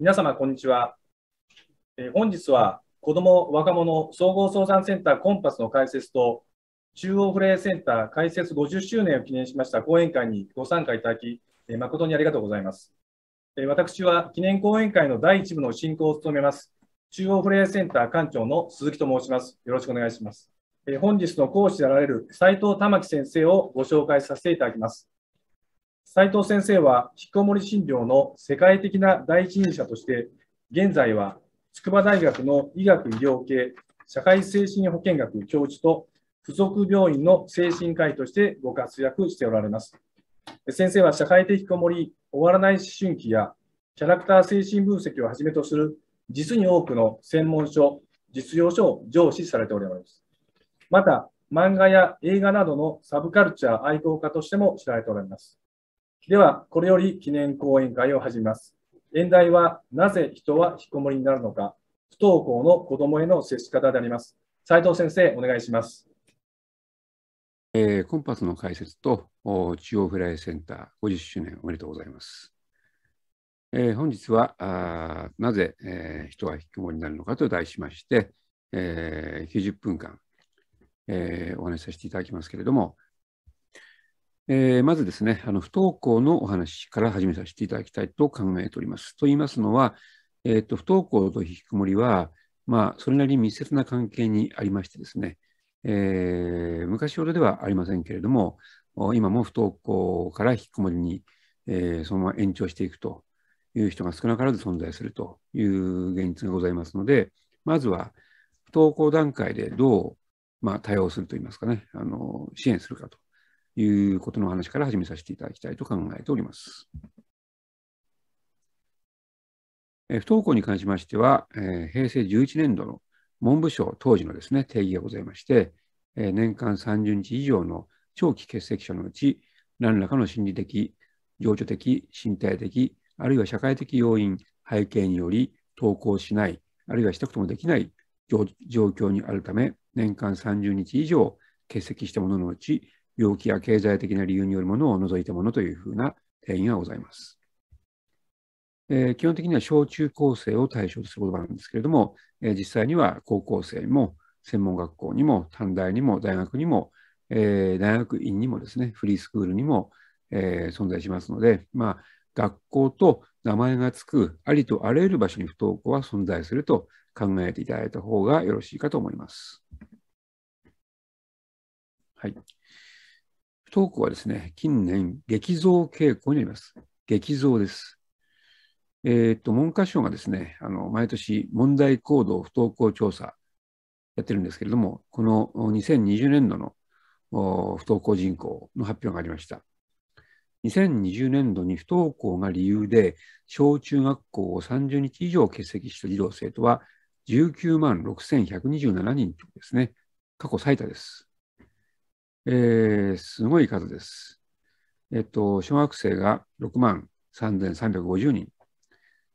皆様、こんにちは。え本日は、子ども・若者総合相談センターコンパスの開設と、中央フレイセンター開設50周年を記念しました講演会にご参加いただき、え誠にありがとうございます。え私は、記念講演会の第1部の進行を務めます、中央フレイセンター館長の鈴木と申します。よろしくお願いします。え本日の講師であられる斉藤玉木先生をご紹介させていただきます。斉藤先生は引きこもり診療の世界的な第一人者として、現在は筑波大学の医学医療系社会精神保健学教授と附属病院の精神科医としてご活躍しておられます。先生は社会的きこもり、終わらない思春期やキャラクター精神分析をはじめとする実に多くの専門書、実用書を上司されております。また、漫画や映画などのサブカルチャー愛好家としても知られておられます。では、これより記念講演会を始めます。演題は、なぜ人は引きこもりになるのか、不登校の子供への接し方であります。斉藤先生、お願いします。えー、コンパスの解説と中央フライセンター50周年おめでとうございます。えー、本日はあなぜ、えー、人は引きこもりになるのかと題しまして、えー、90分間、えー、お話しさせていただきますけれども、えー、まずですね、あの不登校のお話から始めさせていただきたいと考えております。と言いますのは、えーと、不登校と引きこもりは、まあ、それなりに密接な関係にありましてですね、えー、昔ほどではありませんけれども、今も不登校から引きこもりに、えー、そのまま延長していくという人が少なからず存在するという現実がございますので、まずは不登校段階でどう、まあ、対応するといいますかね、あの支援するかということの話から始めさせていただきたいと考えております。不登校に関しましては、平成11年度の文部省当時のですね、定義がございまして、年間30日以上の長期欠席者のうち、何らかの心理的、情緒的、身体的、あるいは社会的要因、背景により登校しない、あるいはしたくともできない状況にあるため、年間30日以上欠席したもののうち、病気や経済的な理由によるものを除いたものというふうな定義がございます。えー、基本的には小中高生を対象とする言葉なんですけれども、えー、実際には高校生も専門学校にも短大にも大学にも、えー、大学院にもですねフリースクールにも、え存在しますので、まあ、学校と名前がつくありとあらゆる場所に不登校は存在すると考えていただいた方がよろしいかと思います。はい。不登校はですね、近年、激増傾向にあります。激増です。えっ、と、文科省がですね、あの、毎年問題行動不登校調査やってるんですけれども、この2020年度の不登校人口の発表がありました。2020年度に不登校が理由で、小中学校を30日以上欠席した児童生徒は19万6127人というですね、過去最多です。えー、すごい数です。えっと、小学生が6万3350人、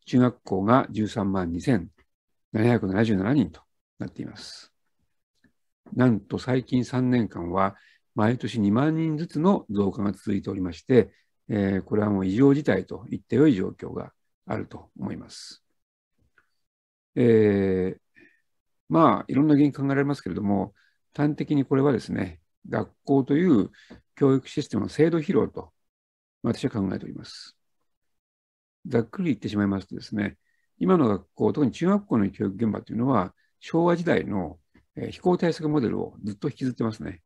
中学校が13万2777人となっています。なんと最近3年間は、毎年2万人ずつの増加が続いておりまして、えー、これはもう異常事態と言ってよい状況があると思います。えー、まあ、いろんな原因考えられますけれども、端的にこれはですね、学校という教育システムの制度疲労と私は考えております。ざっくり言ってしまいますとですね、今の学校、特に中学校の教育現場というのは、昭和時代の飛行対策モデルをずっと引きずってますね。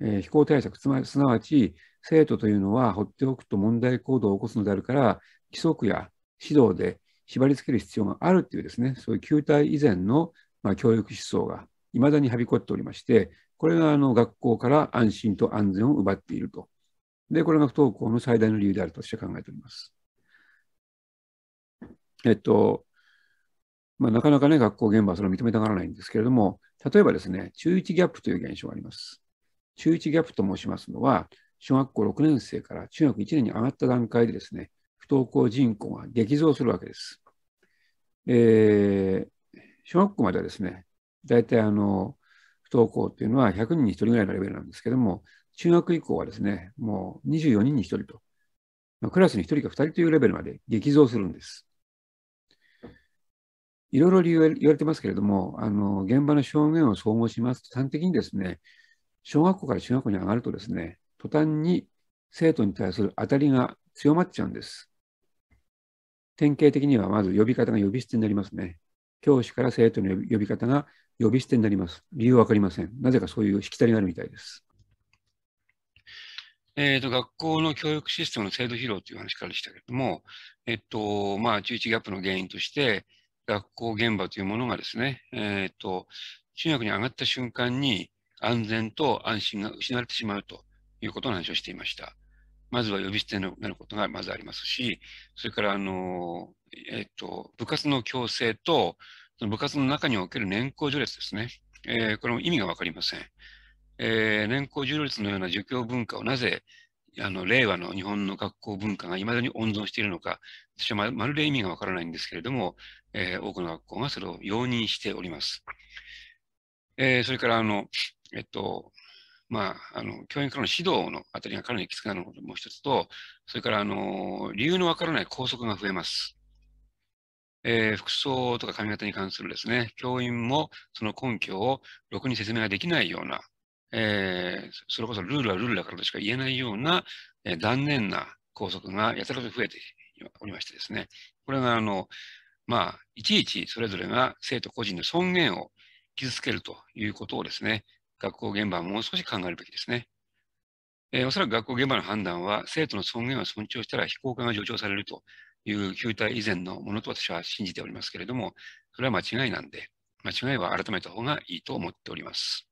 えー、行対策、つまりすなわち生徒というのは放っておくと問題行動を起こすのであるから、規則や指導で縛り付ける必要があるというですね、そういう旧体以前の、まあ、教育思想がいまだにはびこっておりまして、これがあの学校から安心と安全を奪っていると。で、これが不登校の最大の理由であるとして考えております。えっと、まあ、なかなかね、学校現場はそれを認めたがらないんですけれども、例えばですね、中1ギャップという現象があります。中1ギャップと申しますのは、小学校6年生から中学1年に上がった段階でですね、不登校人口が激増するわけです。えー、小学校まではですね、大体あの、不登校っていうのは100人に1人ぐらいのレベルなんですけども、中学以降はですね、もう24人に1人と、まあ、クラスに1人か2人というレベルまで激増するんです。いろいろ理由は言われてますけれども、あの、現場の証言を総合しますと、端的にですね、小学校から中学校に上がるとですね、途端に生徒に対する当たりが強まっちゃうんです。典型的にはまず呼び方が呼び捨てになりますね。教師から生徒の呼び方が呼び捨てになります。理由は分かりません。なぜかそういうしきたりがあるみたいです。えーと、学校の教育システムの制度疲労という話からでしたけれども、えっとまあ、11ギャップの原因として、学校現場というものがですね、えっ、ー、と中学に上がった瞬間に安全と安心が失われてしまうということの話をしていました。まずは呼び捨てになることがまずありますし、それから、あの、えっ、ー、と、部活の強制と、部活の中における年功序列ですね。えー、これも意味が分かりません。えー、年功序列のような儒教文化をなぜあの令和の日本の学校文化がいまだに温存しているのか、私はままるで意味がわからないんですけれども、えー、多くの学校がそれを容認しております。えー、それからあの、えっと、まあ、あの教員からの指導のあたりがかなりきつくなることも一つと、それからあの理由のわからない校則が増えます。えー、服装とか髪型に関するですね、教員もその根拠をろくに説明ができないような、えー、それこそルールはルールだからとしか言えないような、えー、残念な校則がやたらと増えておりましてですね、これがあの、まあ、いちいちそれぞれが生徒個人の尊厳を傷つけるということをですね、学校現場はもう少し考えるべきですね。えー、おそらく学校現場の判断は、生徒の尊厳を尊重したら非公開が助長されるという球体以前のものと私は信じておりますけれども、それは間違いなんで、間違いは改めた方がいいと思っております。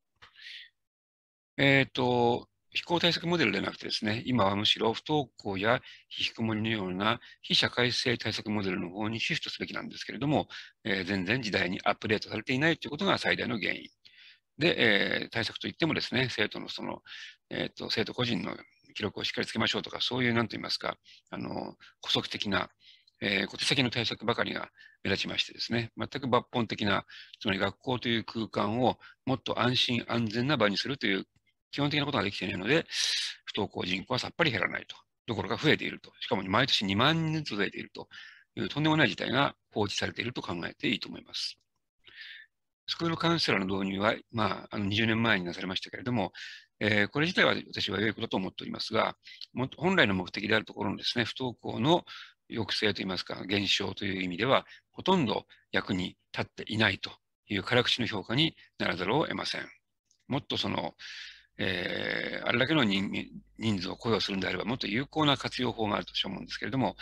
えっ、ー、と、飛行対策モデルでなくてですね、今はむしろ不登校や引きこもりのような非社会性対策モデルの方にシフトすべきなんですけれども、えー、全然時代にアップデートされていないということが最大の原因。で、えー、対策といってもですね、生徒のその、えーと生徒個人の記録をしっかりつけましょうとか、そういう、なんと言いますか、あの、補足的な、えー、小手先の対策ばかりが目立ちましてですね、全く抜本的な、つまり学校という空間をもっと安心安全な場にするという基本的なことができていないので、不登校人口はさっぱり減らないと、どころか増えていると、しかも毎年2万人ずつ増えているというとんでもない事態が放置されていると考えていいと思います。スクールカウンセラーの導入は、まあ、あの20年前になされましたけれども、えー、これ自体は私は良いことと思っておりますが、本来の目的であるところのですね、不登校の抑制といいますか、減少という意味では、ほとんど役に立っていないという辛口の評価にならざるを得ません。もっとその、えー、あれだけの人数を雇用するんであれば、もっと有効な活用法があると思うんですけれども、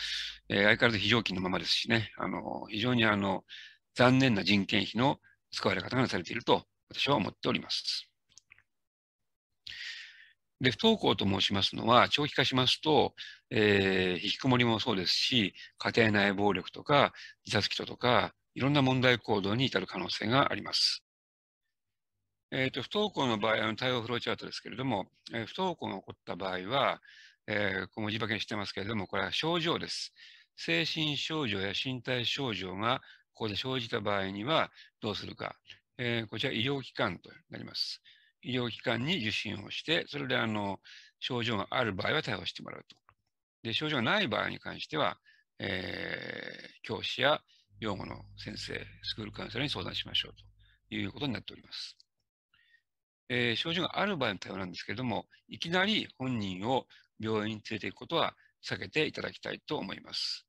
えー、相変わらず非常勤のままですしね、あの非常にあの残念な人件費の使われ方がされていると私は思っております。で、不登校と申しますのは、長期化しますと、えー、引きこもりもそうですし、家庭内暴力とか、自殺基とか、いろんな問題行動に至る可能性があります。えーと、不登校の場合、あの対応フローチャートですけれども、えー、不登校が起こった場合は、えー、文字化けにしてますけれども、これは症状です。精神症状や身体症状がここで生じた場合にはどうするか。えー、こちら医療機関となります。医療機関に受診をして、それであの症状がある場合は対応してもらうと。で、症状がない場合に関しては、えー、教師や養護の先生、スクールカウンセラーに相談しましょうということになっております。えー、症状がある場合の対応なんですけれども、いきなり本人を病院に連れていくことは避けていただきたいと思います。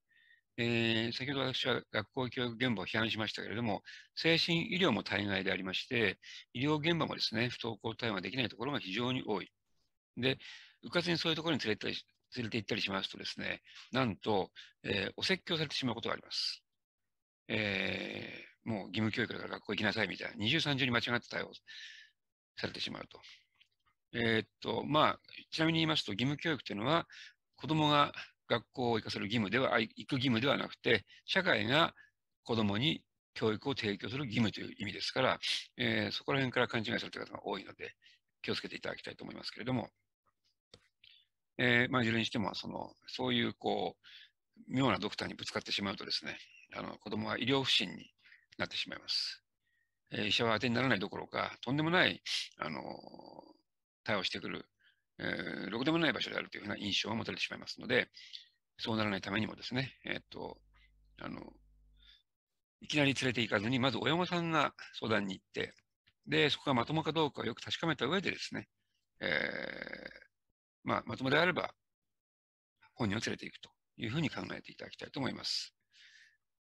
えー、先ほど私は学校教育現場を批判しましたけれども、精神医療も対外でありまして、医療現場もですね、不登校対応ができないところが非常に多い。で、うかつにそういうところに連れて連れて行ったりしますとですね、なんと、えー、お説教されてしまうことがあります。えー、もう義務教育だから学校行きなさいみたいな、二重三重に間違って対応されてしまうと。えー、っと、まあ、ちなみに言いますと、義務教育というのは、子供が学校を行かせる義務では、行く義務ではなくて、社会が子供に教育を提供する義務という意味ですから、えー、そこら辺から勘違いされてる方が多いので、気をつけていただきたいと思いますけれども、えー、まあ、いずれにしても、その、そういう、こう、妙なドクターにぶつかってしまうとですね、あの、子供は医療不振になってしまいます。えー、医者は当てにならないどころか、とんでもない、あの、対応してくるえー、ろくでもない場所であるというふうな印象を持たれてしまいますので、そうならないためにもですね、えー、っと、あの、いきなり連れて行かずに、まず親御さんが相談に行って、で、そこがまともかどうかをよく確かめた上でですね、えー、まあ、まともであれば、本人を連れていくというふうに考えていただきたいと思います。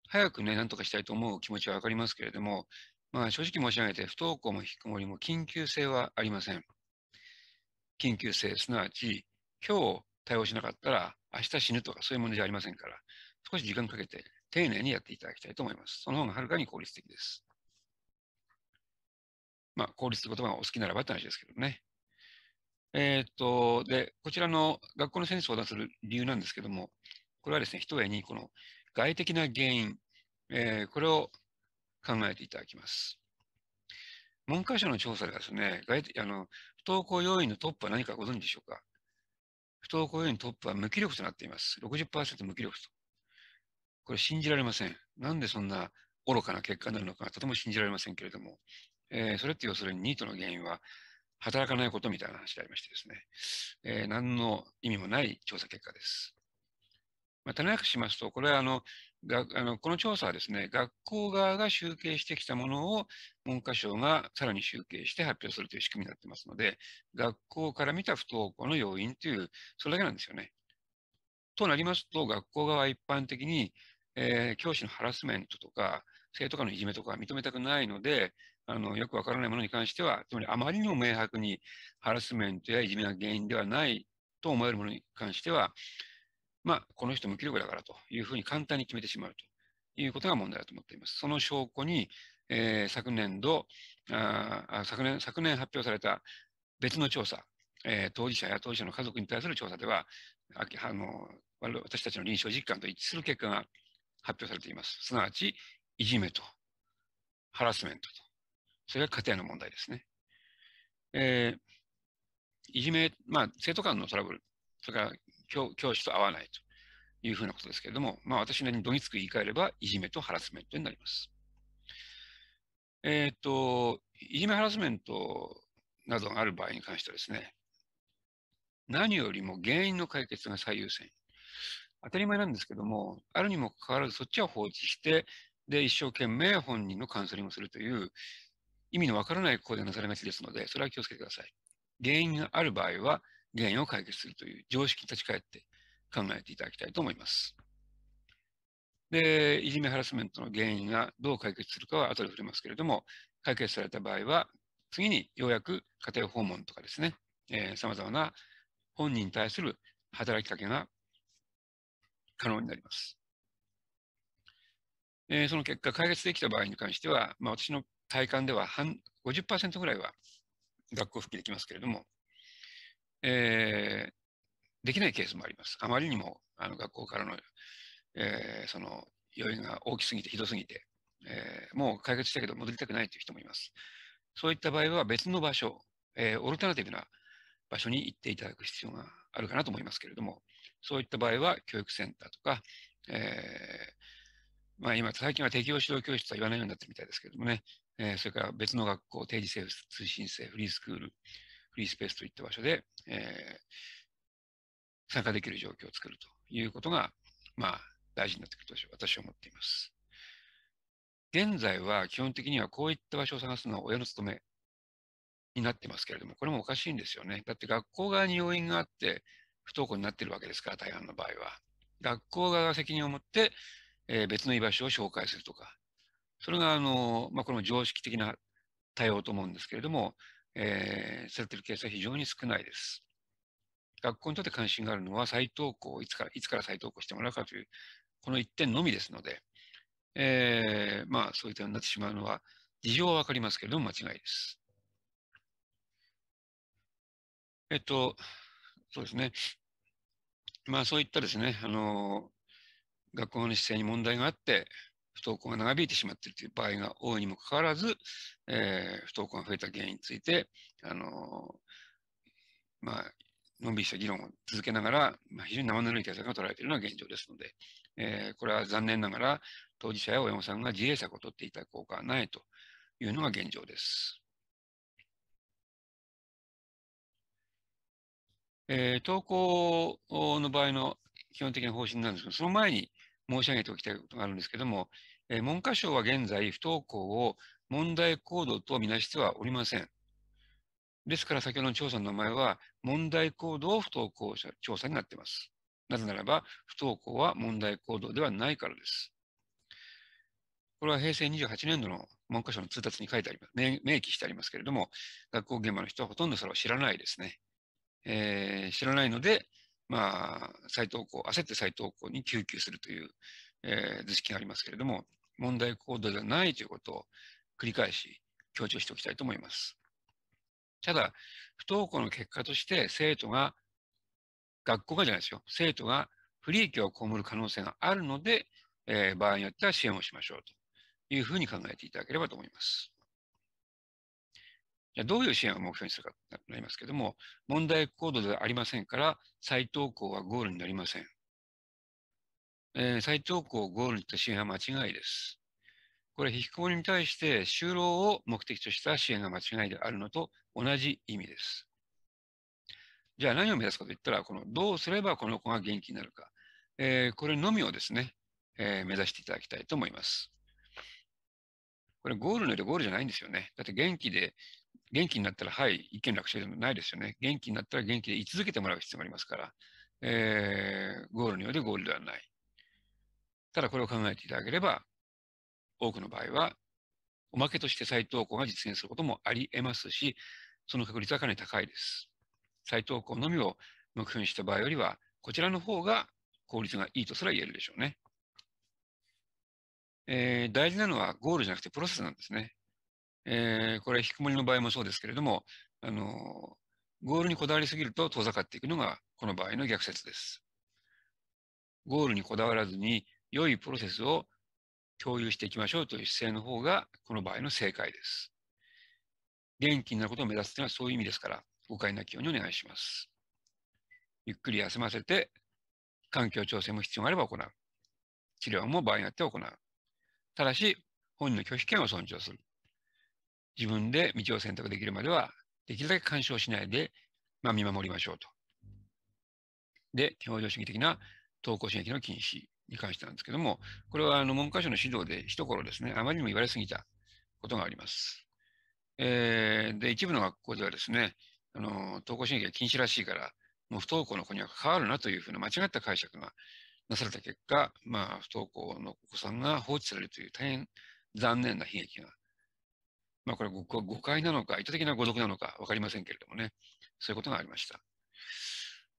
早くね、なんとかしたいと思う気持ちはわかりますけれども、まあ、正直申し上げて、不登校も引きこもりも緊急性はありません。緊急性、すなわち、今日対応しなかったら明日死ぬとかそういうものじゃありませんから、少し時間かけて丁寧にやっていただきたいと思います。その方がはるかに効率的です。まあ、効率という言葉がお好きならばって話ですけどね。えー、っと、で、こちらの学校の先生に相談する理由なんですけども、これはですね、ひとえにこの外的な原因、えー、これを考えていただきます。文科省の調査ではですね、外あの不登校要因のトップは何かご存知でしょうか不登校要因のトップは無気力となっています。60%無気力と。これ信じられません。なんでそんな愚かな結果になるのかとても信じられませんけれども、えー、それって要するにニートの原因は働かないことみたいな話でありましてですね、えー、何の意味もない調査結果です。まあ、種しますと、これはあのがあのこの調査はですね、学校側が集計してきたものを文科省がさらに集計して発表するという仕組みになってますので、学校から見た不登校の要因という、それだけなんですよね。となりますと、学校側は一般的に、えー、教師のハラスメントとか、生徒間のいじめとか認めたくないので、あの、よくわからないものに関しては、つまりあまりにも明白にハラスメントやいじめが原因ではないと思えるものに関しては、まあ、この人無気力だからというふうに簡単に決めてしまうということが問題だと思っています。その証拠に、えー、昨年度あ昨年、昨年発表された別の調査、えー、当事者や当事者の家族に対する調査では、ああの私たちの臨床実感と一致する結果が発表されています。すなわち、いじめと、ハラスメントと、それが家庭の問題ですね。えー、いじめ、まあ、生徒間のトラブル、それから教教師と合わないというふうなことですけれども、まあ、私なりにどぎつく言い換えれば、いじめとハラスメントになります。えっ、ー、と、いじめハラスメントなどがある場合に関してはですね、何よりも原因の解決が最優先。当たり前なんですけども、あるにもかかわらずそっちは放置して、で、一生懸命本人のカウンセリングをするという意味のわからない行為がなされがちですので、それは気をつけてください。原因がある場合は、原因を解決するという常識に立ち返って考えていただきたいと思います。で、いじめハラスメントの原因がどう解決するかは後で触れますけれども、解決された場合は、次にようやく家庭訪問とかですね、さまざまな本人に対する働きかけが可能になります。えー、その結果、解決できた場合に関しては、まあ、私の体感では半50%ぐらいは学校復帰できますけれども、えー、できないケースもあります。あまりにもあの学校からの、えー、その要因が大きすぎて、ひどすぎて、えー、もう解決したけど戻りたくないという人もいます。そういった場合は別の場所、えー、オルタナティブな場所に行っていただく必要があるかなと思いますけれども、そういった場合は教育センターとか、えー、まあ今、最近は適応指導教室とは言わないようになってるみたいですけれどもね、えー、それから別の学校、定時制、通信制、フリースクール、フリースペースといった場所で、えー、参加できる状況を作るということが、まあ、大事になってくると私は思っています。現在は基本的にはこういった場所を探すのは親の務めになってますけれども、これもおかしいんですよね。だって学校側に要因があって不登校になってるわけですから、大半の場合は。学校側が責任を持って、えー、別の居場所を紹介するとか、それが、あの、まあ、これも常識的な対応と思うんですけれども、えー、されているケースは非常に少ないです。学校にとって関心があるのは再登校、いつからいつから再登校してもらうかという、この一点のみですので、えー、まあ、そういったようになってしまうのは、事情はわかりますけれども、間違いです。えっと、そうですね。まあ、そういったですね、あの、学校の姿勢に問題があって、不登校が長引いてしまっているという場合が多いにもかかわらず、えー、不登校が増えた原因について、あのまあ、のんびりした議論を続けながら、まあ、非常に生ぬるい対策が取られているのが現状ですので、えー、これは残念ながら当事者や親御さんが自衛策を取っていただく効果はないというのが現状です。えー、登校の場合の基本的な方針なんですけど、その前に、申し上げておきたいことがあるんですけども、えー、文科省は現在、不登校を問題行動とみなしてはおりません。ですから先ほどの調査の名前は、問題行動不登校者調査になっています。なぜならば、不登校は問題行動ではないからです。これは平成28年度の文科省の通達に書いてあります。明記してありますけれども、学校現場の人はほとんどそれを知らないですね。えー、知らないので、まあ、再投稿、焦って再投稿に救急するという、えー、図式がありますけれども、問題行動ではないということを繰り返し強調しておきたいと思います。ただ、不登校の結果として生徒が、学校がじゃないですよ、生徒が不利益を被る可能性があるので、えー、場合によっては支援をしましょうというふうに考えていただければと思います。じゃどういう支援を目標にするかとなりますけども、問題行動ではありませんから、再投稿はゴールになりません。えー、再投稿をゴールにした支援は間違いです。これ、引きこもりに対して就労を目的とした支援が間違いであるのと同じ意味です。じゃあ何を目指すかといったら、このどうすればこの子が元気になるか、えー、これのみをですね、えー、目指していただきたいと思います。これゴールのよりゴールじゃないんですよね。だって元気で元気になったら、はい、一件楽勝でもないですよね。元気になったら元気で居続けてもらう必要がありますから、えー、ゴールによってゴールではない。ただこれを考えていただければ、多くの場合は、おまけとして再投稿が実現することもあり得ますし、その確率はかなり高いです。再投稿のみを目標にした場合よりは、こちらの方が効率がいいとすら言えるでしょうね。えー、大事なのはゴールじゃなくてプロセスなんですね。えー、これ引きこもりの場合もそうですけれども、あの、ゴールにこだわりすぎると遠ざかっていくのが、この場合の逆説です。ゴールにこだわらずに、良いプロセスを共有していきましょうという姿勢の方が、この場合の正解です。元気になることを目指すというのはそういう意味ですから、誤解なきようにお願いします。ゆっくり休ませて、環境調整も必要があれば行う。治療も場合によって行う。ただし、本人の拒否権を尊重する。自分で道を選択できるまでは、できるだけ干渉しないで、まあ、見守りましょうと。で、表情主義的な投稿刺激の禁止に関してなんですけども、これはあの文科省の指導で一頃ですね、あまりにも言われすぎたことがあります。えー、で、一部の学校ではですね、あの、投稿刺激は禁止らしいから、もう不登校の子には関わるなというふうな間違った解釈がなされた結果、まあ、不登校のお子さんが放置されるという大変残念な悲劇がまあ、これ誤解なのか、意図的な誤読なのか分かりませんけれどもね、そういうことがありました。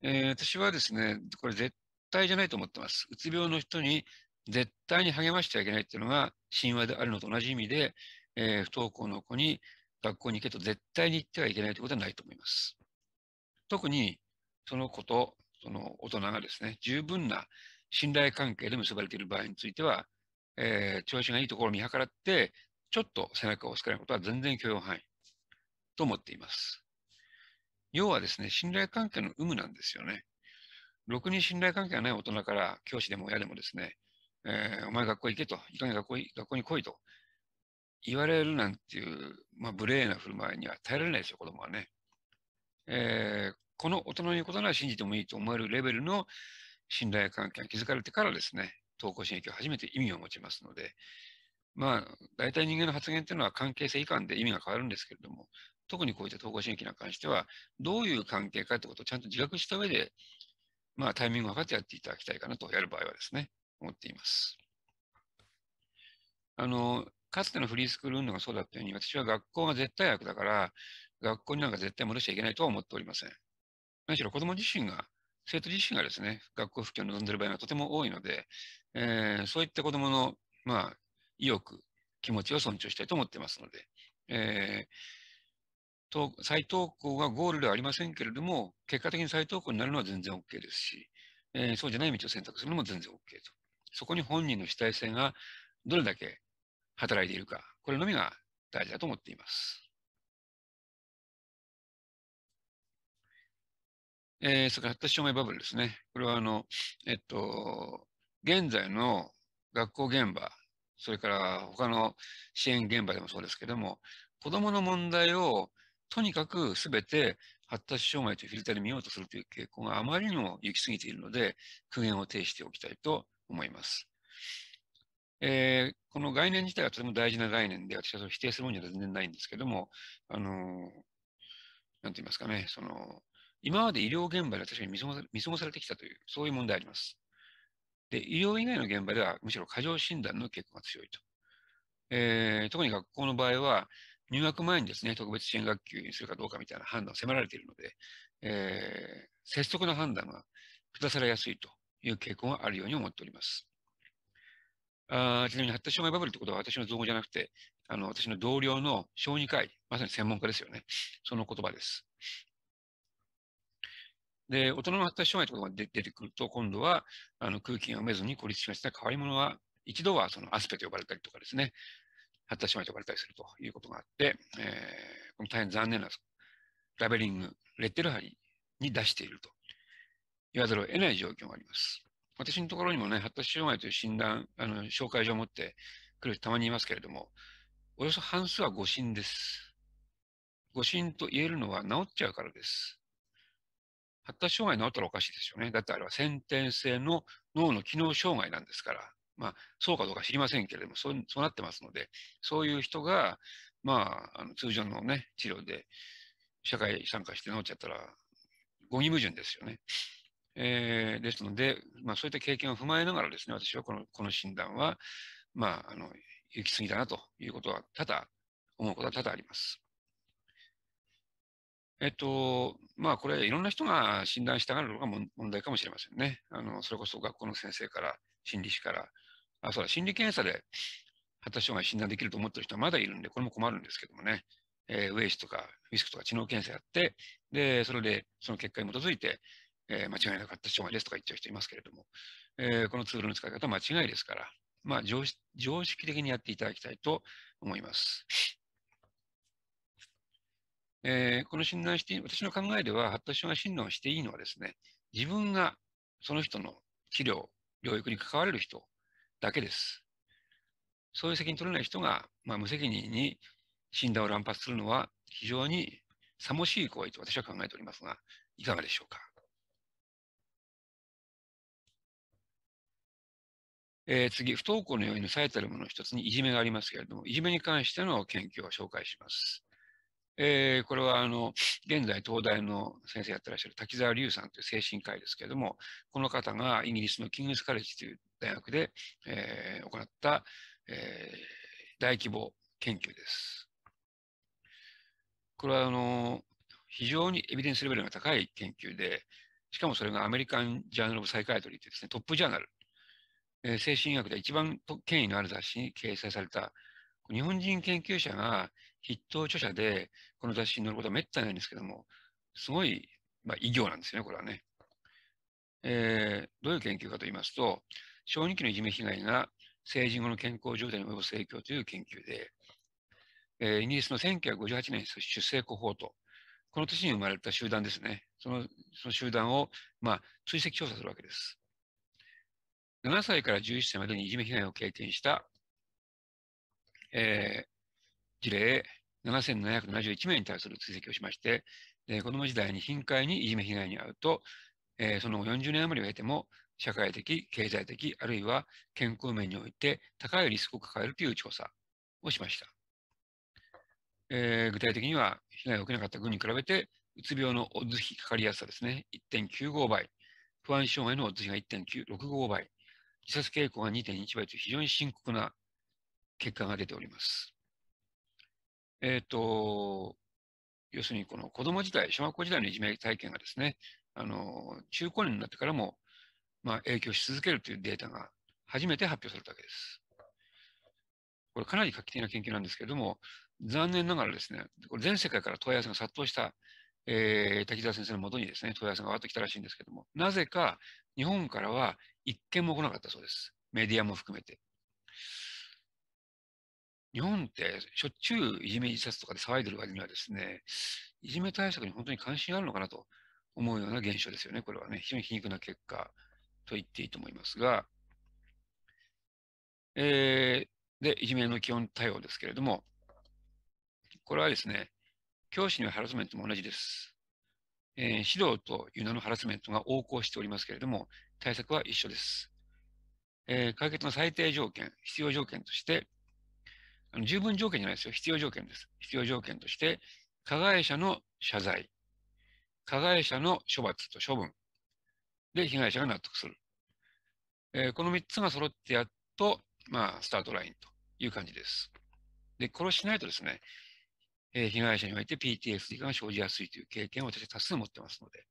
えー、私はですね、これ絶対じゃないと思ってます。うつ病の人に絶対に励ましてはいけないっていうのが神話であるのと同じ意味で、えー、不登校の子に学校に行けと絶対に行ってはいけないということはないと思います。特に、その子とその大人がですね、十分な信頼関係で結ばれている場合については、えー、調子がいいところを見計らって、ちょっと背中を押すくらいのことは全然許容範囲と思っています。要はですね、信頼関係の有無なんですよね。ろくに信頼関係がない大人から教師でも親でもですね、えー、お前学校行けと、いかに学校学校に来いと言われるなんていう、まあ、無礼な振る舞いには耐えられないですよ、子供はね。えー、この大人の言うことなら信じてもいいと思えるレベルの信頼関係が築かれてからですね、登校援激を初めて意味を持ちますので、まあ、大体人間の発言っていうのは関係性以下で意味が変わるんですけれども、特にこういった統合神経に関しては、どういう関係かってことをちゃんと自覚した上で、まあ、タイミングを測ってやっていただきたいかなと、やる場合はですね、思っています。あの、かつてのフリースクール運動がそうだったように、私は学校が絶対悪だから、学校になんか絶対戻しちゃいけないとは思っておりません。何しろ子供自身が、生徒自身がですね、学校復帰を望んでいる場合がとても多いので、えー、そういった子供の、まあ、意欲、気持ちを尊重したいと思ってますので、えー、再投稿がゴールではありませんけれども、結果的に再投稿になるのは全然 OK ですし、えー、そうじゃない道を選択するのも全然 OK と。そこに本人の主体性がどれだけ働いているか、これのみが大事だと思っています。えー、それから発達障害バブルですね。これはあの、えっと、現在の学校現場それから他の支援現場でもそうですけども、子供の問題をとにかく全て発達障害というフィルターで見ようとするという傾向があまりにも行き過ぎているので、苦言を呈しておきたいと思います。えー、この概念自体はとても大事な概念で、私はそれ否定するものには全然ないんですけども、あのー、なんて言いますかね、その、今まで医療現場で私は見過ごされてきたという、そういう問題あります。で、医療以外の現場ではむしろ過剰診断の傾向が強いと。えー、特に学校の場合は、入学前にですね、特別支援学級にするかどうかみたいな判断を迫られているので、えー、拙速な判断が下されやすいという傾向があるように思っております。あちなみに発達障害バブルってことは私の造語じゃなくて、あの、私の同僚の小児科医、まさに専門家ですよね。その言葉です。で、大人の発達障害とかが出てくると、今度はあの空気が読めずに孤立しました変わり者は、一度はそのアスペと呼ばれたりとかですね、発達障害と呼ばれたりするということがあって、えー、この大変残念なラベリング、レッテル貼りに出していると言わざるを得ない状況があります。私のところにもね、発達障害という診断、あの、紹介状を持ってくる人たまにいますけれども、およそ半数は誤診です。誤診と言えるのは治っちゃうからです。発達障害治ったらおかしいですよね。だってあれは先天性の脳の機能障害なんですから、まあ、そうかどうか知りませんけれども、そうそうなってますので、そういう人が、まあ、あの通常のね、治療で社会参加して治っちゃったら、語義矛盾ですよね。えー、ですので、まあ、そういった経験を踏まえながらですね、私はこのこの診断は、まあ、あの、行き過ぎだなということは、ただ、思うことは多々あります。えっと、まあこれいろんな人が診断したがるのが問題かもしれませんね。あの、それこそ学校の先生から、心理師から、あ、そうだ、心理検査で発達障害診断できると思ってる人はまだいるんで、これも困るんですけどもね。えー、ウェイスとかウィスクとか知能検査やって、で、それでその結果に基づいて、えー、間違いなかった障害ですとか言っちゃう人いますけれども、えー、このツールの使い方は間違いですから、まあ常識的にやっていただきたいと思います。えー、この診断して、私の考えでは、発達障害診断をしていいのはですね、自分がその人の治療、療育に関われる人だけです。そういう責任取れない人が、まあ、無責任に診断を乱発するのは非常にさもしい行為と私は考えておりますが、いかがでしょうか。えー、次、不登校の要因の最たるものの一つにいじめがありますけれども、いじめに関しての研究を紹介します。えー、これはあの現在東大の先生やってらっしゃる滝沢隆さんという精神科医ですけれども、この方がイギリスのキングスカレッジという大学で、えー、行った、えー、大規模研究です。これはあの非常にエビデンスレベルが高い研究で、しかもそれがアメリカン・ジャーナル・オブ・サイカイトリーというです、ね、トップジャーナル、えー、精神医学で一番権威のある雑誌に掲載された、日本人研究者が筆頭著者で、この雑誌に載ることはめったにないんですけども、すごい、まあ、異業なんですよね、これはね。えー、どういう研究かと言いますと、小児期のいじめ被害が成人後の健康状態に及ぼす影響という研究で、えー、イギリスの1958年出生コホート、この年に生まれた集団ですね。そのその集団を、まあ、追跡調査するわけです。7歳から11歳までにいじめ被害を経験した、えー、事例7771名に対する追跡をしまして、子ども時代に頻回にいじめ被害に遭うと、えその後40年余りを経ても、社会的、経済的、あるいは健康面において高いリスクを抱えるという調査をしました。えー、具体的には、被害を受けなかった群に比べて、うつ病のオッズ比かかりやすさですね、1.95倍、不安障害のオッズ比が1.65倍、自殺傾向が2.1倍という非常に深刻な結果が出ております。えっ、ー、と、要するにこの子供時代、小学校時代のいじめ体験がですね、あの、中高年になってからも、まあ、影響し続けるというデータが初めて発表されたわけです。これかなり画期的な研究なんですけれども、残念ながらですね、これ全世界から問い合わせが殺到した、えー、滝沢先生のもとにですね、問い合わせがわってきたらしいんですけども、なぜか日本からは一件も来なかったそうです。メディアも含めて。日本ってしょっちゅういじめ自殺とかで騒いでる割にはですね、いじめ対策に本当に関心があるのかなと思うような現象ですよね。これはね、非常に皮肉な結果と言っていいと思いますが、えー、で、いじめの基本対応ですけれども、これはですね、教師にはハラスメントも同じです。えー、指導という名のハラスメントが横行しておりますけれども、対策は一緒です。えー、解決の最低条件、必要条件として、十分条件じゃないですよ。必要条件です。必要条件として、加害者の謝罪、加害者の処罰と処分で被害者が納得する。えー、この3つが揃ってやっと、まあ、スタートラインという感じです。で、殺しないとですね、えー、被害者において PTSD が生じやすいという経験を私は多数持ってますので、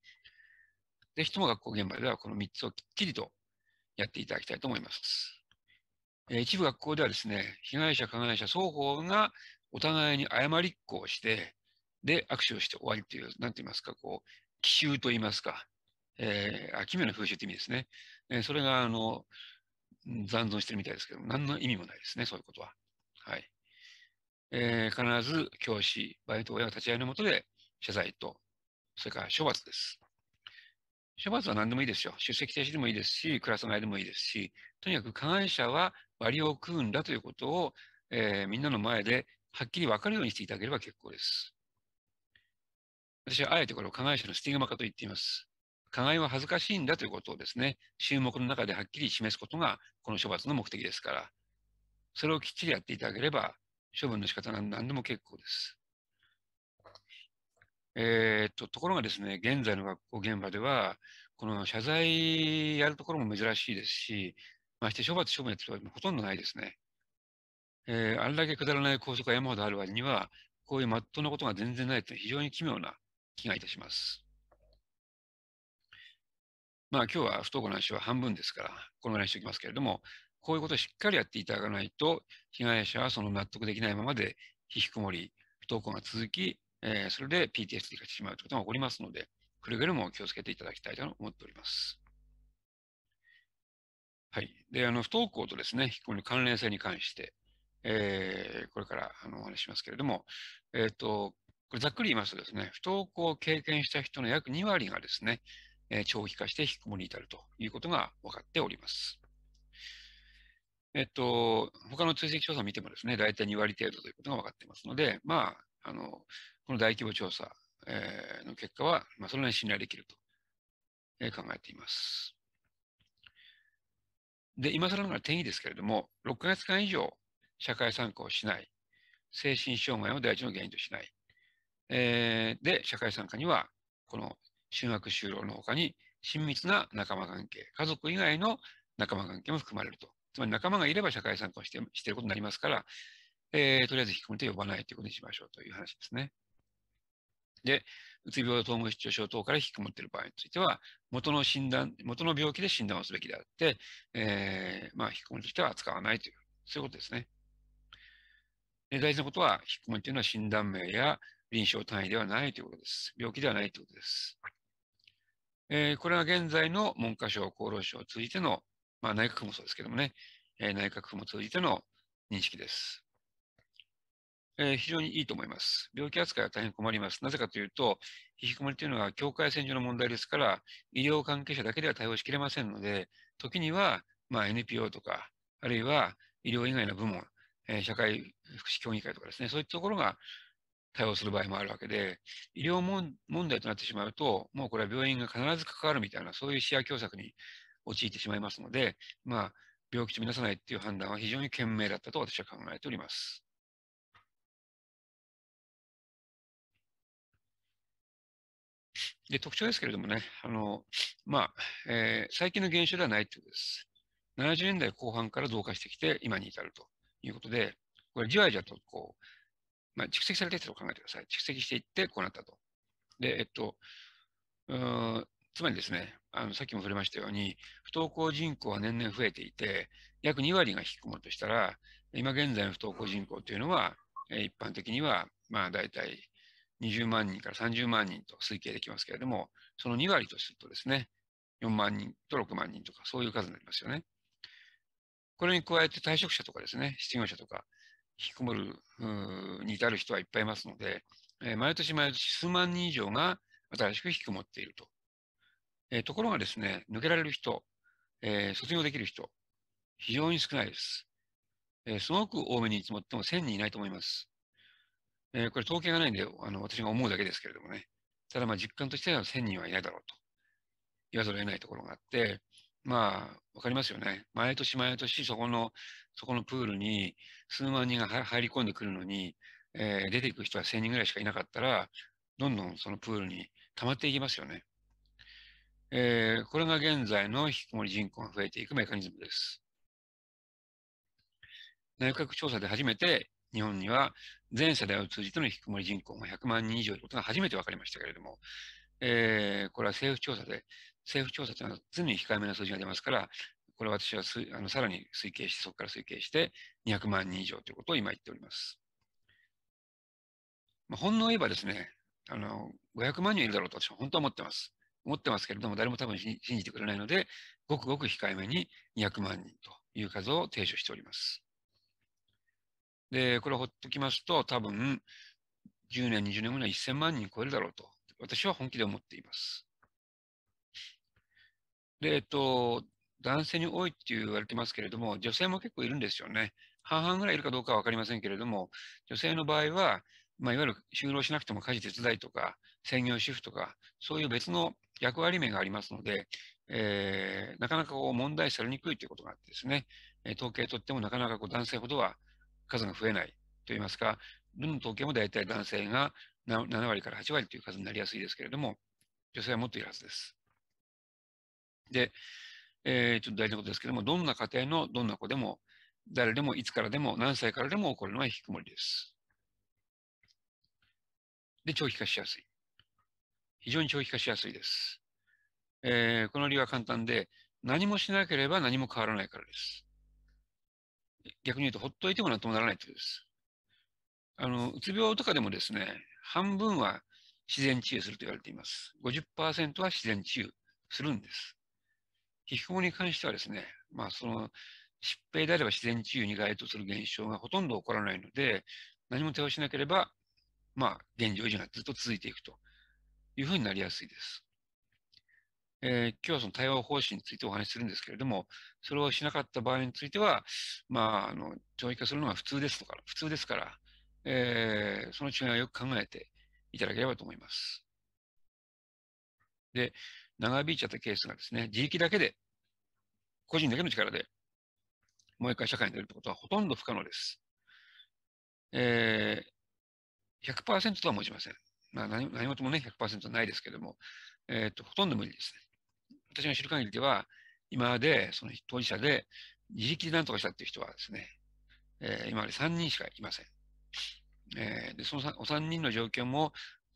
ぜひとも学校現場ではこの3つをきっちりとやっていただきたいと思います。え一部学校ではですね、被害者、加害者双方がお互いに誤りっこをして、で、握手をして終わりという、なんて言いますか、こう、奇襲と言いますか、えー、あ、奇妙な風習という意味ですね。えー、それが、あの、残存してるみたいですけど、何の意味もないですね、そういうことは。はい。えー、必ず教師、バイト親が立ち会いのもとで謝罪と、それから処罰です。処罰は何でもいいですよ。出席停止でもいいですし、クラス替えでもいいですし、とにかく加害者は割を食うんだということを、えー、みんなの前ではっきり分かるようにしていただければ結構です。私はあえてこれを加害者のスティグマ化と言っています。加害は恥ずかしいんだということをですね、注目の中ではっきり示すことが、この処罰の目的ですから、それをきっちりやっていただければ、処分の仕方な何でも結構です。えー、っと、ところがですね、現在の学校現場では、この謝罪やるところも珍しいですし、まして処罰処分やってる人はほとんどないですね。えー、あれだけくだらない校則が山ほどある割には、こういうまっとうなことが全然ないという非常に奇妙な気がいたします。まあ今日は不登校の話は半分ですから、このぐらいにしておきますけれども、こういうことをしっかりやっていただかないと、被害者はその納得できないままで、引きこもり、不登校が続き、えー、それで PTSD がしてしまうということが起こりますので、くれぐれも気をつけていただきたいと思っております。はい。で、あの、不登校とですね、引きこもり関連性に関して、えー、これからあのお話しますけれども、えっ、ー、と、これざっくり言いますとですね、不登校を経験した人の約2割がですね、えー、長期化して引きこもりに至るということが分かっております。えっと、他の追跡調査を見てもですね、大体2割程度ということが分かっていますので、まあ、あの、この大規模調査、えー、の結果は、まあ、それなりに信頼できると、えー、考えています。で、今更ながら定義ですけれども、6ヶ月間以上社会参加をしない、精神障害を第一の原因としない、えー、で、社会参加には、この修学就労の他に、親密な仲間関係、家族以外の仲間関係も含まれると。つまり仲間がいれば社会参加をしてしていることになりますから、えー、とりあえず引き込みて呼ばないということにしましょうという話ですね。で、うつ病、統合失調症等から引きこもっている場合については、元の診断、元の病気で診断をすべきであって、えー、まあ、引きこもりとしては扱わないという、そういうことですね。で大事なことは、引きこもりというのは診断名や臨床単位ではないということです。病気ではないということです。えー、これは現在の文科省、厚労省を通じての、まあ、内閣府もそうですけどもね、えー、内閣府も通じての認識です。えー、非常にいいと思います。病気扱いは大変困ります。なぜかというと、引きこもりというのは境界線上の問題ですから、医療関係者だけでは対応しきれませんので、時には、まあ、NPO とか、あるいは医療以外の部門、えー、社会福祉協議会とかですね、そういったところが対応する場合もあるわけで、医療問題となってしまうと、もうこれは病院が必ず関わるみたいな、そういう視野狭窄に陥ってしまいますので、まあ、病気とみなさないっていう判断は非常に賢明だったと私は考えております。で特徴ですけれどもね、あの、まあ、えー、最近の現象ではないということです。70年代後半から増加してきて、今に至るということで、これじわじわとこう、まあ、蓄積されてきたと考えてください。蓄積していって、こうなったと。で、えっと、うんつまりですね、あの、さっきも触れましたように、不登校人口は年々増えていて、約2割が引きこもるとしたら、今現在の不登校人口というのは、一般的には、まあ、大体20万人から30万人と推計できますけれども、その2割とするとですね、4万人と6万人とか、そういう数になりますよね。これに加えて退職者とかですね、失業者とか、引きこもるに至る人はいっぱいいますので、えー、毎年毎年数万人以上が新しく引きこもっていると。えー、ところがですね、抜けられる人、えー、卒業できる人、非常に少ないです。えすごく多めにいつもっても1000人いないと思います。えー、これ統計がないんで、あの、私が思うだけですけれどもね。ただまあ実感としては1000人はいないだろうと言わざるを得ないところがあって、まあ、わかりますよね。毎年毎年そこの、そこのプールに数万人が入り込んでくるのに、えー、出ていく人は1000人ぐらいしかいなかったら、どんどんそのプールに溜まっていきますよね。えー、これが現在の引きこもり人口が増えていくメカニズムです。内閣調査で初めて日本には全世代を通じての引きこもり人口が100万人以上いうことが初めて分かりましたけれども、えー、これは政府調査で、政府調査というのは常に控えめな数字が出ますから、これ私はあのさらに推計して、そこから推計して200万人以上ということを今言っております。まあ、本能言えばですね、あの、500万人いるだろうと私は本当は思ってます。思ってますけれども、誰も多分信じてくれないので、ごくごく控えめに200万人という数を提唱しております。で、これをほっときますと、多分、10年、20年後には1000万人超えるだろうと、私は本気で思っています。で、えっと、男性に多いって言われてますけれども、女性も結構いるんですよね。半々ぐらいいるかどうかはわかりませんけれども、女性の場合は、まあ、いわゆる就労しなくても家事手伝いとか、専業主婦とか、そういう別の役割面がありますので、えー、なかなかこう問題されにくいということがあってですね、統計とってもなかなかこう男性ほどは数が増えないといいますか、どの統計も大体男性が7割から8割という数になりやすいですけれども、女性はもっといるはずです。で、えー、ちょっと大事なことですけれども、どんな家庭のどんな子でも、誰でもいつからでも何歳からでも起こるのは引きこもりです。で、長期化しやすい。非常に長期化しやすいです。えー、この理由は簡単で、何もしなければ何も変わらないからです。逆に言うと、ほっといても何ともならないってことです。あの、うつ病とかでもですね、半分は自然治癒すると言われています。50%は自然治癒するんです。皮膚に関してはですね、まあ、その、疾病であれば自然治癒に該当する現象がほとんど起こらないので、何も手をしなければ、まあ、現状維持がずっと続いていくというふうになりやすいです。えー、今日はその対話方針についてお話しするんですけれども、それをしなかった場合については、まあ、あの、長期化するのが普通ですとか、普通ですから、えー、その違いをよく考えていただければと思います。で、長引いちゃったケースがですね、自力だけで、個人だけの力で、もう一回社会に出るってことはほとんど不可能です。えー、100%とは申しません。まあ何、何事もね、100%ないですけども、えっ、ー、と、ほとんど無理ですね。私が知る限りでは、今までその当事者で自力で何とかしたっていう人はですね、えー、今まで3人しかいません。えー、でそのお3人の状況も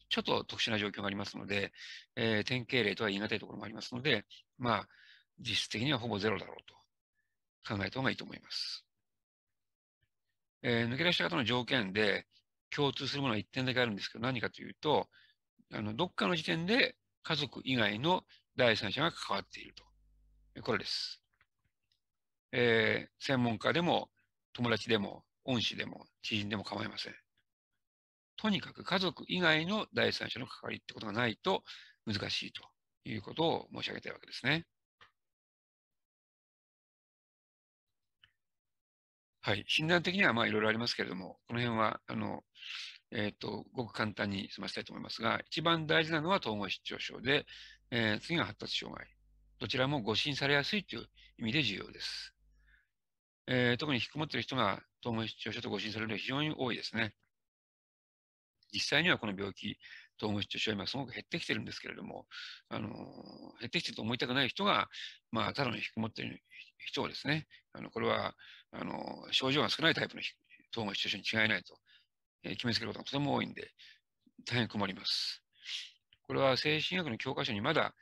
ちょっと特殊な状況がありますので、えー、典型例とは言い難いところもありますので、まあ、実質的にはほぼゼロだろうと考えた方がいいと思います。えー、抜け出した方の条件で共通するものは1点だけあるんですけど、何かというと、あのどっかの時点で家族以外の第三者が関わっていると。これです。えー、専門家でも、友達でも、恩師でも、知人でも構いません。とにかく家族以外の第三者の関わりってことがないと難しいということを申し上げたいわけですね。はい。診断的にはまあいろいろありますけれども、この辺は、あの、えっ、ー、と、ごく簡単に済ませたいと思いますが、一番大事なのは統合失調症で、えー、次が発達障害。どちらも誤診されやすいという意味で重要です。えー、特に引きこもっている人が統合失調症と誤診されるのは非常に多いですね。実際にはこの病気、統合失調症は今すごく減ってきてるんですけれども、あのー、減ってきてると思いたくない人が、まあ、ただの引きこもっている人をですね、あのこれはあのー、症状が少ないタイプの統合失調症に違いないと、えー、決めつけることがとても多いんで、大変困ります。これは精神学の教科書にまだ、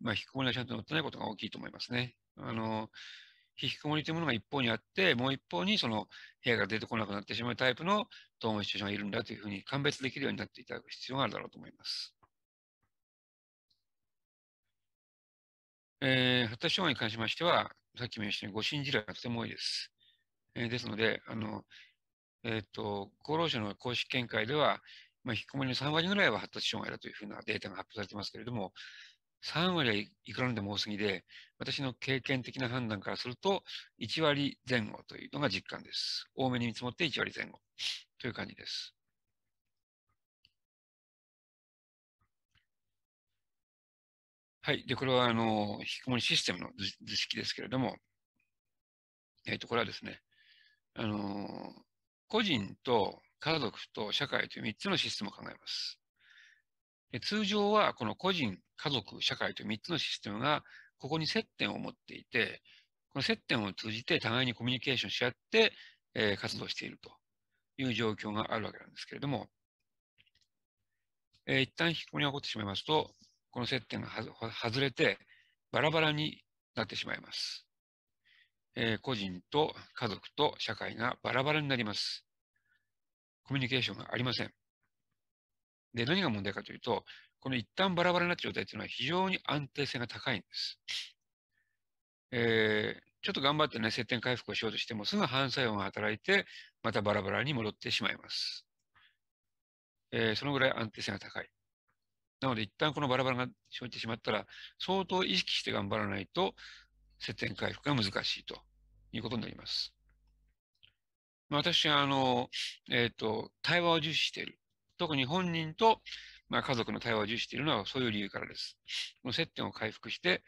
まあ、引きこもりがちゃんと載ってないことが大きいと思いますね。あの、引きこもりというものが一方にあって、もう一方にその部屋が出てこなくなってしまうタイプの統合失調症がいるんだというふうに鑑別できるようになっていただく必要があるだろうと思います。えー、発達障害に関しましては、さっきも言いましたように、誤診事例がとても多いです。えー、ですので、あの、えっ、と、厚労省の公式見解では、まあ、引きこもりの3割ぐらいは発達障害だというふうなデータが発表されてますけれども、3割はいくらでも多すぎで、私の経験的な判断からすると、1割前後というのが実感です。多めに見積もって1割前後という感じです。はい。で、これは、あの、引きこもりシステムの図式ですけれども、えっ、ー、と、これはですね、あの、個人と家族と社会という3つのシステムを考えます。通常はこの個人、家族、社会という3つのシステムがここに接点を持っていて、この接点を通じて互いにコミュニケーションし合って、えー、活動しているという状況があるわけなんですけれども、えー、一旦引きこもりが起こってしまいますと、この接点が外れてバラバラになってしまいます。えー、個人と家族と社会がバラバラになります。コミュニケーションがありません。で、何が問題かというと、この一旦バラバラになった状態というのは非常に安定性が高いんです。えー、ちょっと頑張ってね、接点回復をしようとしても、すぐ反作用が働いて、またバラバラに戻ってしまいます。えー、そのぐらい安定性が高い。なので、一旦このバラバラが生じてしまったら、相当意識して頑張らないと、接点回復が難しいということになります。私は、あの、えっ、ー、と、対話を重視している。特に本人と、まあ、家族の対話を重視しているのはそういう理由からです。この接点を回復して、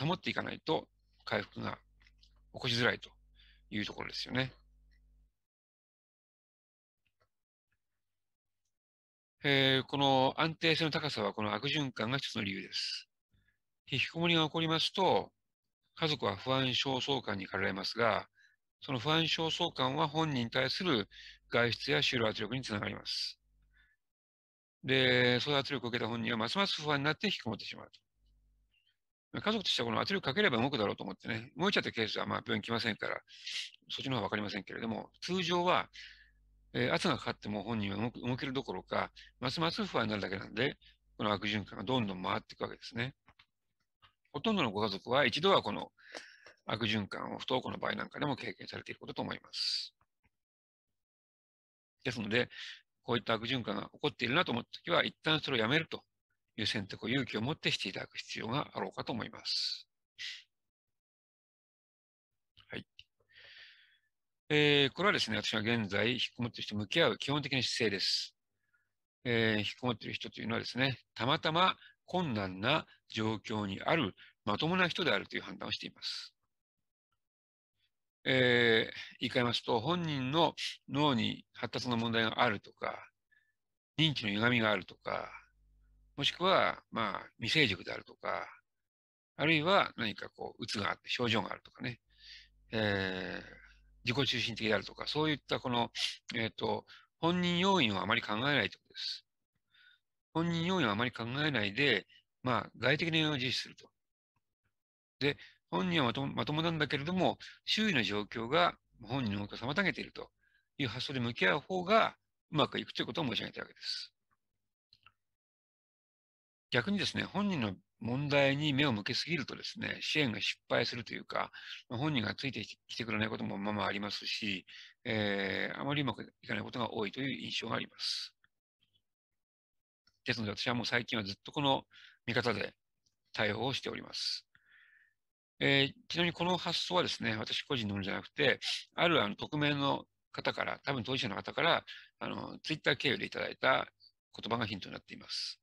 保っていかないと回復が起こしづらいというところですよね。えー、この安定性の高さはこの悪循環が一つの理由です。引きこもりが起こりますと、家族は不安焦燥感に駆られますが、その不安症相関は本人に対する外出や就労圧力につながります。で、そういう圧力を受けた本人はますます不安になって引きこもってしまうと。家族としてはこの圧力かければ動くだろうと思ってね、動いちゃったケースはまあ病院来ませんから、そっちの方はわかりませんけれども、通常は、えー、圧がかかっても本人は動けるどころか、ますます不安になるだけなんで、この悪循環がどんどん回っていくわけですね。ほとんどのご家族は一度はこの悪循環を不登校の場合なんかでも経験されていることと思います。ですので、こういった悪循環が起こっているなと思ったときは、一旦それをやめるという選択を勇気を持ってしていただく必要があろうかと思います。はい。えー、これはですね、私は現在、引きこもっている人と向き合う基本的な姿勢です。えー、引きこもっている人というのはですね、たまたま困難な状況にあるまともな人であるという判断をしています。えー、言い換えますと、本人の脳に発達の問題があるとか、認知の歪みがあるとか、もしくは、まあ、未成熟であるとか、あるいは何かこう、鬱があって症状があるとかね、えー、自己中心的であるとか、そういったこの、えっ、ー、と、本人要因をあまり考えないということです。本人要因をあまり考えないで、まあ、外的な要因を重視すると。で、本人はまともまともなんだけれども、周囲の状況が本人の動きを妨げているという発想で向き合う方がうまくいくということを申し上げたわけです。逆にですね、本人の問題に目を向けすぎるとですね、支援が失敗するというか、本人がついてきてくれないこともままありますし、えー、あまりうまくいかないことが多いという印象があります。ですので私はもう最近はずっとこの見方で対応をしております。えー、ちなみにこの発想はですね、私個人のものじゃなくて、あるあの匿名の方から、多分当事者の方から、あの、ツイッター経由でいただいた言葉がヒントになっています。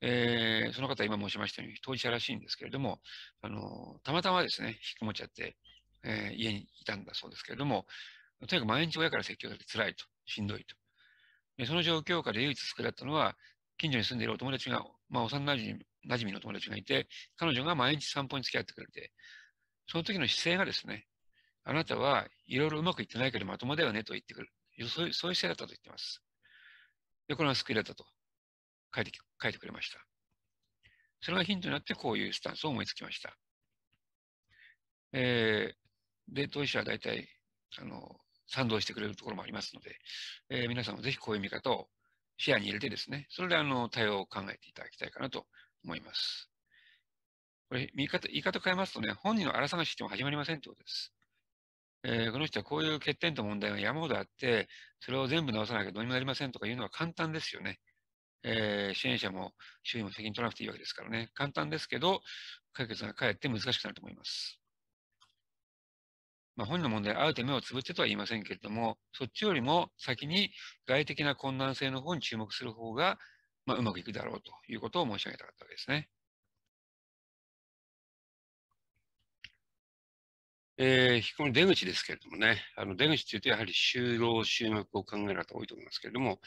えー、その方、今申しましたように、当事者らしいんですけれども、あの、たまたまですね、引きこもっちゃって、えー、家にいたんだそうですけれども、とにかく毎日親から説教されて辛いと、しんどいと。でその状況下で唯一救いだったのは、近所に住んでいるお友達が、まあ、幼馴染馴染みの友達がいて、彼女が毎日散歩に付き合ってくれて、その時の姿勢がですね、あなたはいろいろうまくいってないけどまともだよねと言ってくる。そういう、姿勢だったと言ってます。で、これが救いだったと書いて、書いてくれました。それがヒントになってこういうスタンスを思いつきました。えー、で、当事者は大体、あの、賛同してくれるところもありますので、えー、皆さんもぜひこういう見方を視野に入れてですね、それであの、対応を考えていただきたいかなと思います。これ、言い方言い方変えますとね、本人の荒探ししても始まりませんってことです。えー、この人はこういう欠点と問題が山ほどあって、それを全部直さなきゃどうにもなりませんとか言うのは簡単ですよね。えー、支援者も周囲も責任取らなくていいわけですからね。簡単ですけど、解決がかえって難しくなると思います。まあ、本人の問題、あえて目をつぶってとは言いませんけれども、そっちよりも先に外的な困難性の方に注目する方がまあ、うまくいくだろうということを申し上げたかったわけですね。えー、こみ出口ですけれどもね、あの出口というと、やはり就労、就学を考える方多いと思いますけれども、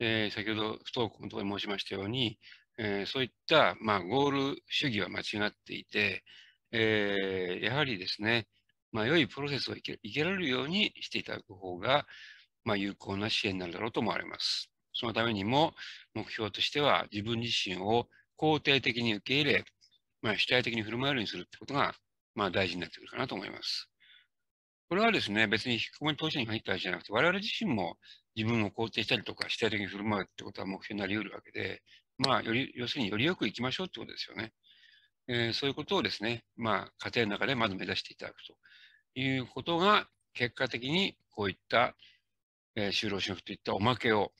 えー、先ほど不登校のところに申しましたように、えー、そういった、まあ、ゴール主義は間違っていて、えー、やはりですね、まあ、良いプロセスを生けられるようにしていただく方が、まあ、有効な支援になるだろうと思われます。そのためにも目標としては自分自身を肯定的に受け入れ、まあ、主体的に振る舞えるようにするってことが、まあ、大事になってくるかなと思います。これはですね、別に引きこもり当事者に限った話じゃなくて、我々自身も自分を肯定したりとか、主体的に振る舞うってことは目標になり得るわけで、まあ、より、要するによりよく行きましょうってことですよね。えー、そういうことをですね、まあ、家庭の中でまず目指していただくということが、結果的にこういった、えー、就労就職といったおまけを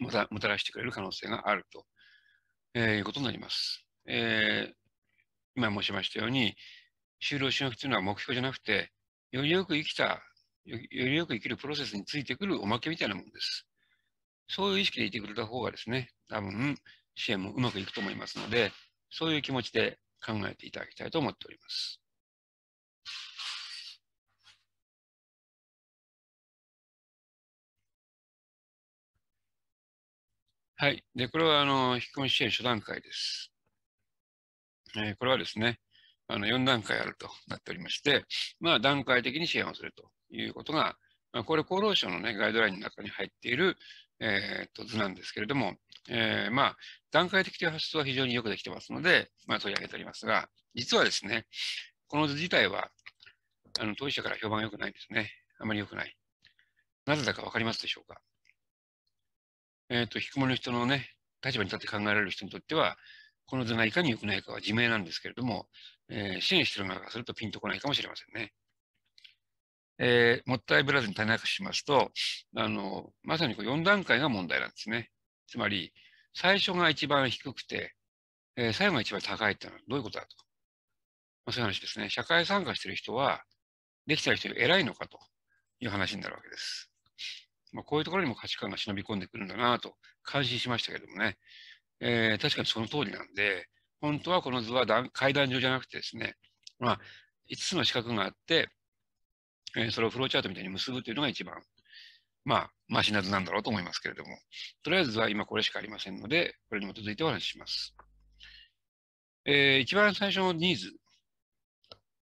もたらしてくれる可能性があると、えー、いうことになります。えー、今申しましたように、就労支援というのは目標じゃなくて、よりよく生きた、よりよく生きるプロセスについてくるおまけみたいなものです。そういう意識でいてくれた方がですね、多分支援もうまくいくと思いますので、そういう気持ちで考えていただきたいと思っております。はい。で、これは、あの、引き込み支援初段階です。えー、これはですね、あの、4段階あるとなっておりまして、まあ、段階的に支援をするということが、まあ、これ、厚労省のね、ガイドラインの中に入っている、えー、と、図なんですけれども、えー、まあ、段階的という発想は非常によくできてますので、まあ、取り上げておりますが、実はですね、この図自体は、あの、当事者から評判良くないですね。あまり良くない。なぜだか分かりますでしょうかえっ、ー、と、引きこもりの人のね、立場に立って考えられる人にとっては、この図がいかに良くないかは自明なんですけれども、えー、支援してる側からするとピンとこないかもしれませんね。えー、もったいぶらずに足りなかしますと、あの、まさにこう4段階が問題なんですね。つまり、最初が一番低くて、えー、最後が一番高いってのはどういうことだと。まあ、そういう話ですね。社会参加してる人は、できた人より偉いのかという話になるわけです。まあ、こういうところにも価値観が忍び込んでくるんだなと感心しましたけどもね、えー、確かにその通りなんで、本当はこの図は階段上じゃなくてですね、まあ、5つの四角があって、えー、それをフローチャートみたいに結ぶというのが一番、まあ、マシな図なんだろうと思いますけれども、とりあえず図は今これしかありませんので、これに基づいてお話しします。えー、一番最初のニーズ、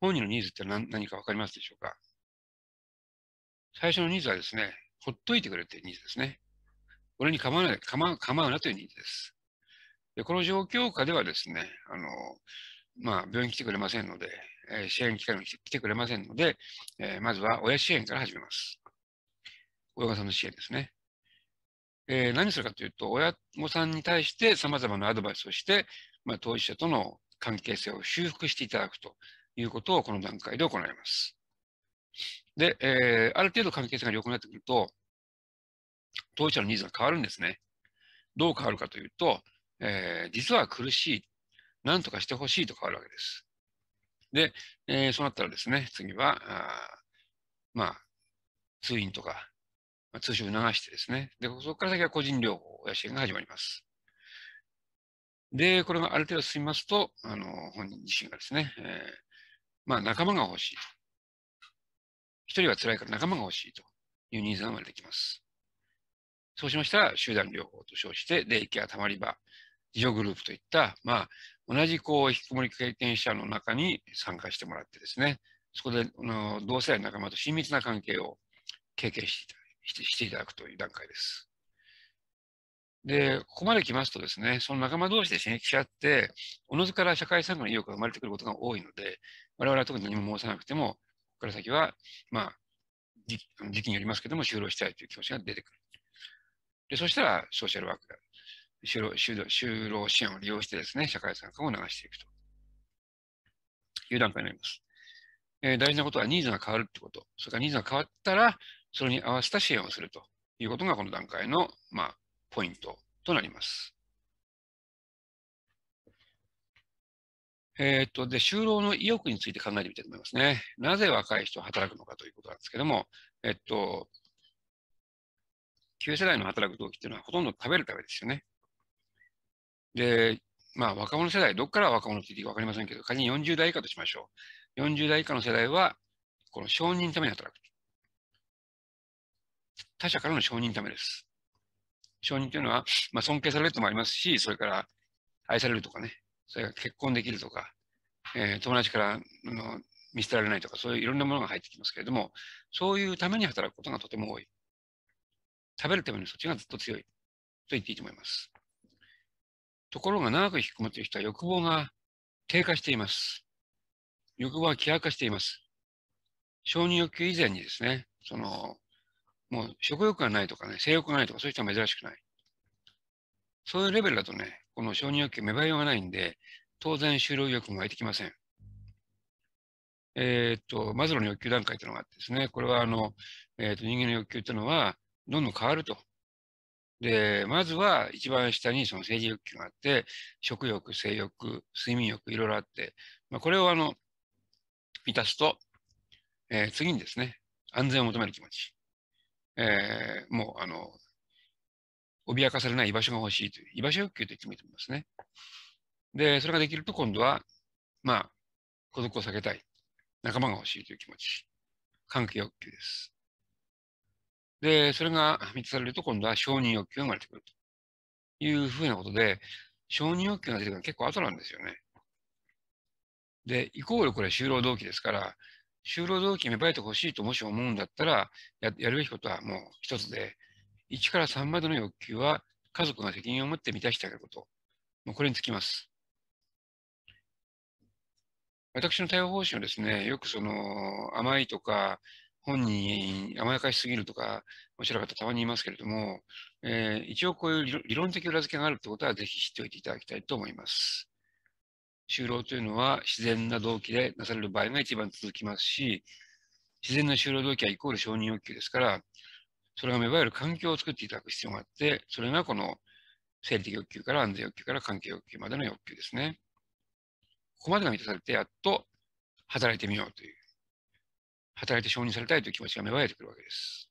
本人のニーズって何何か分かりますでしょうか最初のニーズはですね、ほっといてくれというニーズですね。俺に構わない、構う構うなというニーズです。で、この状況下ではですね、あの、まあ、病院来てくれませんので、えー、支援機関に来てくれませんので、えー、まずは親支援から始めます。親御さんの支援ですね。えー、何するかというと、親御さんに対して様々なアドバイスをして、まあ、当事者との関係性を修復していただくということをこの段階で行います。で、えー、ある程度関係性が良くなってくると、当事者のニーズが変わるんですね。どう変わるかというと、えー、実は苦しい、なんとかしてほしいと変わるわけです。で、えー、そうなったらですね、次は、あまあ、通院とか、まあ、通所を促してですね、で、そこから先は個人療法、親支援が始まります。で、これがある程度進みますと、あの、本人自身がですね、えー、まあ、仲間が欲しいと。一人は辛いから仲間が欲しいというニーズが生まれてきます。そうしましたら、集団療法と称して、霊気やたまり場、自助グループといった、まあ、同じこう、引きこもり経験者の中に参加してもらってですね、そこで、あの同世代の仲間と親密な関係を経験してしていただくという段階です。で、ここまで来ますとですね、その仲間同士で刺激し合って、おのずから社会参加の意欲が生まれてくることが多いので、我々は特に何も申さなくても、から先は、まあ、時時期によりますけども、就労したいという気持ちが出てくる。で、そしたら、ソーシャルワークが就労就労就労支援を利用してですね、社会参加を促していくという段階になります。えー、大事なことはニーズが変わるってこと。それからニーズが変わったら、それに合わせた支援をするということが、この段階の、まあ、ポイントとなります。えっ、ー、と、で、就労の意欲について考えてみたいと思いますね。なぜ若い人は働くのかということなんですけども、えっと、旧世代の働く動機っていうのはほとんど食べるためですよね。で、まあ若者世代、どこから若者って言っていいか分かりませんけど、仮に40代以下としましょう。40代以下の世代は、この承認のために働く。他者からの承認のためです。承認というのは、まあ、尊敬されるともありますし、それから愛されるとかね、それが結婚できるとか、えー、友達からの見捨てられないとか、そういういろんなものが入ってきますけれども、そういうために働くことがとても多い。食べるための措置がずっと強い。と言っていいと思います。ところが長く引きこもっている人は欲望が低下しています。欲望は希薄化しています。承認欲求以前にですね、その、もう食欲がないとかね、性欲がないとか、そういう人は珍しくない。そういうレベルだとね、この承認欲求芽生えようがないんで、当然就労意欲も湧いてきません。えー、っと、マズローの欲求段階というのがあってですね、これはあの、えー、っと人間の欲求というのはどんどん変わると。で、まずは一番下にその政治欲求があって、食欲、性欲、睡眠欲、いろいろあって、まあ、これをあの、満たすと、えー、次にですね、安全を求める気持ち。えー、もうあの脅かされない居場所が欲しいという、居場所欲求と言ってもいいと思いますね。で、それができると今度は、まあ、孤独を避けたい。仲間が欲しいという気持ち。関係欲求です。で、それが満たされると今度は承認欲求が生まれてくるというふうなことで、承認欲求が出てくるのは結構後なんですよね。で、イコールこれ就労動機ですから、就労動機芽生えてほしいともし思うんだったらや、やるべきことはもう一つで、1から3までの欲求は家族が責任を持って満たしてあげること。もうこれにつきます。私の対応方針はですね、よくその甘いとか、本人甘やかしすぎるとか、おっしゃる方たまにいますけれども、えー、一応こういう理論的裏付けがあるってことはぜひ知っておいていただきたいと思います。就労というのは自然な動機でなされる場合が一番続きますし、自然な就労動機はイコール承認欲求ですから、それが芽生える環境を作っていただく必要があって、それがこの生理的欲求から安全欲求から関係欲求までの欲求ですね。ここまでが満たされて、やっと働いてみようという、働いて承認されたいという気持ちが芽生えてくるわけです。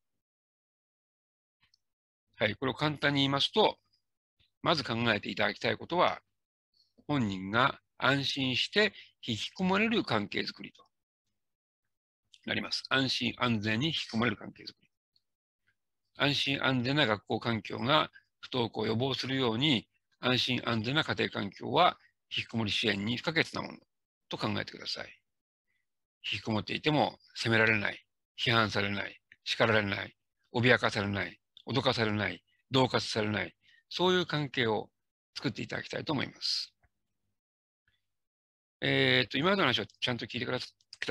はい、これを簡単に言いますと、まず考えていただきたいことは、本人が安心して引き込まれる関係づくりとなります。安心安全に引き込まれる関係づくり。安心安全な学校環境が不登校を予防するように、安心安全な家庭環境は引きこもり支援に不可欠なものと考えてください。引きこもっていても責められない、批判されない、叱られない、脅かされない、脅かされない、恫喝されない、そういう関係を作っていただきたいと思います。えっ、と、今までの話をちゃんと聞いてくだ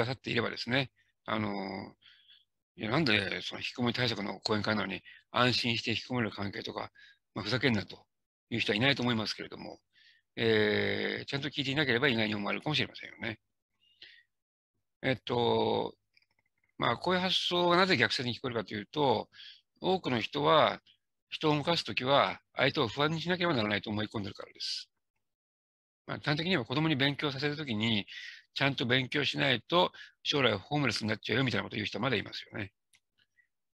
さっていればですね、あの、いや、なんで、その引きこもり対策の講演会なのに、安心して引きこもる関係とか、まあ、ふざけんなという人はいないと思いますけれども、えー、ちゃんと聞いていなければ意外に思われるかもしれませんよね。えっと、まあ、こういう発想がなぜ逆説に聞こえるかというと、多くの人は、人を動かすときは、相手を不安にしなければならないと思い込んでるからです。まあ、端的には子供に勉強させるときに、ちゃんと勉強しないと将来ホームレスになっちゃうよみたいなことを言う人はまだいますよね。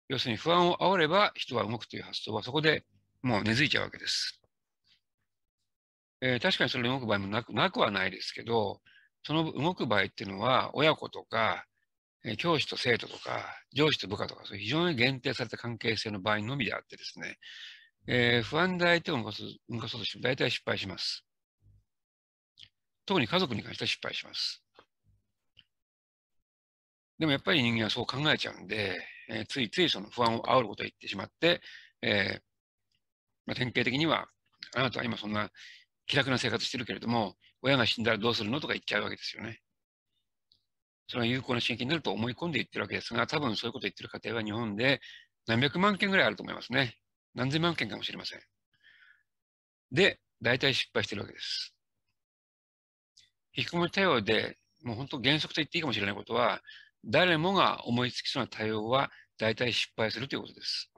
要するに不安を煽れば人は動くという発想はそこでもう根付いちゃうわけです。えー、確かにそれ動く場合もなくなくはないですけど、その動く場合っていうのは親子とか、えー、教師と生徒とか上司と部下とかそういう非常に限定された関係性の場合のみであってですね、えー、不安で相手を動かす動かそうとしても大体失敗します。特に家族に関しては失敗します。でもやっぱり人間はそう考えちゃうんで、えー、ついついその不安を煽ることを言ってしまって、えー、まあ、典型的には、あなたは今そんな気楽な生活してるけれども、親が死んだらどうするのとか言っちゃうわけですよね。それは有効な刺激になると思い込んで言ってるわけですが、多分そういうこと言ってる家庭は日本で何百万件ぐらいあると思いますね。何千万件かもしれません。で、大体失敗してるわけです。引きこもり対応で、もう本当原則と言っていいかもしれないことは、誰もが思いつきそうな対応は大体失敗するということです。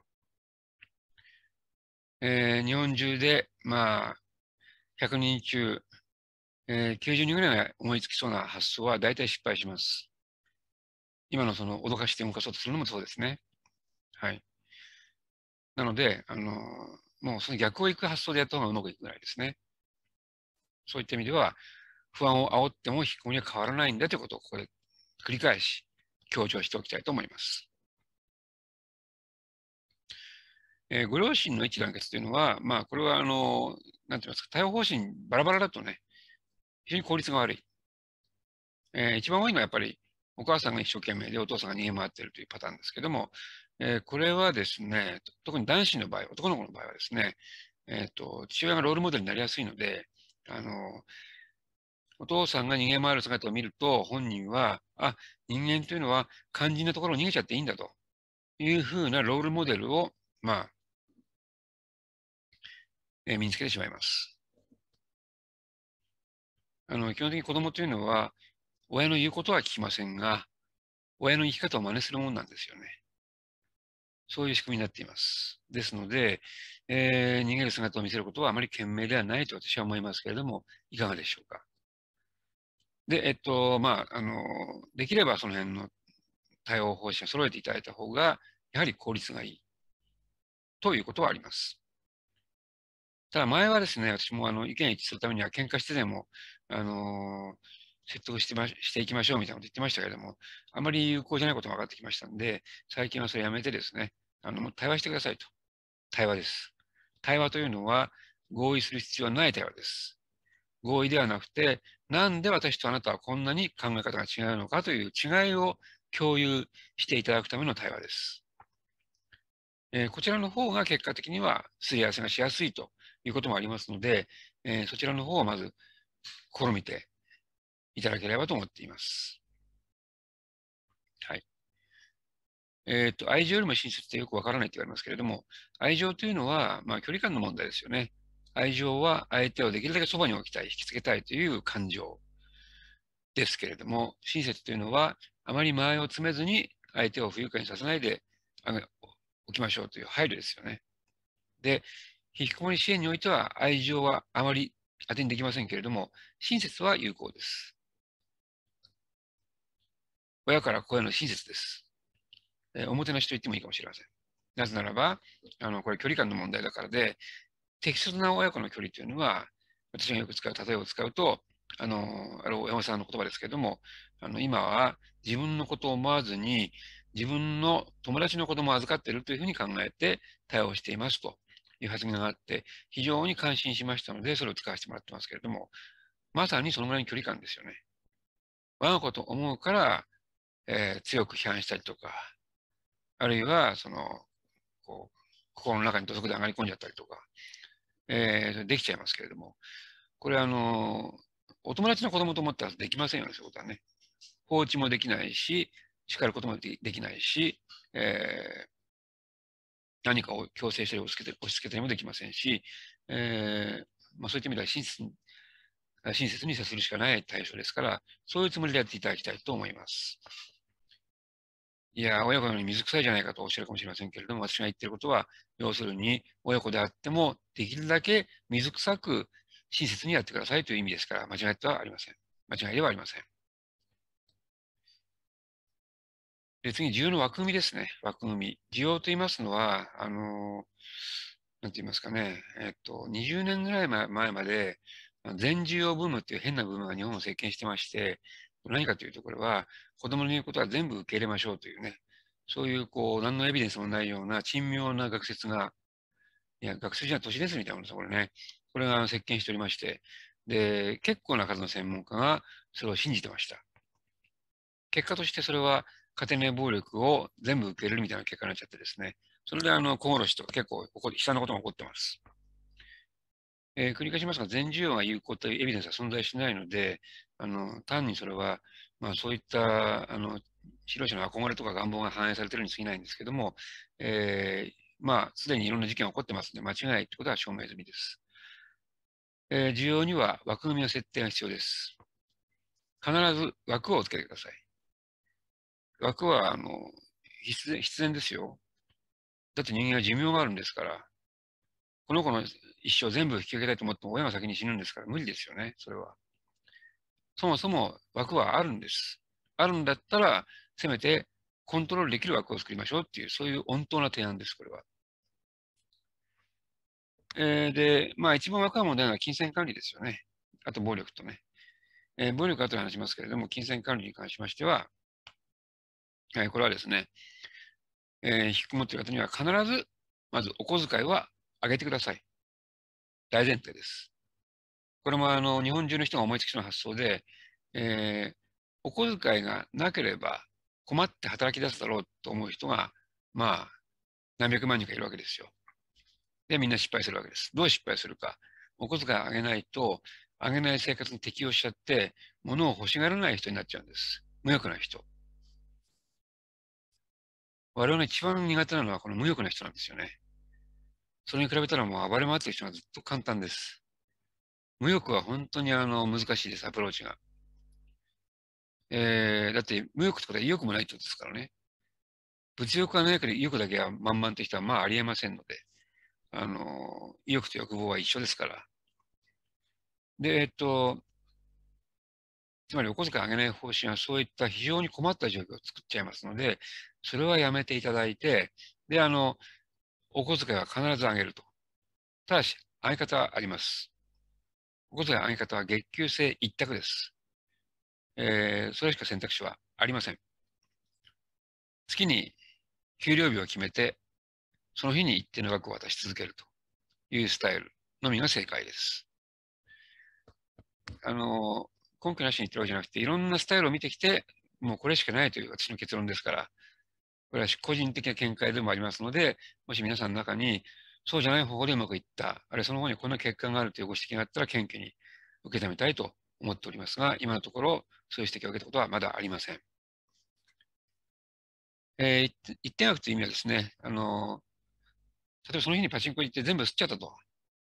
えー、日本中で、まあ、100人中、えー、90人ぐらいが思いつきそうな発想は大体失敗します。今のその脅かして動かそうとするのもそうですね。はい。なので、あのー、もうその逆をいく発想でやった方がうまくいくぐらいですね。そういった意味では、不安を煽っても引っ込みは変わらないんだということをここで繰り返し強調しておきたいと思います。えー、ご両親の一団結というのは、まあ、これはあの、なんて言いますか、対応方針バラバラだとね、非常に効率が悪い。えー、一番多いのはやっぱり、お母さんが一生懸命でお父さんが逃げ回っているというパターンですけども、えー、これはですね、特に男子の場合、男の子の場合はですね、えっ、ー、と、父親がロールモデルになりやすいので、あの、お父さんが逃げ回る姿を見ると、本人は、あ、人間というのは肝心なところを逃げちゃっていいんだというふうなロールモデルを、まあ、えー、身につけてしまいます。あの、基本的に子供というのは、親の言うことは聞きませんが、親の生き方を真似するもんなんですよね。そういう仕組みになっています。ですので、えー、逃げる姿を見せることはあまり賢明ではないと私は思いますけれども、いかがでしょうか。で、えっと、まあ、あの、できればその辺の対応方針を揃えていただいた方が、やはり効率がいい。ということはあります。ただ前はですね、私もあの意見一致するためには喧嘩してでも、あの説得してましていきましょうみたいなこと言ってましたけれども、あまり有効じゃないことが分かってきましたんで、最近はそれやめてですね、あの、対話してくださいと。対話です。対話というのは合意する必要はない対話です。合意ではなくて、なんで私とあなたはこんなに考え方が違うのかという違いを共有していただくための対話です。えー、こちらの方が結果的にはすり合わせがしやすいということもありますので、えー、そちらの方をまず試みていただければと思っています。はい。えっ、ー、と、愛情よりも親切ってよくわからないって言われますけれども、愛情というのは、まあ、距離感の問題ですよね。愛情は相手をできるだけそばに置きたい、引きつけたいという感情ですけれども、親切というのは、あまり間合いを詰めずに相手を不愉快にさせないで置きましょうという配慮ですよね。で、引きこもり支援においては愛情はあまり当てにできませんけれども、親切は有効です。親から子への親切です。えも表なしと言ってもいいかもしれません。なぜならば、あのこれ距離感の問題だからで、適切な親子の距離というのは、私がよく使う例えを使うと、あの、あれ、山本さんの言葉ですけれども、あの、今は自分のことを思わずに、自分の友達の子供を預かっているというふうに考えて対応していますという発言があって、非常に感心しましたので、それを使わせてもらってますけれども、まさにそのぐらいの距離感ですよね。我が子と思うから、えー、強く批判したりとか、あるいは、その、こう、心の中に土足で上がり込んじゃったりとか、えー、できちゃいますけれども、これあの、お友達の子供と思ったらできませんよね、そういうことはね。放置もできないし、叱ることもできないし、えー、何かを強制したり押し付け押し付けたりもできませんし、えーまあ、そういった意味では親切に親切に接するしかない対象ですから、そういうつもりでやっていただきたいと思います。いや、親子のように水臭いじゃないかとおっしゃるかもしれませんけれども、私が言ってることは、要するに、親子であっても、できるだけ水臭く親切にやってくださいという意味ですから、間違いではありません。間違いではありません。で次、需要の枠組みですね。枠組み。需要と言いますのは、あの、なんて言いますかね、えっと、20年ぐらい前まで、全需要ブームっていう変なブームが日本を席巻してまして、何かというと、これは子供の言うことは全部受け入れましょうというね、そういうこう何のエビデンスもないような珍妙な学説が、いや、学説じゃ年ですみたいなものですこれね。これが席巻しておりまして、で、結構な数の専門家がそれを信じてました。結果としてそれは家庭内暴力を全部受け入れるみたいな結果になっちゃってですね、それであの、小殺しと結構起こことが起こってます。えー、繰り返しますが、全需要が有効というエビデンスは存在しないので、あの単にそれは、まあ、そういったあの治療者の憧れとか願望が反映されているに過ぎないんですけども、えー、まあ、すでにいろんな事件が起こってますので、間違いということは証明済みです。えー、需要には枠組みの設定が必要です。必ず枠をつけてください。枠は、あの、必然ですよ。だって人間は寿命があるんですから、この子の一生全部引き受けたいと思っても親が先に死ぬんですから無理ですよね、それは。そもそも枠はあるんです。あるんだったら、せめてコントロールできる枠を作りましょうっていう、そういう穏当な提案です、これは。えー、で、まあ一番若い問題は金銭管理ですよね。あと暴力とね。えー、暴力は後で話しますけれども、金銭管理に関しましては、はい、これはですね、えー、引きこもっている方には必ず、まずお小遣いは上げてください。大前提です。これもあの日本中の人が思いつきの発想で、えー、お小遣いがなければ困って働き出すだろうと思う人が、まあ、何百万人かいるわけですよ。で、みんな失敗するわけです。どう失敗するか。お小遣いあげないと、あげない生活に適応しちゃって、物を欲しがらない人になっちゃうんです。無欲な人。我々一番苦手なのはこの無欲な人なんですよね。それに比べたらもう暴れ回ってる人がずっと簡単です。無欲は本当にあの難しいです、アプローチが。えー、だって無欲ってことは意欲もないってことですからね。物欲がないから意欲だけは満々って人はまあありえませんので、あの、意欲と欲望は一緒ですから。で、えっと、つまりお小遣いあげない方針はそういった非常に困った状況を作っちゃいますので、それはやめていただいて、で、あの、お小遣いは必ずあげると。ただし、相方はあります。お小遣い相方は月給制一択です。えー、それしか選択肢はありません。月に給料日を決めて、その日に一定の額を渡し続けるというスタイルのみが正解です。あの、根拠なしに言ってるわけじゃなくて、いろんなスタイルを見てきて、もうこれしかないという私の結論ですから、これは個人的な見解でもありますので、もし皆さんの中に、そうじゃない方法でうまくいった、あるいはその方にこんな欠陥があるというご指摘があったら、謙虚に受け止めたいと思っておりますが、今のところ、そういう指摘を受けたことはまだありません。えー、一点悪という意味はですね、あの、例えばその日にパチンコに行って全部吸っちゃったと。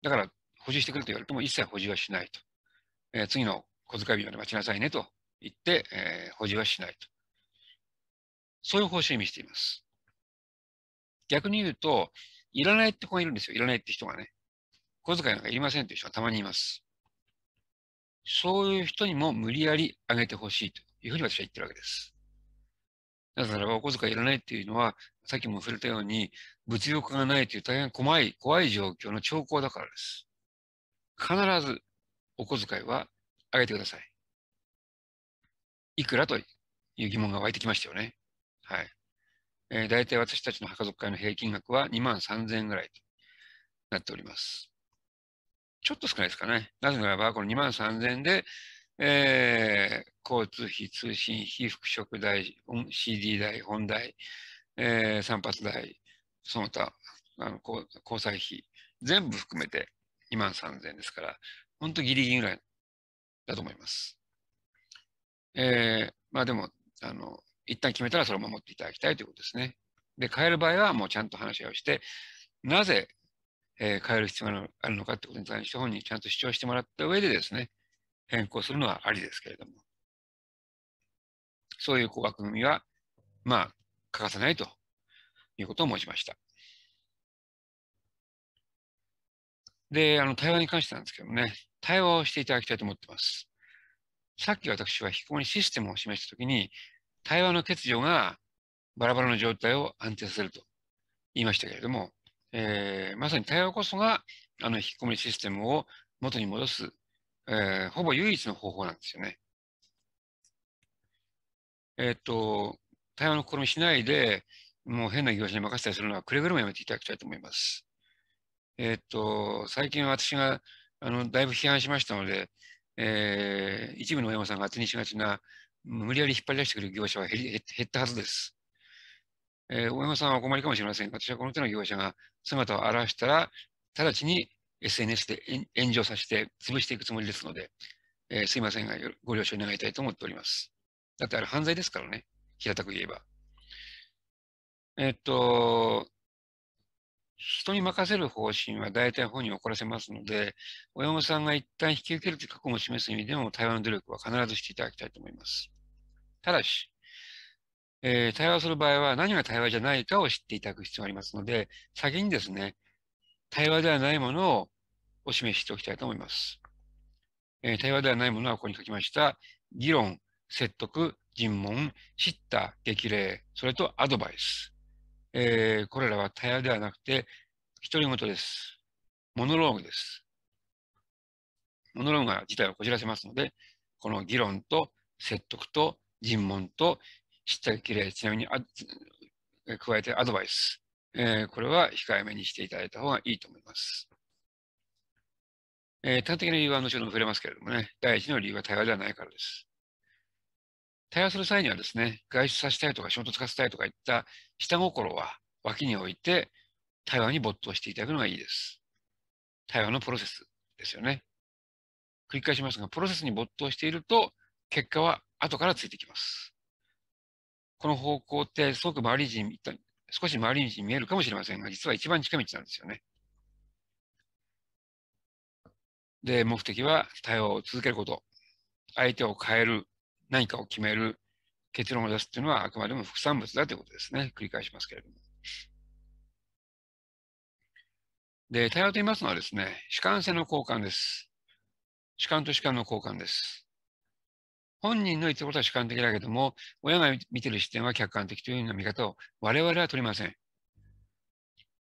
だから補充してくれと言われても一切補充はしないと。えー、次の小遣い日まで待ちなさいねと言って、えー、補充はしないと。そういう方針を意味しています。逆に言うと、いらないって子がいるんですよ。いらないって人がね。小遣いなんかいりませんという人がたまにいます。そういう人にも無理やりあげてほしいというふうに私は言ってるわけです。なぜならば、お小遣いいらないっていうのは、さっきも触れたように、物欲がないという大変怖い、怖い状況の兆候だからです。必ず、お小遣いはあげてください。いくらという疑問が湧いてきましたよね。はい。えー、大体私たちの墓族会の平均額は2万3000円ぐらいとなっております。ちょっと少ないですかね。なぜならば、この2万3000円で、えー、交通費、通信費、服飾代、CD 代、本代、えー、散髪代、その他、あの交際費、全部含めて2万3000円ですから、本当ギリギリぐらいだと思います。えー、まあでも、あの、一旦決めたらそれを守っていただきたいということですね。で、変える場合はもうちゃんと話し合いをして、なぜ、えー、変える必要があるのかってことに対して本人にちゃんと主張してもらった上でですね、変更するのはありですけれども。そういう枠組みは、まあ、欠かせないということを申しました。で、あの、対話に関してなんですけどね、対話をしていただきたいと思ってます。さっき私は非行こシステムを示したときに、対話の欠如がバラバラの状態を安定させると言いましたけれども、えー、まさに対話こそがあの引きこもりシステムを元に戻す、えー、ほぼ唯一の方法なんですよね。えっ、と、対話の試みしないで、もう変な業者に任せたりするのはくれぐれもやめていただきたいと思います。えっ、と、最近私があのだいぶ批判しましたので、えー、一部の親御さんが当てにしがちな無理やり引っ張り出してくる業者は減り減ったはずです。えー、大山さんはお困りかもしれませんが、私はこの手の業者が姿を現したら、直ちに SNS で炎上させて潰していくつもりですので、えー、すいませんが、ご了承願いたいと思っております。だってあれ犯罪ですからね、平たく言えば。えー、っと、人に任せる方針は大体本人を怒らせますので、親御さんが一旦引き受けるという覚悟を示す意味でも、対話の努力は必ずしていただきたいと思います。ただし、えー、対話する場合は何が対話じゃないかを知っていただく必要がありますので、先にですね、対話ではないものをお示ししておきたいと思います。えー、対話ではないものはここに書きました。議論、説得、尋問、知った、激励、それとアドバイス。えー、これらは対話ではなくて、独り言です。モノローグです。モノローグが自体をこじらせますので、この議論と説得と尋問と知ったきれい、ちなみに加えてアドバイス、えー、これは控えめにしていただいた方がいいと思います。えー、端的な理由は後ほど触れますけれどもね、第一の理由は対話ではないからです。対話する際にはですね、外出させたいとか衝突させたいとかいった下心は脇に置いて対話に没頭していただくのがいいです。対話のプロセスですよね。繰り返しますが、プロセスに没頭していると結果は後からついてきます。この方向ってすごく周りに、少し周りに見えるかもしれませんが、実は一番近道なんですよね。で、目的は対話を続けること。相手を変える、何かを決める、結論を出すっていうのはあくまでも副産物だということですね。繰り返しますけれども。で、対話と言いますのはですね、主観性の交換です。主観と主観の交換です。本人の言ってることは主観的だけども、親が見てる視点は客観的というような見方を我々は取りません。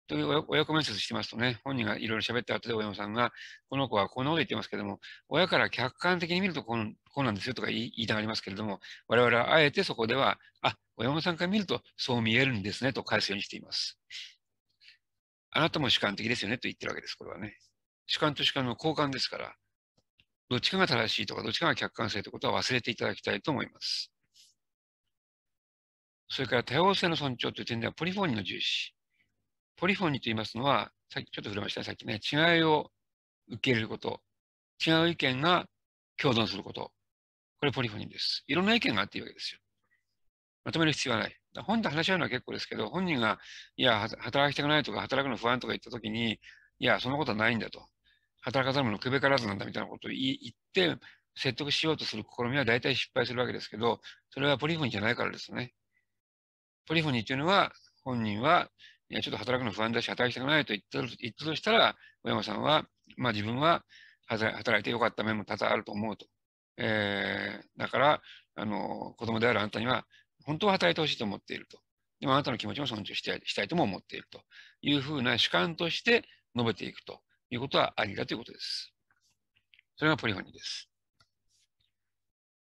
という親子面接してますとね、本人がいろいろ喋った後で親御さんが、この子はこんなこと言ってますけども、親から客観的に見るとこうこうなんですよとか言いたがりますけれども、我々はあえてそこでは、あ、親御さんから見るとそう見えるんですねと返すようにしています。あなたも主観的ですよねと言ってるわけです、これはね。主観と主観の交換ですから、どっちかが正しいとか、どっちかが客観性ということは忘れていただきたいと思います。それから多様性の尊重という点ではポリフォニーの重視。ポリフォニーと言いますのは、さっきちょっと触れましたね、さっきね、違いを受け入れること、違う意見が共存すること。これポリフォニーです。いろんな意見があっていいわけですよ。まとめる必要はない。本で話し合うのは結構ですけど、本人が、いや、働きたくないとか、働くの不安とか言ったときに、いや、そんなことはないんだと。働かざるのくべからずなんだみたいなことを言って説得しようとする試みは大体失敗するわけですけど、それはポリフォニーじゃないからですね。ポリフォニーというのは本人は、いや、ちょっと働くの不安だし、働きたくないと言ったと言ったとしたら、小山さんは、まあ自分は働いてよかった面も多々あると思うと。えー、だから、あの、子供であるあなたには、本当は働いてほしいと思っていると。でもあなたの気持ちも尊重してしたいとも思っているというふうな主観として述べていくと。いうことはありだということです。それがポリフォニーです。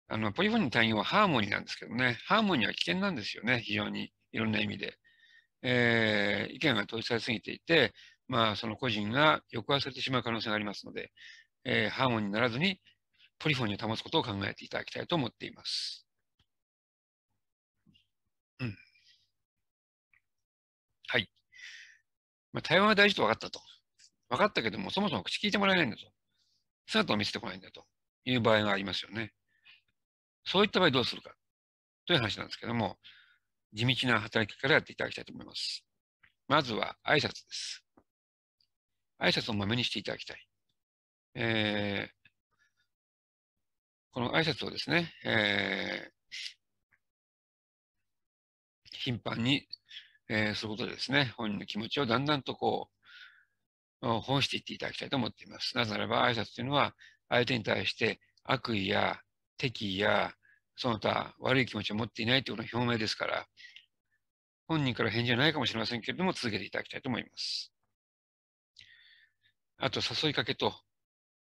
あの、ポリフォニーの単はハーモニーなんですけどね、ハーモニーは危険なんですよね、非常に。いろんな意味で。えー、意見が統一されすぎていて、まあ、その個人が抑圧されてしまう可能性がありますので、えー、ハーモニーにならずにポリフォニーを保つことを考えていただきたいと思っています。うん。はい。まあ、対話が大事と分かったと。分かったけども、そもそも口聞いてもらえないんだと。姿を見せてこないんだという場合がありますよね。そういった場合どうするかという話なんですけども、地道な働きからやっていただきたいと思います。まずは挨拶です。挨拶をまめにしていただきたい。えー、この挨拶をですね、えー、頻繁に、えー、することでですね、本人の気持ちをだんだんとこう、本していっていただきたいと思っています。なぜならば挨拶というのは相手に対して悪意や敵意やその他悪い気持ちを持っていないということの表明ですから、本人から返事はないかもしれませんけれども、続けていただきたいと思います。あと、誘いかけと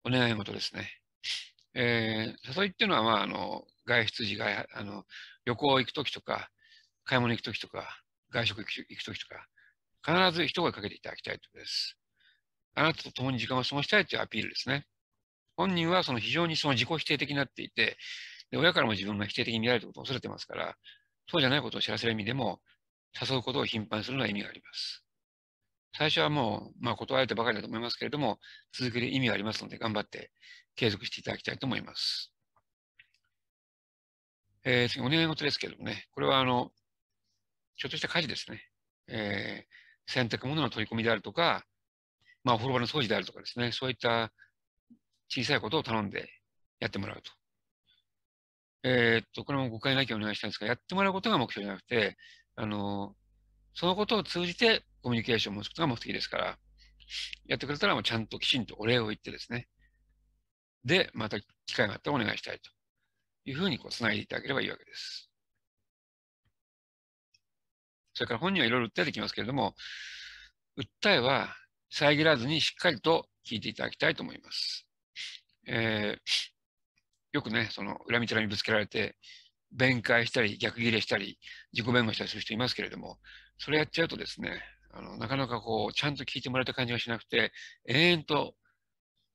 お願い事ですね。えー、誘いっていうのは、まあ、あの、外出時、外、あの、旅行行くときとか、買い物行くときとか、外食行くときとか、必ず一声かけていただきたいということです。あなたと共に時間を過ごしたいというアピールですね。本人はその非常にその自己否定的になっていて、で親からも自分が否定的に見られることを恐れてますから、そうじゃないことを知らせる意味でも、誘うことを頻繁にするのは意味があります。最初はもう、まあ、断られてばかりだと思いますけれども、続ける意味がありますので、頑張って継続していただきたいと思います。えー、次、お願い事ですけれどもね、これは、あの、ちょっとした家事ですね。えー、洗濯物の取り込みであるとか、まあ、お風呂場の掃除であるとかですね、そういった小さいことを頼んでやってもらうと。えー、っと、これも誤解なきゃお願いしたいんですが、やってもらうことが目標じゃなくて、あの、そのことを通じてコミュニケーションを持つことが目的ですから、やってくれたらもうちゃんときちんとお礼を言ってですね、で、また機会があったらお願いしたいというふうにこう繋いでいただければいいわけです。それから本人はいろいろ訴えてきますけれども、訴えは遮らずにしっかりと聞いていただきたいと思います。えー、よくね、その恨みつらみぶつけられて、弁解したり、逆ギレしたり、自己弁護したりする人いますけれども、それやっちゃうとですね、あのなかなかこう、ちゃんと聞いてもらえた感じがしなくて、延々と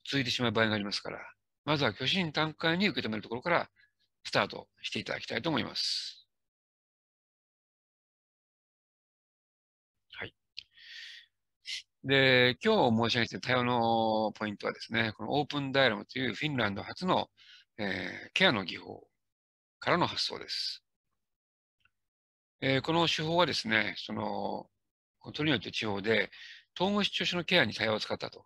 続いてしまう場合がありますから、まずは虚心短観に受け止めるところからスタートしていただきたいと思います。で、今日申し上げて対応のポイントはですね、このオープンダイアロムというフィンランド初の、えー、ケアの技法からの発想です。えー、この手法はですね、その、都によって地方で統合失調症のケアに対話を使ったと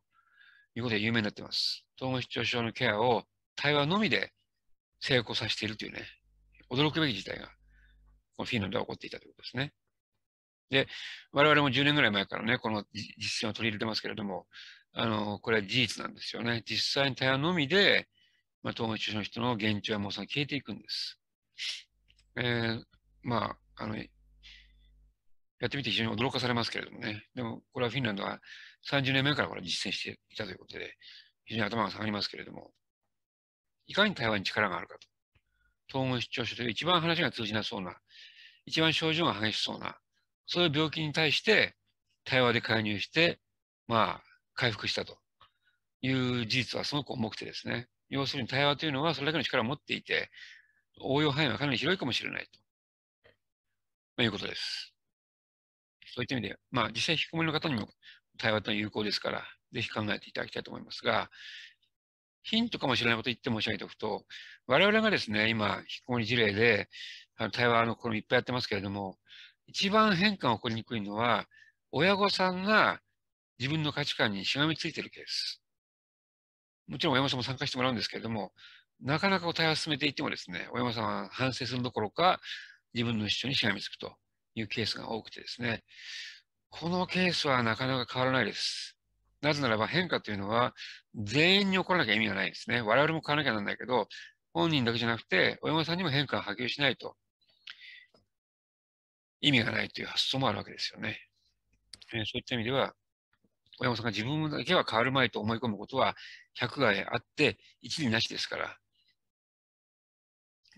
いうことで有名になっています。統合失調症のケアを対話のみで成功させているというね、驚くべき事態が、このフィンランドは起こっていたということですね。で、我々も10年ぐらい前からね、この実践を取り入れてますけれども、あの、これは事実なんですよね。実際に対話のみで、まあ、統合症の人の現状や妄想が消えていくんです。えー、まあ、あの、やってみて非常に驚かされますけれどもね。でも、これはフィンランドは30年前からこれ実践していたということで、非常に頭が下がりますけれども、いかに台湾に力があるかと。統合失調症という一番話が通じなそうな、一番症状が激しそうな、そういう病気に対して対話で介入して、まあ、回復したという事実はすごく重くてですね、要するに対話というのはそれだけの力を持っていて、応用範囲はかなり広いかもしれないと、まあ、いうことです。そういった意味で、まあ、実際、引きこもりの方にも対話というのは有効ですから、ぜひ考えていただきたいと思いますが、ヒントかもしれないこと言って申し上げておくと、我々がですね、今、引きこもり事例で、あの対話のこれいっぱいやってますけれども、一番変化が起こりにくいのは、親御さんが自分の価値観にしがみついているケース。もちろん親御さんも参加してもらうんですけれども、なかなかお対話を進めていってもですね、親御さんは反省するどころか、自分の主張にしがみつくというケースが多くてですね、このケースはなかなか変わらないです。なぜならば変化というのは全員に起こらなきゃ意味がないですね。我々も変わらなきゃなんないけど、本人だけじゃなくて、親御さんにも変化が波及しないと意味がないという発想もあるわけですよね。えー、そういった意味では、親御さんが自分だけは変わるまいと思い込むことは100があって一理なしですから、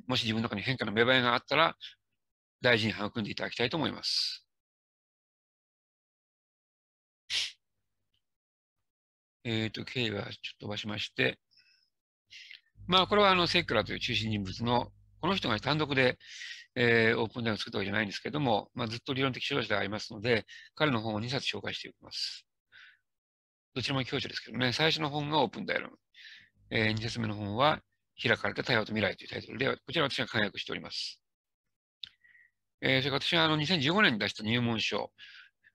もし自分の中に変化の芽生えがあったら、大事に育んでいただきたいと思います。えっ、ー、と、K はちょっと飛ばしまして、まあ、これはあの、セックラという中心人物の、この人が単独でえー、オープンでの作ったわけじゃないんですけども、まあ、ずっと理論的者でありますので、彼の本を2冊紹介していきます。どちらも教授ですけどね、最初の本がオープンダイアログ。えー、2冊目の本は、開かれた対話と未来というタイトルで、こちら私が解約しております。えー、それから私はあの2015年に出した入門書、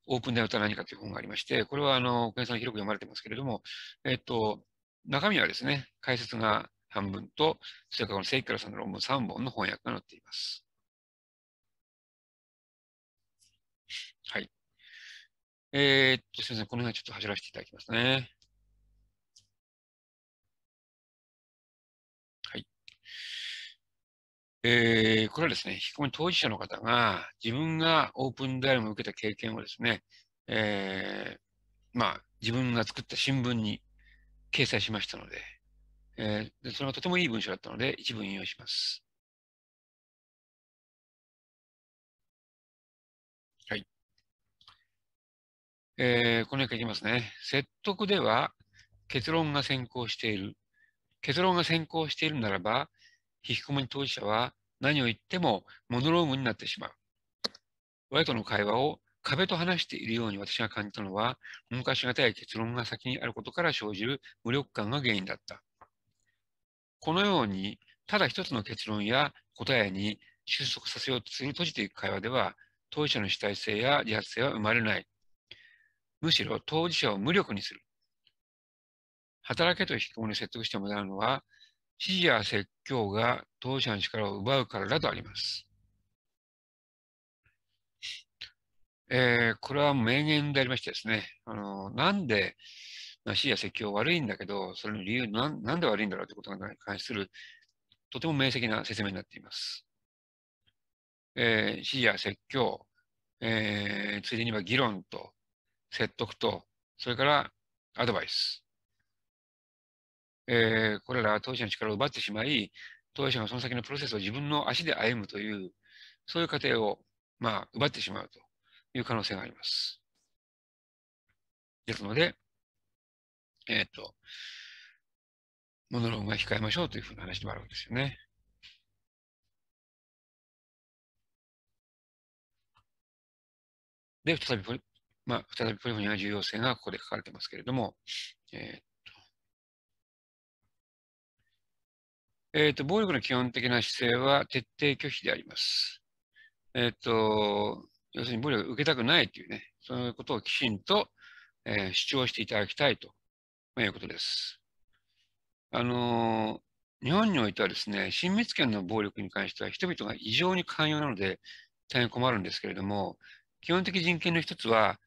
オープンダイアログとは何かという本がありまして、これはあの、小林さん広く読まれてますけれども、えっ、ー、と、中身はですね、解説が半分と、それからこのセイからさんの論文3本の翻訳が載っています。はい。えー、っと、せん、この辺ちょっと走らせていただきますね。はい。えー、これはですね、引き込当事者の方が、自分がオープンダイアムを受けた経験をですね、えー、まあ、自分が作った新聞に掲載しましたので、えー、それはとてもいい文章だったので、一部引用します。えー、このように書きますね。説得では結論が先行している。結論が先行しているならば、引きこもり当事者は何を言ってもモノローグになってしまう。親との会話を壁と話しているように私が感じたのは、昔がたい結論が先にあることから生じる無力感が原因だった。このように、ただ一つの結論や答えに収束させようとする閉じていく会話では、当事者の主体性や自発性は生まれない。むしろ当事者を無力にする。働けと引きこもり説得してもらうのは、指示や説教が当事者の力を奪うからだとあります。えー、これは名言でありましてですね、あのなんで指示や説教悪いんだけど、それの理由なん、なんで悪いんだろうということに関する、とても明晰な説明になっています。えー、指示や説教、えー、ついでには議論と、説得と、それからアドバイス。えー、これらは当事者の力を奪ってしまい、当事者がその先のプロセスを自分の足で歩むという、そういう過程を、まあ、奪ってしまうという可能性があります。ですので、えー、っと、モノローグは控えましょうというふうな話でもあるわけですよね。で、再びまあ、再びポリフォニアの重要性がここで書かれてますけれども、えー、っと、えー、っと、暴力の基本的な姿勢は徹底拒否であります。えー、っと、要するに暴力を受けたくないというね、そういうことをきちんと、えー、主張していただきたいと、まあ、いうことです。あの日本においてはですね、親密権の暴力に関しては人々が異常に寛容なので大変困るんですけれども、基本的人権の一つは、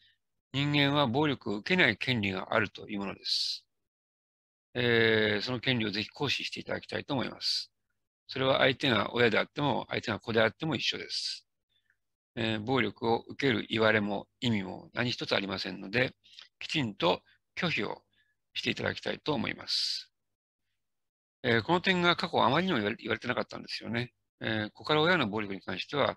人間は暴力を受けない権利があるというものです。えー、その権利をぜひ行使していただきたいと思います。それは相手が親であっても、相手が子であっても一緒です。えー、暴力を受ける言われも意味も何一つありませんので、きちんと拒否をしていただきたいと思います。えー、この点が過去あまりにも言われ言われてなかったんですよね。え子から親の暴力に関しては、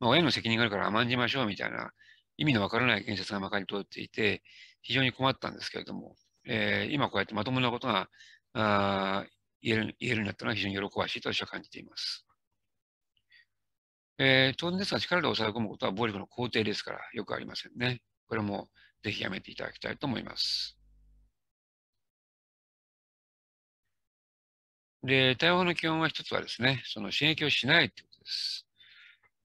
まあ、親の責任があるから甘んじましょうみたいな意味のわからない建設がまかり通っていて、非常に困ったんですけれども、えー、今こうやってまともなことがあ言える言えるようになったのは非常に喜ばしいと私は感じています。えー、当然ですが、力で抑え込むことは暴力の肯定ですから、よくありませんね。これもぜひやめていただきたいと思います。で、対応の基本は一つはですね、その刺激をしないということです。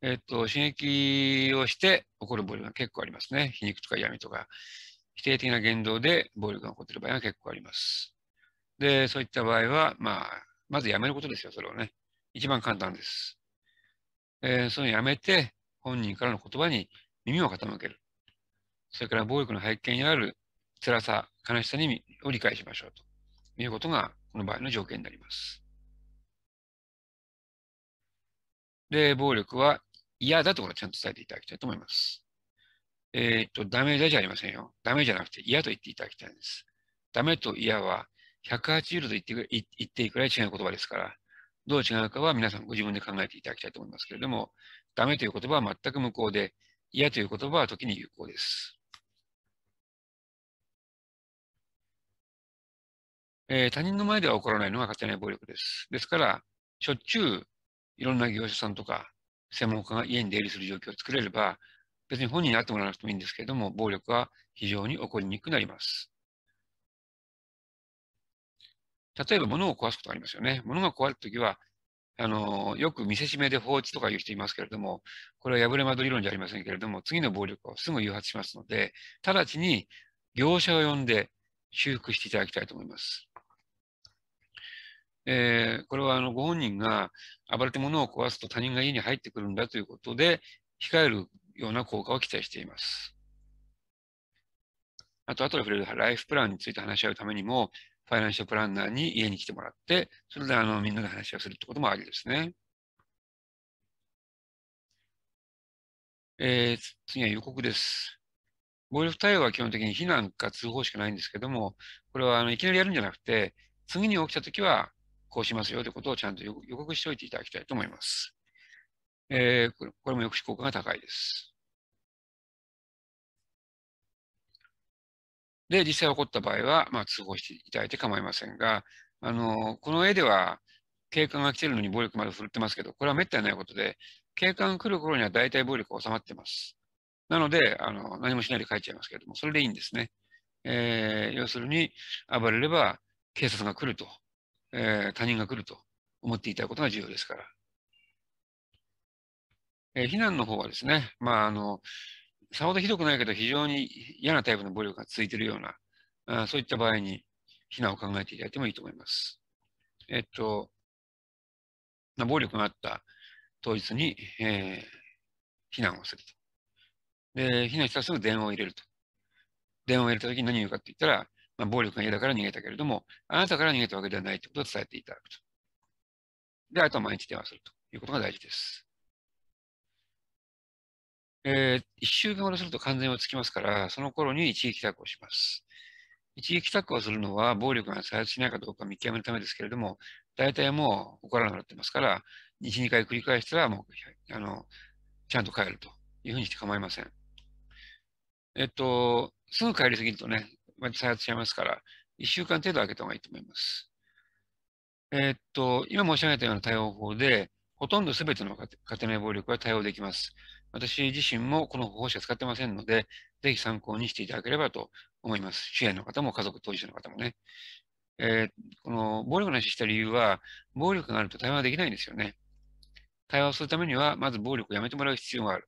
えっと、刺激をして起こる暴力が結構ありますね。皮肉とか闇とか、否定的な言動で暴力が起こっている場合が結構あります。で、そういった場合は、まあ、まずやめることですよ、それをね。一番簡単です。えー、そのやめて、本人からの言葉に耳を傾ける。それから暴力の背景にある辛さ、悲しさにを理解しましょうということが、この場合の条件になります。で、暴力は嫌だところはちゃんと伝えていただきたいと思います。えっ、と、ダメだじゃありませんよ。ダメじゃなくて嫌と言っていただきたいんです。ダメと嫌は180度と言っていくらい違う言葉ですから、どう違うかは皆さんご自分で考えていただきたいと思いますけれども、ダメという言葉は全く無効で、嫌という言葉は時に有効です。えー、他人の前では怒らないのが勝手な暴力です。ですから、しょっちゅういろんな業者さんとか専門家が家に出入りする状況を作れれば、別に本人に会ってもらわなくてもいいんですけれども、暴力は非常に起こりにくくなります。例えば物を壊すことがありますよね。物が壊れたときは、あの、よく見せしめで放置とか言う人いますけれども、これは破れ窓理論じゃありませんけれども、次の暴力をすぐ誘発しますので、直ちに業者を呼んで修復していただきたいと思います。えー、これはあのご本人が暴れて物を壊すと他人が家に入ってくるんだということで、控えるような効果を期待しています。あと、後で触れるライフプランについて話し合うためにも、ファイナンシャルプランナーに家に来てもらって、それであのみんなで話をするってこともありですね。えー、次は予告です。暴力対応は基本的に避難か通報しかないんですけども、これはあのいきなりやるんじゃなくて、次に起きたときはこうしますよということをちゃんと予告しておいていただきたいと思います。えー、これも抑止効果が高いです。で、実際起こった場合は、まあ、通報していただいて構いませんが、あのこの絵では、警官が来てるのに暴力まで振るってますけど、これはめったにないことで、警官来る頃には大体暴力が収まってます。なので、あの何もしないで帰っちゃいますけれども、それでいいんですね。えー、要するに、暴れれば警察が来るとえー、他人が来ると思っていただくことが重要ですから。えー、避難の方はですね、まあ、あの、さほどひどくないけど非常に嫌なタイプの暴力が続いているような、あそういった場合に避難を考えていただいてもいいと思います。えっと、まあ、暴力があった当日に、えー、避難をすると。で、避難したらすぐ電話を入れると。電話を入れたときに何を言うかって言ったら、まあ、暴力が嫌だから逃げたけれども、あなたから逃げたわけではないということを伝えていただくと。で、あとは毎日電話するということが大事です。えー、一週間ほどすると完全に落ち着きますから、その頃に一撃帰宅をします。一撃帰宅をするのは暴力が再発しないかどうか見極めるためですけれども、大体もう怒らなくなってますから、1、二回繰り返したらもう、あの、ちゃんと帰るというふうにして構いません。えっと、すぐ帰りすぎるとね、再発しちゃいますから、1週間程度空けた方がいいと思います。えー、っと、今申し上げたような対応法で、ほとんど全ての家庭内暴力は対応できます。私自身もこの方法しか使ってませんので、ぜひ参考にしていただければと思います。支援の方も家族当事者の方もね。えー、この暴力の話した理由は、暴力があると対話できないんですよね。対話をするためには、まず暴力をやめてもらう必要がある。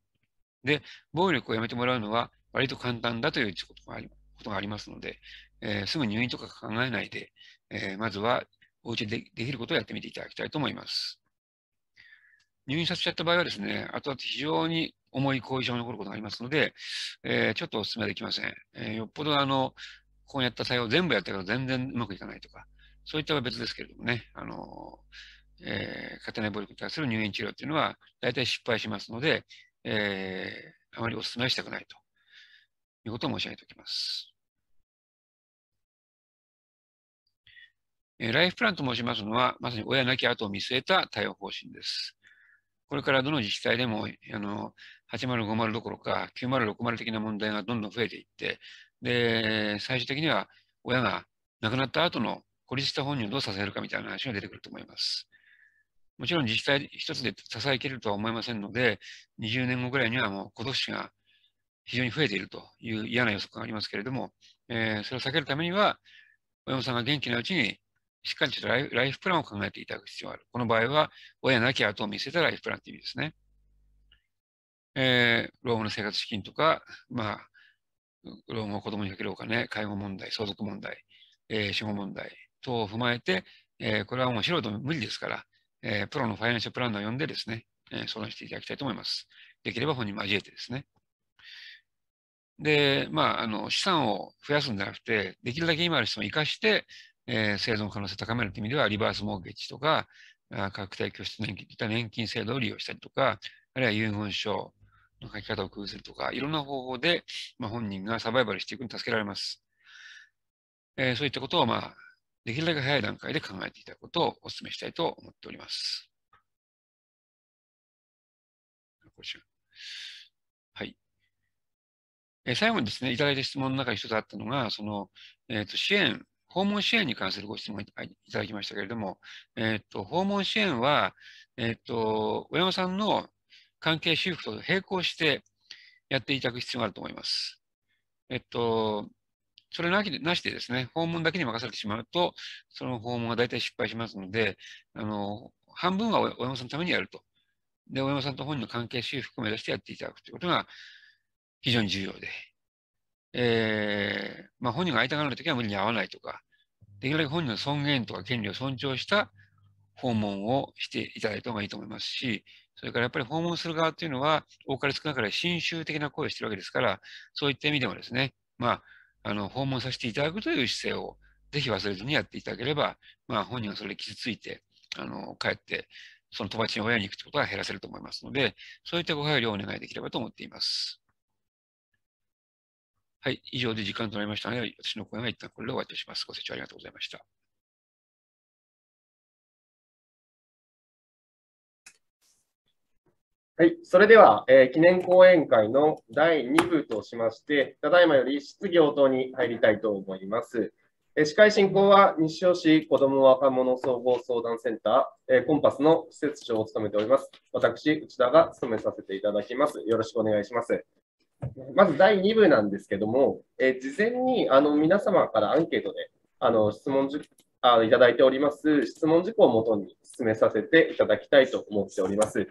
で、暴力をやめてもらうのは割と簡単だということもあります。ことがありますので、えー、すぐ入院とか考えないで、えー、まずはお家でできることをやってみていただきたいと思います。入院させちゃった場合はですね、後々非常に重い後遺症が残ることがありますので、えー、ちょっとお勧めできません。えー、よっぽどあの、ここにやった作用全部やったけど全然うまくいかないとか、そういったは別ですけれどもね、あの、えー、家庭内暴力に対する入院治療っていうのは大体失敗しますので、えー、あまりお勧めはしたくないということを申し上げておきます。ライフプランと申しますのは、まさに親なき後を見据えた対応方針です。これからどの自治体でも、あの、8050どころか9060的な問題がどんどん増えていって、で、最終的には親が亡くなった後の孤立した本人をどう支えるかみたいな話が出てくると思います。もちろん自治体一つで支えきれるとは思いませんので、20年後ぐらいにはもう孤独死が非常に増えているという嫌な予測がありますけれども、えー、それを避けるためには、親御さんが元気なうちに、しっかりとライフプランを考えていただく必要がある。この場合は、親なき後を見せたライフプランという意味ですね。えー、老後の生活資金とか、まあ、老後、子供にかけるお金、介護問題、相続問題、えー、死後問題等を踏まえて、えー、これはもう素人無理ですから、えー、プロのファイナンシャルプランナーを呼んでですね、えー、相談していただきたいと思います。できれば本人交えてですね。で、まあ、あの資産を増やすんじゃなくて、できるだけ今ある資産を生かして、えー、生存可能性を高めるという意味では、リバースモーゲージとか、あ確定拠出年金といった年金制度を利用したりとか、あるいは遺言書の書き方を工夫するとか、いろんな方法で、まあ、本人がサバイバルしていくに助けられます。えー、そういったことを、まあ、できるだけ早い段階で考えていただくことをお勧めしたいと思っております。こちらえ最後にですね、いただいた質問の中に一つあったのが、その、えっ、ー、と、支援、訪問支援に関するご質問いただきましたけれども、えっ、ー、と、訪問支援は、えっ、ー、と、親御さんの関係修復と並行してやっていただく必要があると思います。えっと、それなきなしでですね、訪問だけに任されてしまうと、その訪問が大体失敗しますので、あの、半分は親御さんのためにやると。で、親御さんと本人の関係修復を目指してやっていただくということが非常に重要で、えー、まあ、本人が会いたがるときは無理に会わないとか、できるだけ本人の尊厳とか権利を尊重した訪問をしていただいた方がいいと思いますし、それからやっぱり訪問する側というのは、多かれ少なかれ親州的な声をしているわけですから、そういった意味でもですね、まあ、あの訪問させていただくという姿勢をぜひ忘れずにやっていただければ、まあ、本人はそれで傷ついて、あの帰って、その友達に親に行くということは減らせると思いますので、そういったご配慮をお願いできればと思っています。はい、以上で時間となりましたはい、私の講演は一旦これで終わりとします。ご清聴ありがとうございました。はい、それでは、えー、記念講演会の第2部としまして、ただいまより質疑応答に入りたいと思います。えー、司会進行は西尾市子ども若者総合相談センター、えー、コンパスの施設長を務めております。私、内田が務めさせていただきます。よろしくお願いします。まず第2部なんですけども、えー、事前にあの皆様からアンケートであの質問じあいただいております質問事項をもとに進めさせていただきたいと思っております。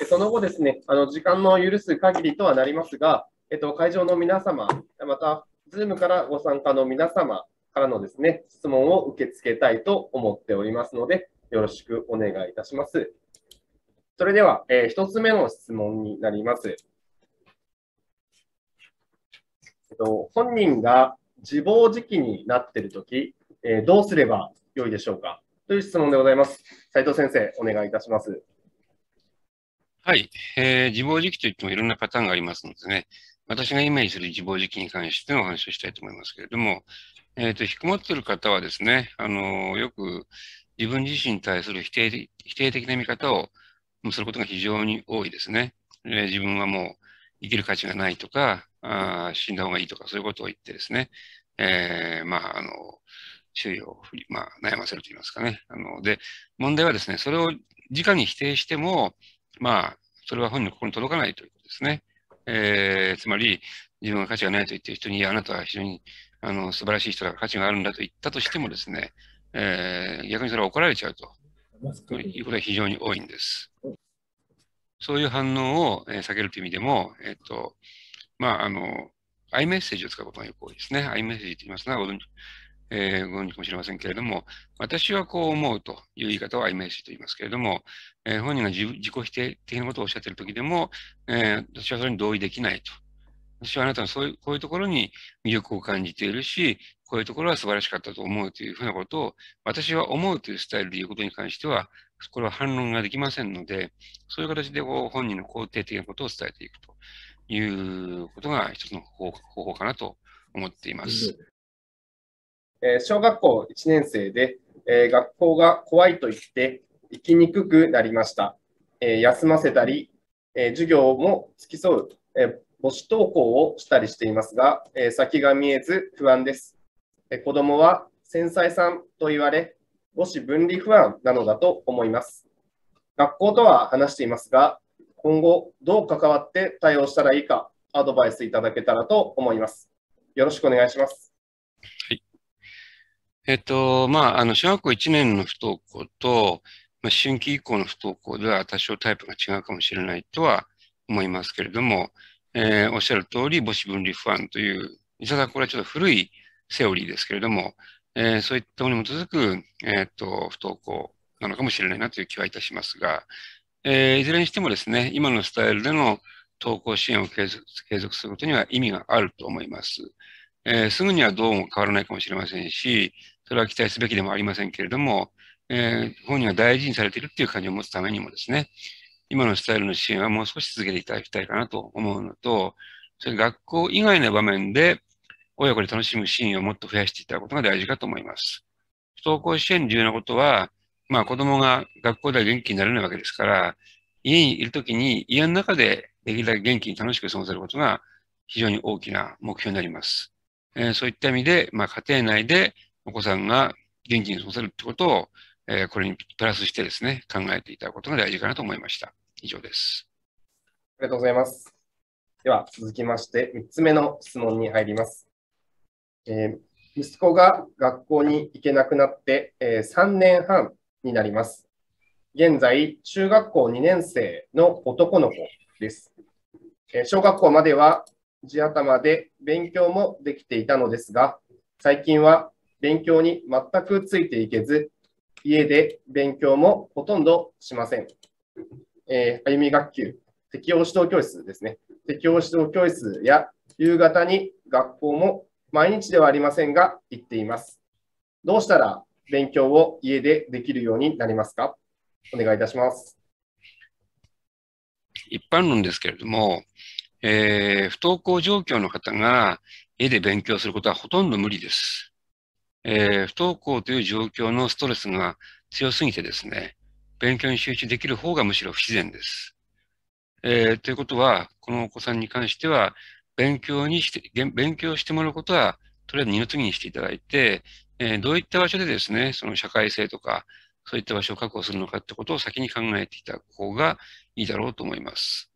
でその後ですね、あの時間の許す限りとはなりますが、えっと、会場の皆様、また、Zoom からご参加の皆様からのですね、質問を受け付けたいと思っておりますので、よろしくお願いいたします。それでは、えー、1つ目の質問になります。と、本人が自暴自棄になっているとき、えー、どうすればよいでしょうかという質問でございます。斉藤先生、お願いいたします。はい、えー、自暴自棄といってもいろんなパターンがありますのでね、私がイメージする自暴自棄に関してのお話をしたいと思いますけれども、えっ、ー、と、引きこもっている方はですね、あのよく自分自身に対する否定否定的な見方をすることが非常に多いですね。えー、自分はもう生きる価値がないとか、あ死んだ方がいいとか、そういうことを言ってですね、えー、まあ、あの、注意を振り、まあ、悩ませると言いますかね。あの、で、問題はですね、それを直に否定しても、まあ、それは本人の心に届かないということですね。えー、つまり、自分が価値がないと言っている人に、あなたは非常に、あの、素晴らしい人だから価値があるんだと言ったとしてもですね、えー、逆にそれは怒られちゃうと。いうことが非常に多いんです。そういう反応を、えー、避けるという意味でも、えっ、ー、と、まあ、あの、アイメッセージを使うことがよく多いですね。アイメッセージと言いますが、えー、ご存知かもしれませんけれども、私はこう思うという言い方をアイメッセージと言いますけれども、えー、本人が自己否定的なことをおっしゃっているときでも、えー、私はそれに同意できないと。私はあなたのそういう、こういうところに魅力を感じているし、こういうところは素晴らしかったと思うというふうなことを、私は思うというスタイルでいうことに関しては、これは反論ができませんので、そういう形でこう本人の肯定的なことを伝えていくと。いうことが一つの方法かなと思っています。えー、小学校1年生で、えー、学校が怖いと言って行きにくくなりました。えー、休ませたり、え授業も付き添う、え母子登校をしたりしていますが、え先が見えず不安です。え子どもは繊細さんと言われ、母子分離不安なのだと思います。学校とは話していますが、今後どう関わって対応したらいいかアドバイスいただけたらと思います。よろしくお願いします。はい。えっ、と、まあ、あの、小学校1年の不登校と、まあ、春季以降の不登校では多少タイプが違うかもしれないとは思いますけれども、えー、おっしゃる通り母子分離不安という、いささこれはちょっと古いセオリーですけれども、えー、そういったものに基づく、えっ、と、不登校なのかもしれないなという気はいたしますが、えー、いずれにしてもですね、今のスタイルでの投稿支援を継続継続することには意味があると思います。えー、すぐにはどうも変わらないかもしれませんし、それは期待すべきでもありませんけれども、えー、本人が大事にされているっていう感じを持つためにもですね、今のスタイルの支援はもう少し続けていただきたいかなと思うのと、それ学校以外の場面で親子で楽しむシーンをもっと増やしていただくことが大事かと思います。不登校支援重要なことは、まあ子供が学校では元気になれないわけですから、家にいるときに家の中でできるだけ元気に楽しく過ごせることが非常に大きな目標になります。えー、そういった意味で、まあ家庭内でお子さんが元気に過ごせるってことを、えー、これにプラスしてですね、考えていただくことが大事かなと思いました。以上です。ありがとうございます。では続きまして3つ目の質問に入ります。えー、息子が学校に行けなくなって、えー、3年半になります。現在、中学校2年生の男の子です。え小学校までは地頭で勉強もできていたのですが、最近は勉強に全くついていけず、家で勉強もほとんどしません。えー、歩み学級、適応指導教室ですね。適応指導教室や夕方に学校も毎日ではありませんが行っています。どうしたら勉強を家でできるようになりますかお願いいたします。一般論ですけれども、えー、不登校状況の方が家で勉強することはほとんど無理です。えー、不登校という状況のストレスが強すぎてですね、勉強に集中できる方がむしろ不自然です。えー、ということは、このお子さんに関しては、勉強にして、勉強してもらうことは、とりあえず二の次にしていただいて、えー、どういった場所でですね、その社会性とか、そういった場所を確保するのかってことを先に考えていた方がいいだろうと思います。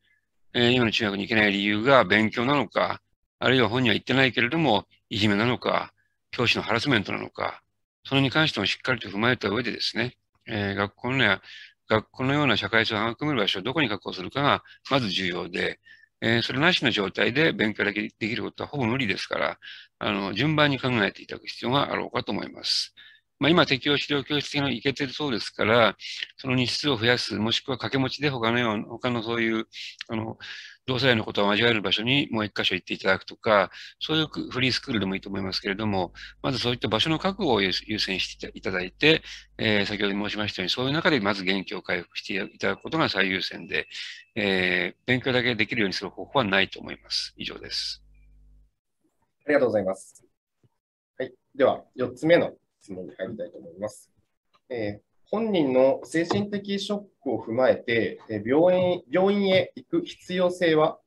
えー、今の中学に行けない理由が勉強なのか、あるいは本には言ってないけれども、いじめなのか、教師のハラスメントなのか、それに関してもしっかりと踏まえた上でですね、えー、学校のや学校のような社会性を育める場所をどこに確保するかがまず重要で、えー、それなしの状態で勉強だけできることはほぼ無理ですから、あの、順番に考えていただく必要があろうかと思います。まあ、今適用資料教室的にいけてるそうですから、その日数を増やす、もしくは掛け持ちで他のような、他のそういう、あの、同世代のことを交わる場所にもう一箇所行っていただくとか、そういうフリースクールでもいいと思いますけれども、まずそういった場所の覚悟を優先していただいて、えー、先ほど申しましたように、そういう中でまず元気を回復していただくことが最優先で、えー、勉強だけできるようにする方法はないと思います。以上です。ありがとうございます。はい。では、4つ目の質問に入りたいと思います。えー本人の精神的ショックを踏まえて、病院病院へ行く必要性は、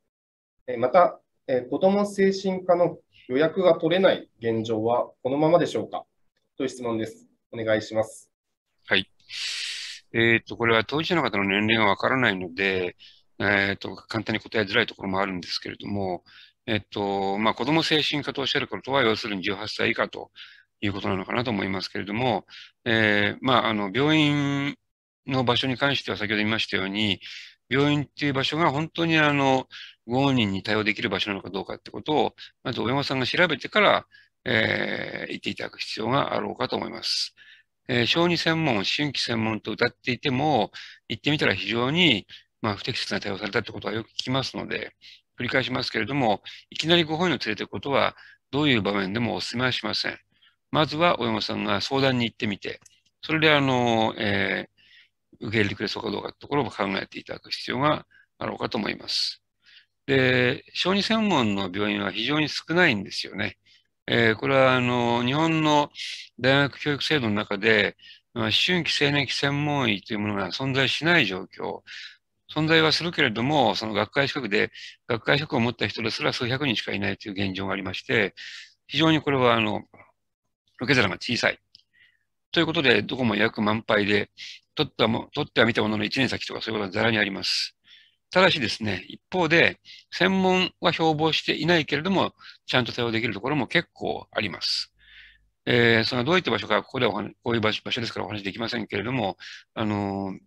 また、子ども精神科の予約が取れない現状はこのままでしょうかという質問です。お願いします。はい。えっ、ー、と、これは当事者の方の年齢がわからないので、えっ、と、簡単に答えづらいところもあるんですけれども、えっと、まあ、子供精神科とおっしゃることは、要するに18歳以下ということなのかなと思いますけれども、えー、まあ、あの、病院の場所に関しては先ほど言いましたように、病院っていう場所が本当にあの、ご本人に対応できる場所なのかどうかってことを、まず親御さんが調べてから、えー、言っていただく必要があろうかと思います。えー、小児専門、新規専門と歌っていても、行ってみたら非常に、まあ、不適切な対応されたってことはよく聞きますので、繰り返しますけれども、いきなりご本人を連れていくことは、どういう場面でもお勧めはしません。まずは大山さんが相談に行ってみて、それであの、えー、受け入れてくれそうかどうかというところも考えていただく必要があろうかと思います。で、小児専門の病院は非常に少ないんですよね。えー、これはあの日本の大学教育制度の中で、まあ、思春期青年期専門医というものが存在しない状況、存在はするけれども、その学会資格で、学会資格を持った人ですら数百人しかいないという現状がありまして、非常にこれはあの受け皿が小さい。ということで、どこも約満杯で、取ったも、取っては見たものの1年先とかそういうことはざらにあります。ただしですね、一方で、専門は標榜していないけれども、ちゃんと対応できるところも結構あります。えー、そのどういった場所か、ここではこういう場所場所ですからお話できませんけれども、あのー、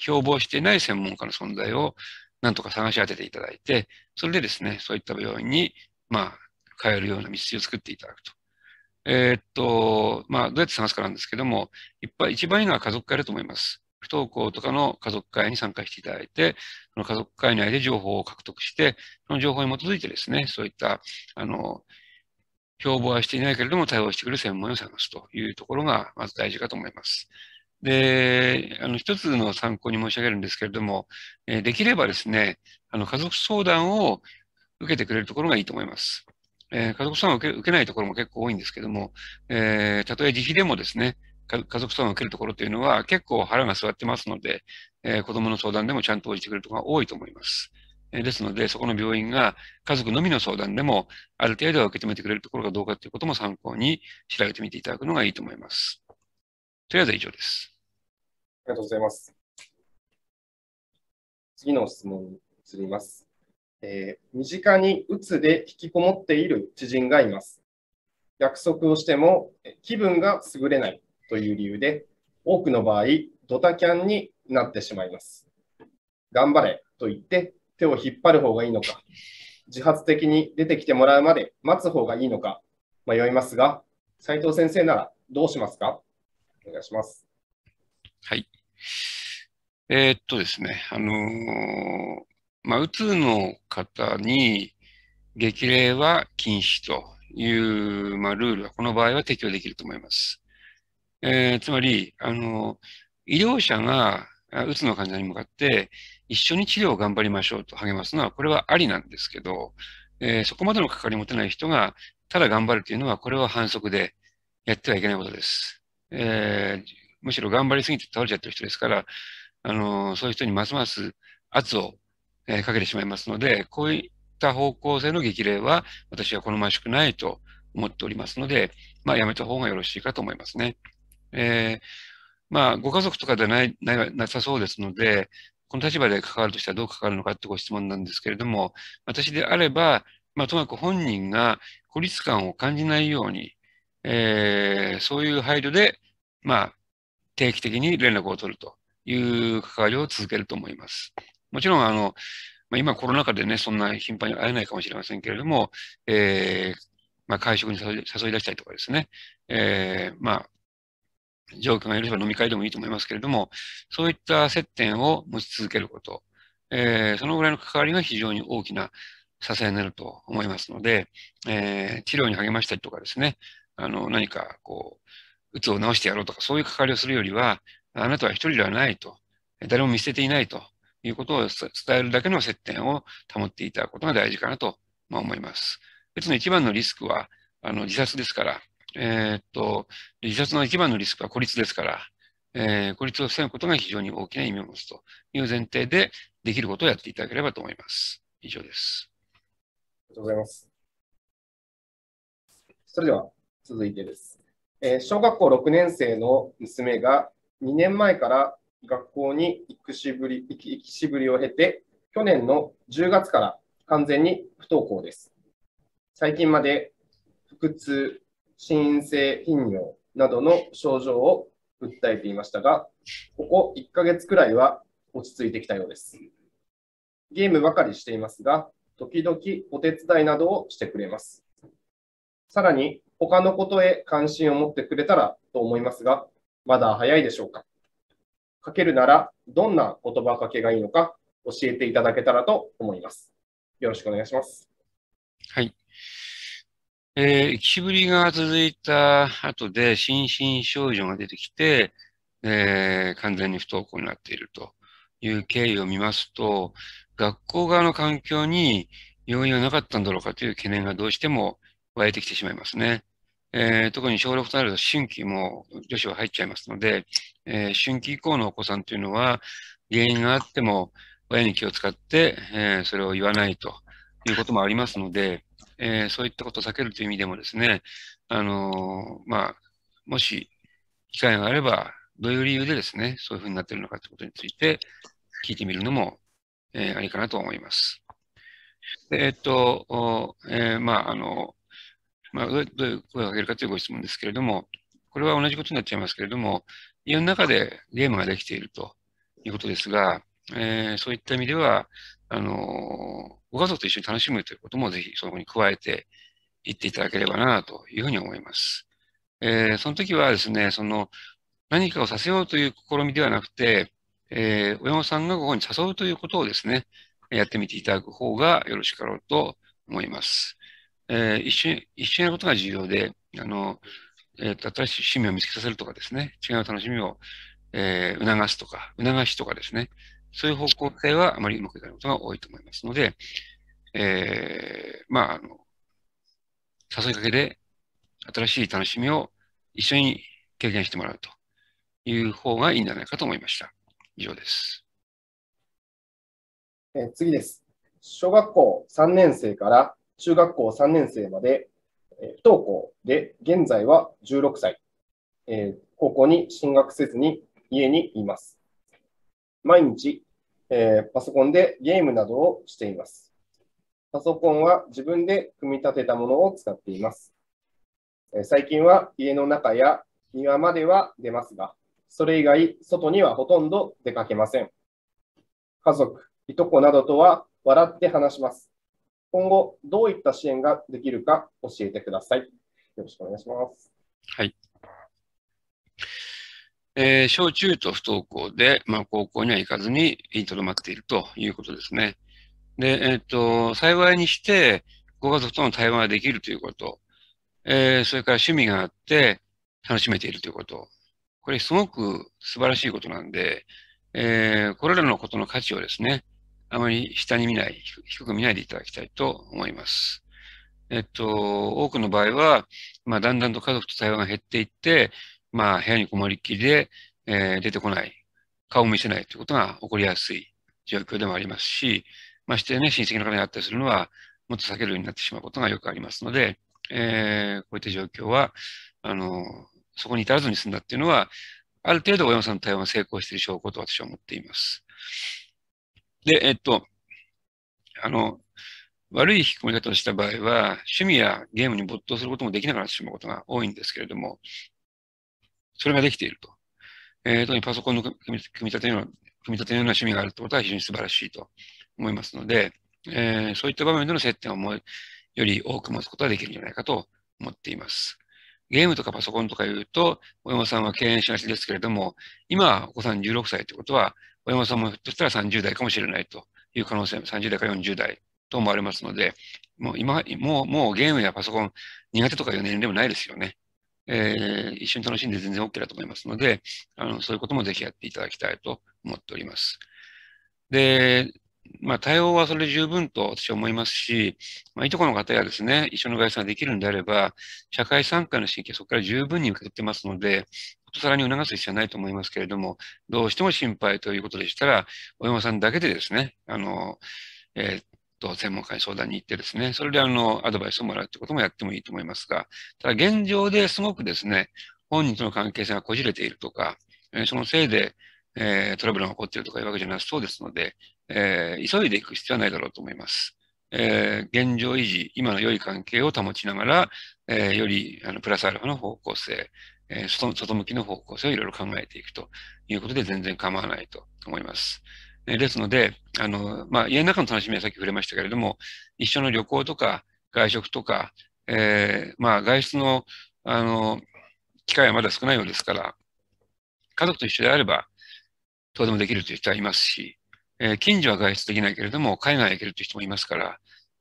標榜していない専門家の存在をなんとか探し当てていただいて、それでですね、そういった病院に、まあ、変えるような道を作っていただくと。えー、っと、まあ、どうやって探すかなんですけども、いっぱい、一番いいのは家族会だと思います。不登校とかの家族会に参加していただいて、その家族会内で情報を獲得して、その情報に基づいてですね、そういった、あの、標榜はしていないけれども対応してくる専門を探すというところが、まず大事かと思います。で、あの、一つの参考に申し上げるんですけれども、えできればですね、あの、家族相談を受けてくれるところがいいと思います。えー、家族負担を受け受けないところも結構多いんですけども、えー、たとえ自費でもですね、家族負担を受けるところというのは結構腹が据わってますので、えー、子供の相談でもちゃんと応じてくれるところが多いと思います。えー、ですので、そこの病院が家族のみの相談でもある程度は受け止めてくれるところがどうかということも参考に調べてみていただくのがいいと思います。とりあえず以上です。ありがとうございます。次の質問に移ります。えー、身近にうつで引きこもっている知人がいます。約束をしても気分が優れないという理由で、多くの場合、ドタキャンになってしまいます。頑張れと言って手を引っ張る方がいいのか、自発的に出てきてもらうまで待つ方がいいのか迷いますが、斉藤先生ならどうしますかお願いします。はい。えー、っとですね、あのーまあ、うつの方に激励は禁止という、まあ、ルールはこの場合は適用できると思います。えー、つまり、あの、医療者がうつの患者に向かって一緒に治療を頑張りましょうと励ますのは、これはありなんですけど、えー、そこまでの関わり持てない人がただ頑張るというのは、これは反則でやってはいけないことです。えー、むしろ頑張りすぎて倒れちゃってる人ですから、あのそういう人にますます圧をえー、かけてしまいますので、こういった方向性の激励は私は好ましくないと思っておりますので、まあ、やめた方がよろしいかと思いますね。えー、まあ、ご家族とかではないななさそうですので、この立場で関わるとしてはどう関わるのかってご質問なんですけれども、私であれば、まあ、ともかく本人が孤立感を感じないように、えー、そういう配慮で、まあ、定期的に連絡を取るという関わりを続けると思います。もちろん、あの、まあ、今コロナ禍でね、そんな頻繁に会えないかもしれませんけれども、えー、まあ、会食に誘い出したりとかですね、えー、まあ、状況が許せば飲み会でもいいと思いますけれども、そういった接点を持ち続けること、えー、そのぐらいの関わりが非常に大きな支えになると思いますので、えー、治療に励ましたりとかですね、あの、何かこう、うつを治してやろうとか、そういう関わりをするよりは、あなたは一人ではないと、誰も見捨てていないと、いうことを伝えるだけの接点を保っていただくことが大事かなと、まあ、思います。別の一番のリスクは、あの、自殺ですから、えー、っと、自殺の一番のリスクは孤立ですから、えー、孤立を防ぐことが非常に大きな意味を持つという前提で、できることをやっていただければと思います。以上です。ありがとうございます。それでは、続いてです。えー、小学校6年生の娘が2年前から学校に行くしぶり、行き行きしぶりを経て、去年の10月から完全に不登校です。最近まで腹痛、心因性頻尿などの症状を訴えていましたが、ここ1ヶ月くらいは落ち着いてきたようです。ゲームばかりしていますが、時々お手伝いなどをしてくれます。さらに、他のことへ関心を持ってくれたらと思いますが、まだ早いでしょうか。かけるなら、どんな言葉かけがいいのか教えていただけたらと思います。よろしくお願いします。はい。えー、浮きぶりが続いた後で、心身症状が出てきて、えー、完全に不登校になっているという経緯を見ますと、学校側の環境に要因はなかったんだろうかという懸念がどうしても湧いてきてしまいますね。えー、特に小6となると春季も女子は入っちゃいますので、えー、春季以降のお子さんというのは、原因があっても、親に気を使って、えー、それを言わないということもありますので、えそういったことを避けるという意味でもですね、あのまあ、もし機会があれば、どういう理由でですね、そういうふうになっているのかということについて聞いてみるのも、えありかなと思います。えっと、えまあ、あの、まあ、どういう声を上げるかというご質問ですけれども、これは同じことになっちゃいますけれども、家の中でゲームができているということですが、えー、そういった意味では、あのご家族と一緒に楽しむということもぜひそこに加えていっていただければなというふうに思います。えー、その時はですね、その何かをさせようという試みではなくて、えー、親御さんがここに誘うということをですね、やってみていただく方がよろしかろうと思います。えー、一緒に、一緒ることが重要で、あの、えっ、ー、と、新しい趣味を見つけさせるとかですね、違う楽しみを、えー、促すとか、促しとかですね、そういう方向性はあまりうまくいかないことが多いと思いますので、えー、まあ、あの、誘いかけで新しい楽しみを一緒に経験してもらうという方がいいんじゃないかと思いました。以上です。えー、次です。小学校3年生から中学校3年生まで、え不登校で、現在は16歳、え高校に進学せずに家にいます。毎日、えパソコンでゲームなどをしています。パソコンは自分で組み立てたものを使っています。え最近は家の中や庭までは出ますが、それ以外、外にはほとんど出かけません。家族、いとこなどとは笑って話します。今後どういった支援ができるか教えてください。よろしくお願いします。はい。えー、小中と不登校で、まあ、高校には行かずに、とどまっているということですね。で、えっ、ー、と、幸いにして、ご家族との対話ができるということ、えー、それから趣味があって、楽しめているということ、これすごく素晴らしいことなんで、えー、これらのことの価値をですね、あまり下に見ない、低く見ないでいただきたいと思います。えっと、多くの場合は、まあ、だんだんと家族と対話が減っていって、まあ、部屋にこもりっきりで、えー、出てこない、顔を見せないということが起こりやすい状況でもありますし、まあ、してね、親戚の方にあったりするのは、もっと避けるようになってしまうことがよくありますので、えー、こういった状況は、あの、そこに至らずに済んだっていうのは、ある程度親御さんの対応が成功している証拠と私は思っています。で、えっと、あの、悪い引き込み方をした場合は、趣味やゲームに没頭することもできなくなってしまうことが多いんですけれども、それができていると。えー、特にパソコンの組み立てのような、組み立てのような趣味があるってことは非常に素晴らしいと思いますので、えー、そういった場面での接点をもより多く持つことができるんじゃないかと思っています。ゲームとかパソコンとか言うと、小山さんは敬遠しがちですけれども、今、お子さん16歳ということは、親御さんもひょっとしたら30代かもしれないという可能性も30代か40代と思われますので、もう今、もう、もうゲームやパソコン苦手とかいう年齢もないですよね。えー、一緒に楽しんで全然 OK だと思いますので、あの、そういうこともぜひやっていただきたいと思っております。で、まあ、対応はそれ十分と私は思いますし、まあ、いとこの方やですね、一緒の外産ができるんであれば、社会参加の神経はそこから十分に受け取ってますので、さらに促す必要はないと思いますけれども、どうしても心配ということでしたら、お山さんだけでですね、あの、えー、っと、専門家に相談に行ってですね、それであの、アドバイスをもらうということもやってもいいと思いますが、ただ現状ですごくですね、本人との関係性がこじれているとか、そのせいでえー、トラブルが起こっているとかいうわけじゃなさそうですので、えー、急いでいく必要はないだろうと思います。えー、現状維持、今の良い関係を保ちながら、えー、よりあのプラスアルファの方向性、えー外、外向きの方向性をいろいろ考えていくということで全然構わないと思います。えですので、あの、まあ、家の中の楽しみはさっき触れましたけれども、一緒の旅行とか外食とか、えー、まあ、外出の、あの、機会はまだ少ないようですから、家族と一緒であれば、どうでもできるという人はいますし、えー、近所は外出できないけれども、海外へ行けるという人もいますから、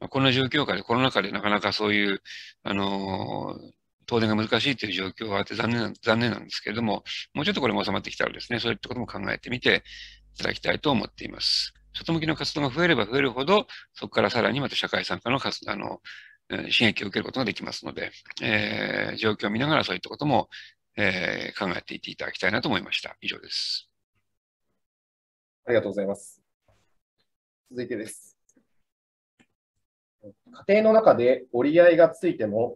この状況下で、コロナ禍でなかなかそういう、あのー、東電が難しいという状況はあって残念残念なんですけれども、もうちょっとこれも収まってきたらですね、そういったことも考えてみていただきたいと思っています。外向きの活動が増えれば増えるほど、そこからさらにまた社会参加の活あの刺激を受けることができますので、えー、状況を見ながらそういったことも、えー、考えていっていただきたいなと思いました。以上です。ありがとうございます。続いてです。家庭の中で折り合いがついても、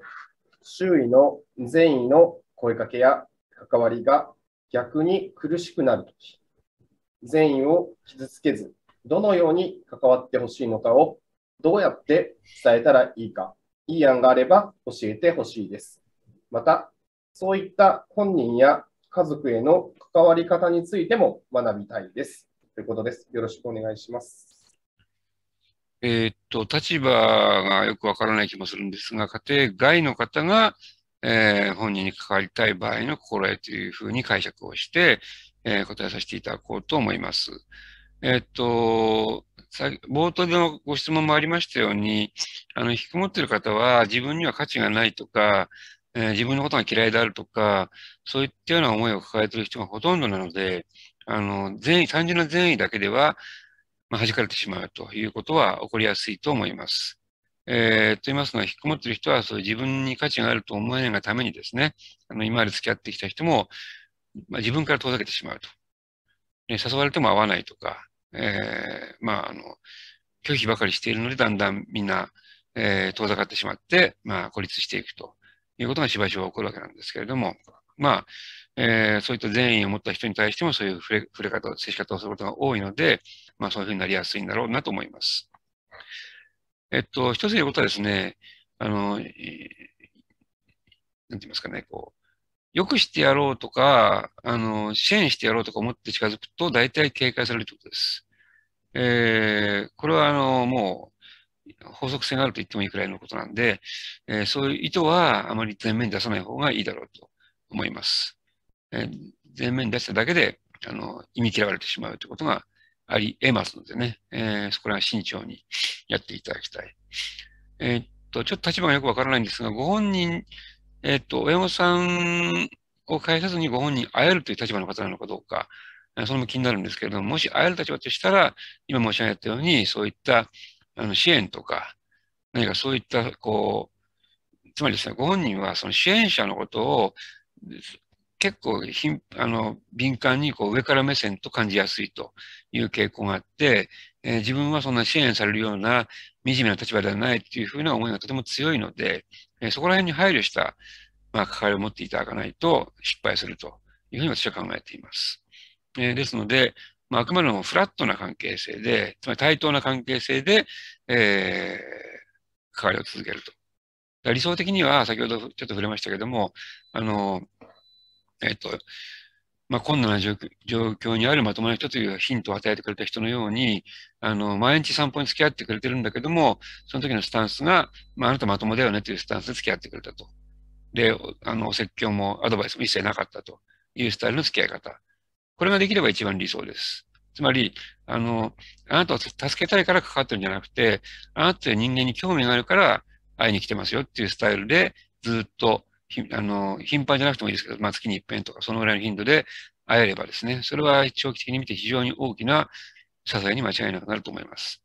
周囲の善意の声かけや関わりが逆に苦しくなるとき、善意を傷つけず、どのように関わってほしいのかをどうやって伝えたらいいか、いい案があれば教えてほしいです。また、そういった本人や家族への関わり方についても学びたいです。ということです。よろしくお願いします。えー、っと、立場がよくわからない気もするんですが、家庭外の方が、えー、本人に関わりたい場合の心得というふうに解釈をして、えー、答えさせていただこうと思います。えー、っと、冒頭でのご質問もありましたように、あの、引きこもっている方は自分には価値がないとか、えー、自分のことが嫌いであるとか、そういったような思いを抱えている人がほとんどなので、あの、善意、単純な善意だけでは、まあ、弾かれてしまうということは起こりやすいと思います。えー、と言いますのは、引っこもっている人は、そういう自分に価値があると思えないがためにですね、あの、今まで付き合ってきた人も、まあ、自分から遠ざけてしまうと。ね、誘われても会わないとか、えー、まあ、あの、拒否ばかりしているので、だんだんみんな、えー、遠ざかってしまって、まあ、孤立していくということがしばしば起こるわけなんですけれども、まあ、えー、そういった善意を持った人に対してもそういう触れ触れ方、接し方をすることが多いので、まあそういうふうになりやすいんだろうなと思います。えっと、一つ言うことはですね、あの、なんて言いますかね、こう、よくしてやろうとか、あの、支援してやろうとか思って近づくと、大体警戒されるということです。えー、これはあの、もう、法則性があると言ってもいいくらいのことなんで、えー、そういう意図はあまり前面に出さない方がいいだろうと思います。え面に出しただけで、あの、意味嫌われてしまうということがあり得ますのでね、えー、そこらは慎重にやっていただきたい。えー、っと、ちょっと立場がよくわからないんですが、ご本人、えー、っと、親御さんを介さずにご本人会えるという立場の方なのかどうか、それも気になるんですけれども、もし会える立場としたら、今申し上げたように、そういったあの支援とか、何かそういった、こう、つまりですね、ご本人はその支援者のことを、結構ひんあの敏感にこう上から目線と感じやすいという傾向があって、えー、自分はそんな支援されるような惨めな立場ではないっていうふうな思いがとても強いので、えー、そこら辺に配慮した、まあ、関わりを持っていただかないと失敗するというふうに私は考えています。えー、ですので、まあ、あくまでもフラットな関係性で、つまり対等な関係性で、え関わりを続けると。理想的には、先ほどちょっと触れましたけども、あの、えっと、まあ、困難な状況にあるまともな人というヒントを与えてくれた人のように、あの、毎日散歩に付き合ってくれてるんだけども、その時のスタンスが、まあ、あなたまともだよねというスタンスで付き合ってくれたと。で、あの、説教もアドバイスも一切なかったというスタイルの付き合い方。これができれば一番理想です。つまり、あの、あなたを助けたいから関わってるんじゃなくて、あなたという人間に興味があるから会いに来てますよっていうスタイルで、ずっとあの、頻繁じゃなくてもいいですけど、まあ、月に一遍とか、そのぐらいの頻度で会えればですね、それは長期的に見て非常に大きな支えに間違いなくなると思います。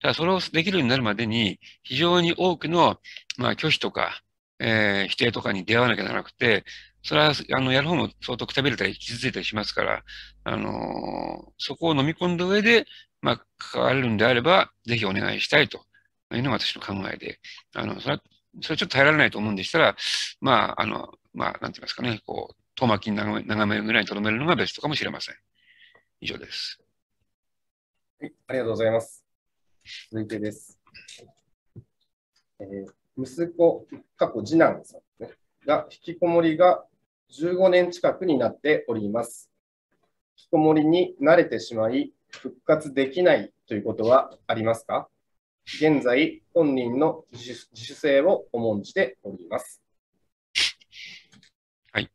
ただ、それをできるようになるまでに、非常に多くの、まあ、拒否とか、えー、否定とかに出会わなきゃならなくて、それは、あの、やる方も相当くたびれたり、傷ついたりしますから、あのー、そこを飲み込んだ上で、まあ、関われるんであれば、ぜひお願いしたいというのが私の考えで、あの、それはそれちょっと耐えられないと思うんでしたら、まあ、あの、まあ、なんて言いますかね、こう、遠巻きに眺めるぐらいにとどめるのがベストかもしれません。以上です。はい、ありがとうございます。続いてです。えー、息子、過去次男さん、ね、が、引きこもりが15年近くになっております。引きこもりに慣れてしまい、復活できないということはありますか現在、本人の自主自主性を重んじております。はい。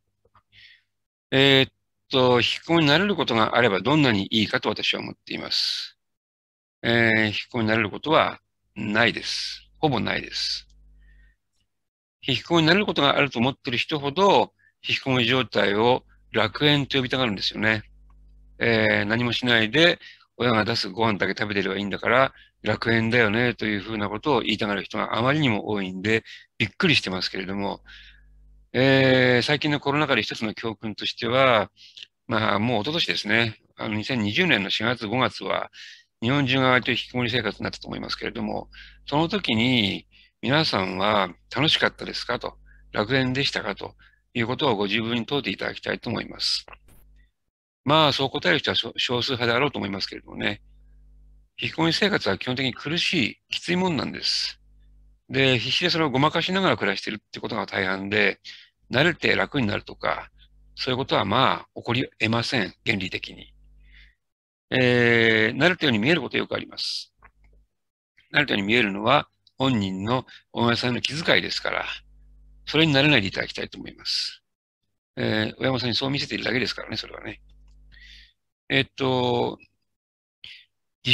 えー、っと、引きこもりになれることがあればどんなにいいかと私は思っています。えー、引きこもりになれることはないです。ほぼないです。引きこもりになれることがあると思っている人ほど、引きこもり状態を楽園と呼びたがるんですよね。えー、何もしないで、親が出すご飯だけ食べてればいいんだから、楽園だよねというふうなことを言いたがる人があまりにも多いんで、びっくりしてますけれども、えー、最近のコロナ禍で一つの教訓としては、まあ、もう一昨年ですね、あの、2020年の4月、5月は、日本中が割と引きこもり生活になったと思いますけれども、その時に、皆さんは楽しかったですかと、楽園でしたかということをご自分に問うていただきたいと思います。まあ、そう答える人は少数派であろうと思いますけれどもね。引きこもり生活は基本的に苦しい、きついもんなんです。で、必死でそれをごまかしながら暮らしてるってことが大半で、慣れて楽になるとか、そういうことはまあ起こり得ません、原理的に。えー、慣れたように見えることよくあります。慣れたように見えるのは本人のお前さんの気遣いですから、それになれないでいただきたいと思います。えー、親御さんにそう見せているだけですからね、それはね。えっと、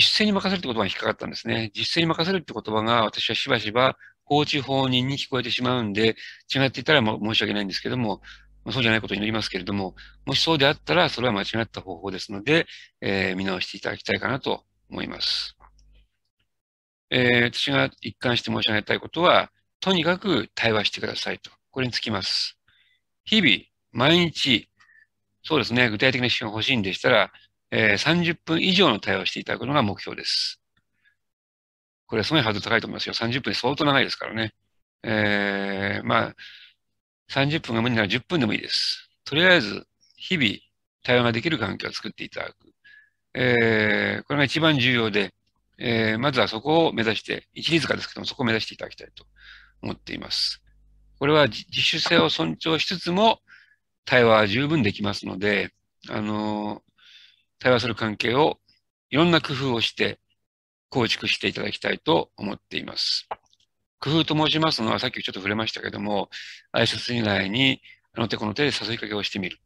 実践に任せるって言葉に引っかかったんですね。実践に任せるって言葉が私はしばしば法治法人に聞こえてしまうんで、違っていたら申し訳ないんですけども、そうじゃないことになりますけれども、もしそうであったら、それは間違った方法ですので、えー、見直していただきたいかなと思います。えー、私が一貫して申し上げたいことは、とにかく対話してくださいと。これにつきます。日々、毎日、そうですね、具体的な資本が欲しいんでしたら、えー、30分以上の対応していただくのが目標です。これはすごいハード高いと思いますよ。30分相当長いですからね。えー、まあ、30分が無理なら10分でもいいです。とりあえず、日々、対応ができる環境を作っていただく。えー、これが一番重要で、えー、まずはそこを目指して、一律化ですけども、そこを目指していただきたいと思っています。これは自主性を尊重しつつも、対話は十分できますので、あの対話する関係をいろんな工夫をして構築していただきたいと思っています。工夫と申しますのは、さっきちょっと触れましたけども、挨拶以外に、あの手この手で誘いかけをしてみる。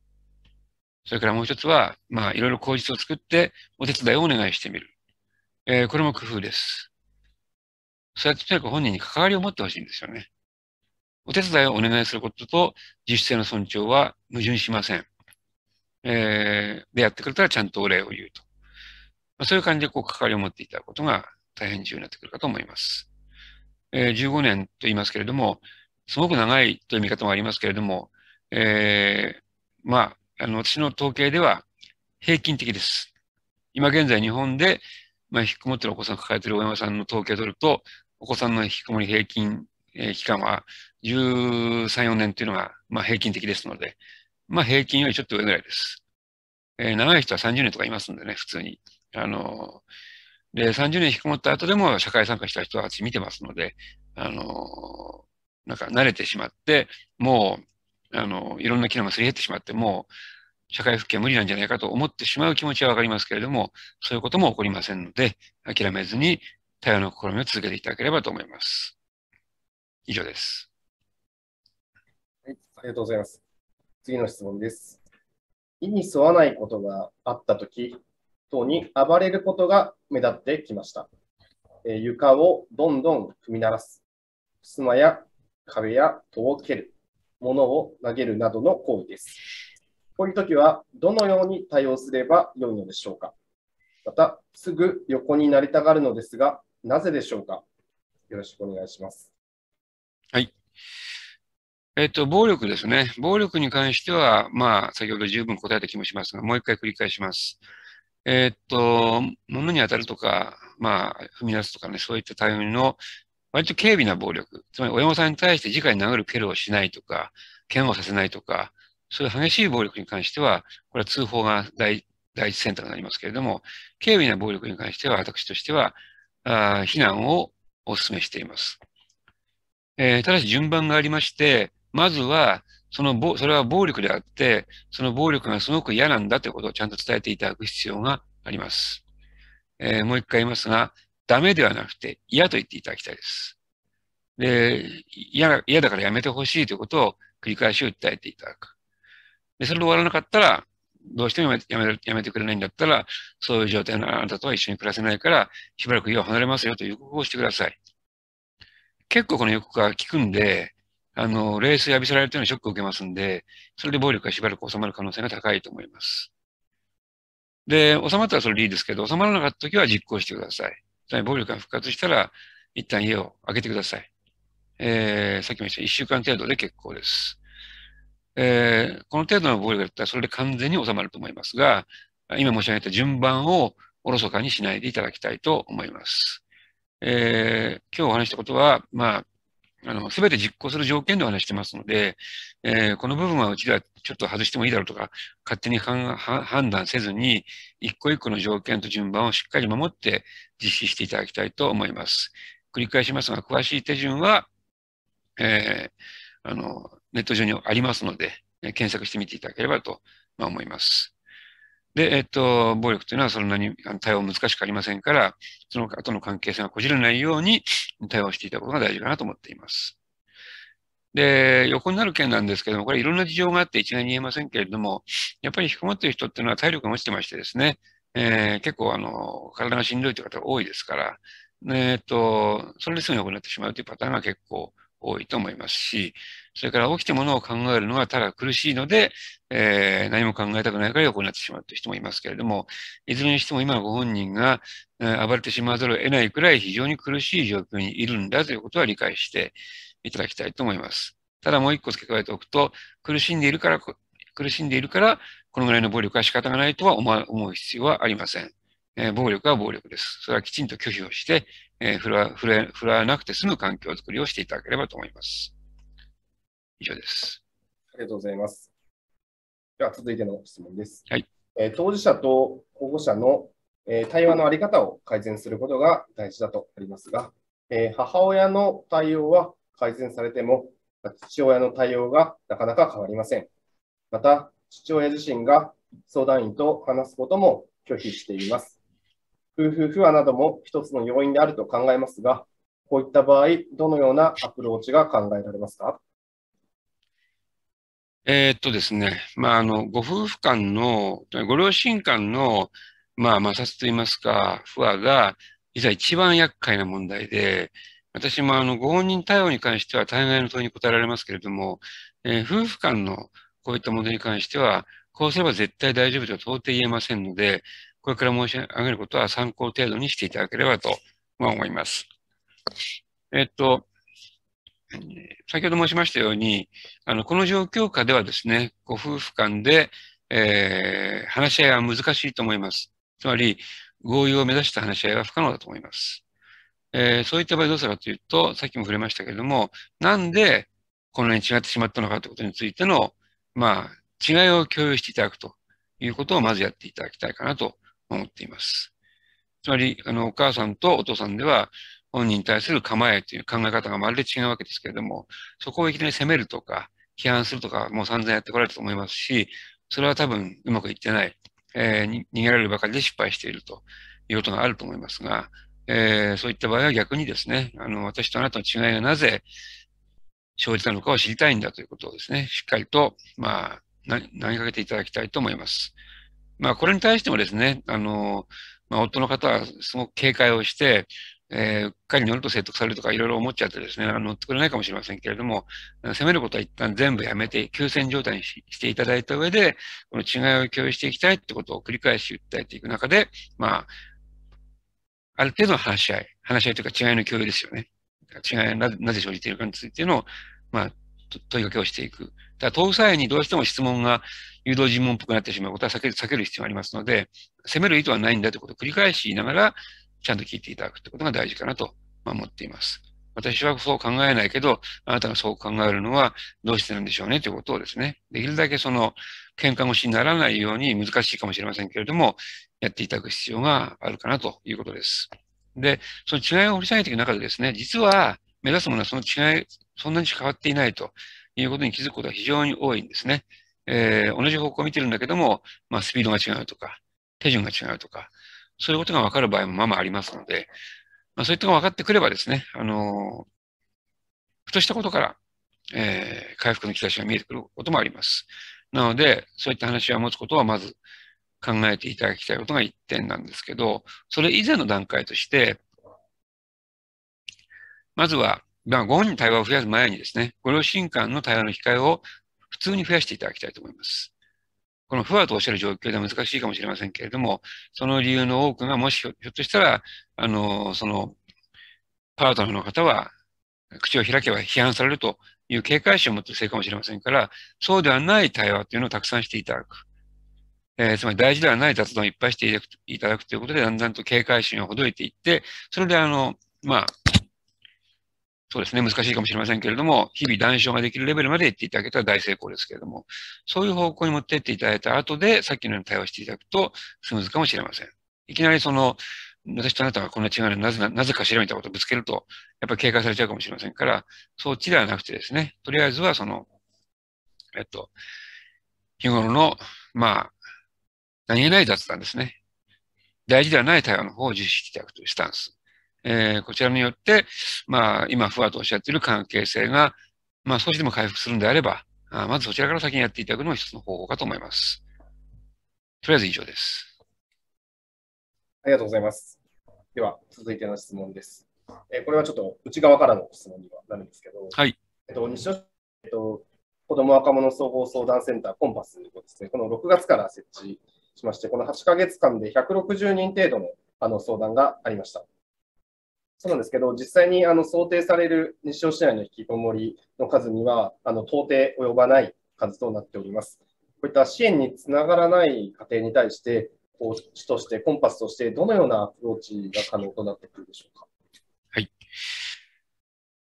それからもう一つは、まあ、いろいろ口実を作って、お手伝いをお願いしてみる。えー、これも工夫です。そうやってとにかく本人に関わりを持ってほしいんですよね。お手伝いをお願いすることと、自主性の尊重は矛盾しません。えー、でやってくれたらちゃんとお礼を言うと。まあ、そういう感じでこう関わりを持っていただくことが大変重要になってくるかと思います。えー、15年と言いますけれども、すごく長いという見方もありますけれども、えー、まあ、あの、私の統計では平均的です。今現在日本で、まあ、引きこもってるお子さんを抱えている親御さんの統計を取ると、お子さんの引きこもり平均、えー、期間は13、4年というのが、まあ、平均的ですので、まあ平均よりちょっと上ぐらいです。えー、長い人は30年とかいますんでね、普通に。あの、で、30年引きこもった後でも社会参加した人たち見てますので、あの、なんか慣れてしまって、もう、あの、いろんな機能がすり減ってしまって、もう、社会復帰は無理なんじゃないかと思ってしまう気持ちはわかりますけれども、そういうことも起こりませんので、諦めずに対様の試みを続けていただければと思います。以上です。はい、ありがとうございます。次の質問です。意に沿わないことがあったとき、等に暴れることが目立ってきました。えー、床をどんどん踏み鳴らす。襖や壁や戸を蹴る。物を投げるなどの行為です。こういうときは、どのように対応すればよいのでしょうかまた、すぐ横になりたがるのですが、なぜでしょうかよろしくお願いします。はい。えっと、暴力ですね。暴力に関しては、まあ、先ほど十分答えた気もしますが、もう一回繰り返します。えっと、物に当たるとか、まあ、踏み出すとかね、そういった対応の、割と軽微な暴力。つまり、親御さんに対して次に殴る蹴るをしないとか、剣をさせないとか、そういう激しい暴力に関しては、これは通報が第一選択になりますけれども、軽微な暴力に関しては、私としては、あ避難をお勧めしています。えー、ただし順番がありまして、まずは、そのぼ、それは暴力であって、その暴力がすごく嫌なんだということをちゃんと伝えていただく必要があります。えー、もう一回言いますが、ダメではなくて嫌と言っていただきたいです。で、嫌、嫌だからやめてほしいということを繰り返し訴えていただく。で、それで終わらなかったら、どうしてもやめやめてくれないんだったら、そういう状態のあなたとは一緒に暮らせないから、しばらく家を離れますよという予告をしてください。結構この予告が効くんで、あの、冷水浴びせられてるのショックを受けますんで、それで暴力がしばらく収まる可能性が高いと思います。で、収まったらそれでいいですけど、収まらなかった時は実行してください。つまり暴力が復活したら、一旦家を開けてください。えー、さっきも言った1週間程度で結構です。えー、この程度の暴力だったらそれで完全に収まると思いますが、今申し上げた順番をおろそかにしないでいただきたいと思います。えー、今日お話したことは、まあ、あの、すべて実行する条件でお話してますので、えー、この部分はうちではちょっと外してもいいだろうとか、勝手に判断せずに、一個一個の条件と順番をしっかり守って実施していただきたいと思います。繰り返しますが、詳しい手順は、えー、あの、ネット上にありますので、検索してみていただければと、まあ、思います。で、えっと、暴力というのはそんなに対応難しくありませんから、その後の関係性がこじれないように対応していたことが大事かなと思っています。で、横になる件なんですけども、これいろんな事情があって一概に言えませんけれども、やっぱり引きこもっている人っていうのは体力が落ちてましてですね、えー、結構あの、体がしんどいという方が多いですから、えっと、それですぐ良くなってしまうというパターンが結構多いと思いますし、それから起きてものを考えるのはただ苦しいので、えー、何も考えたくないから横になってしまうという人もいますけれども、いずれにしても今のご本人が、えー、暴れてしまわざるを得ないくらい非常に苦しい状況にいるんだということは理解していただきたいと思います。ただもう一個付け加えておくと、苦しんでいるから、苦しんでいるから、このぐらいの暴力は仕方がないとは思う必要はありません。えー、暴力は暴力です。それはきちんと拒否をして、えー、振ら振ら振らなくて済む環境づくりをしていただければと思います。以上です。ありがとうございます。では、続いての質問です。はい。えー、当事者と保護者の、えー、対話のあり方を改善することが大事だとありますが、えー、母親の対応は改善されても、父親の対応がなかなか変わりません。また、父親自身が相談員と話すことも拒否しています。夫婦不和なども一つの要因であると考えますが、こういった場合、どのようなアプローチが考えられますかえー、っとですね、まあ、あの、ご夫婦間の、ご両親間の、まあ、摩擦といいますか、不和が、実は一番厄介な問題で、私もあの、ご本人対応に関しては大概の問いに答えられますけれども、えー、夫婦間のこういった問題に関しては、こうすれば絶対大丈夫とは到底言えませんので、これから申し上げることは参考程度にしていただければと、まあ、思います。えっと、先ほど申しましたように、あの、この状況下ではですね、ご夫婦間で、えー、話し合いは難しいと思います。つまり、合意を目指した話し合いは不可能だと思います。えー、そういった場合どうするかというと、さっきも触れましたけれども、なんでこんなに違ってしまったのかということについての、まあ、違いを共有していただくということをまずやっていただきたいかなと思っています。つまり、あの、お母さんとお父さんでは、本人に対する構えという考え方がまるで違うわけですけれども、そこをいきなり責めるとか、批判するとか、もう散々やってこられたと思いますし、それは多分うまくいってない、えー、逃げられるばかりで失敗しているということがあると思いますが、えー、そういった場合は逆にですね、あの、私とあなたの違いがなぜ生じたのかを知りたいんだということをですね、しっかりと、まあ、投げかけていただきたいと思います。まあ、これに対してもですね、あの、まあ、夫の方はすごく警戒をして、えー、うっかり乗ると説得されるとかいろいろ思っちゃってですね、あの乗ってくれないかもしれませんけれども、攻めることは一旦全部やめて、休戦状態にしていただいた上で、この違いを共有していきたいってことを繰り返し訴えていく中で、まあ、ある程度の話し合い、話し合いというか違いの共有ですよね。違いがなぜ生じているかについての、まあ、問いかけをしていく。ただ問う際にどうしても質問が誘導尋問っぽくなってしまうことは避ける避ける必要がありますので、攻める意図はないんだということを繰り返しながら、ちゃんと聞いていただくってことが大事かなと思っています。私はそう考えないけど、あなたがそう考えるのはどうしてなんでしょうねということをですね、できるだけその喧嘩腰にならないように難しいかもしれませんけれども、やっていただく必要があるかなということです。で、その違いを掘り下げていく中でですね、実は目指すものはその違い、そんなに変わっていないということに気づくことが非常に多いんですね。えー、同じ方向を見てるんだけども、まあ、スピードが違うとか、手順が違うとか、そういうことが分かる場合もまあまあありますので、まあ、そういったのが分かってくればですね、あの、ふとしたことから、えー、回復の兆しが見えてくることもあります。なので、そういった話を持つことはまず考えていただきたいことが一点なんですけど、それ以前の段階として、まずは、まあ、ご本人対話を増やす前にですね、ご両親間の対話の機会を普通に増やしていただきたいと思います。このふわとおっしゃる状況では難しいかもしれませんけれども、その理由の多くが、もしひょっとしたら、あの、その、パートナーの方は、口を開けば批判されるという警戒心を持っているせいかもしれませんから、そうではない対話というのをたくさんしていただく。えー、つまり大事ではない雑談をいっぱいしていただくということで、だんだんと警戒心をほどいていって、それであの、まあ、そうですね、難しいかもしれませんけれども、日々談笑ができるレベルまで行っていただけたら大成功ですけれども、そういう方向に持っていっていただいた後で、さっきのように対応していただくと、スムーズかもしれません。いきなりその、私とあなたがこんな違いなぜ、なぜかしらみたいなことをぶつけると、やっぱり警戒されちゃうかもしれませんから、そっちではなくてですね、とりあえずはその、えっと、日頃の、まあ、何気ない雑談ですね。大事ではない対話の方を重視していただくというスタンス。えー、こちらによって、まあ、今、ふわとおっしゃっている関係性が、まあ、少しでも回復するんであれば、あまずそちらから先にやっていただくのが一つの方法かと思います。とりあえず以上です。ありがとうございます。では、続いての質問です。えー、これはちょっと内側からの質問にはなるんですけど、はい。えっと、西尾、えっと、子ども若者総合相談センターコンパスをですね、この6月から設置しまして、この8か月間で160人程度のあの相談がありました。そうなんですけど、実際にあの想定される日照市内の引きこもりの数には、あの到底及ばない数となっております。こういった支援につながらない家庭に対して、こう市として、コンパスとして、どのようなアプローチが可能となってくるでしょうか。はい。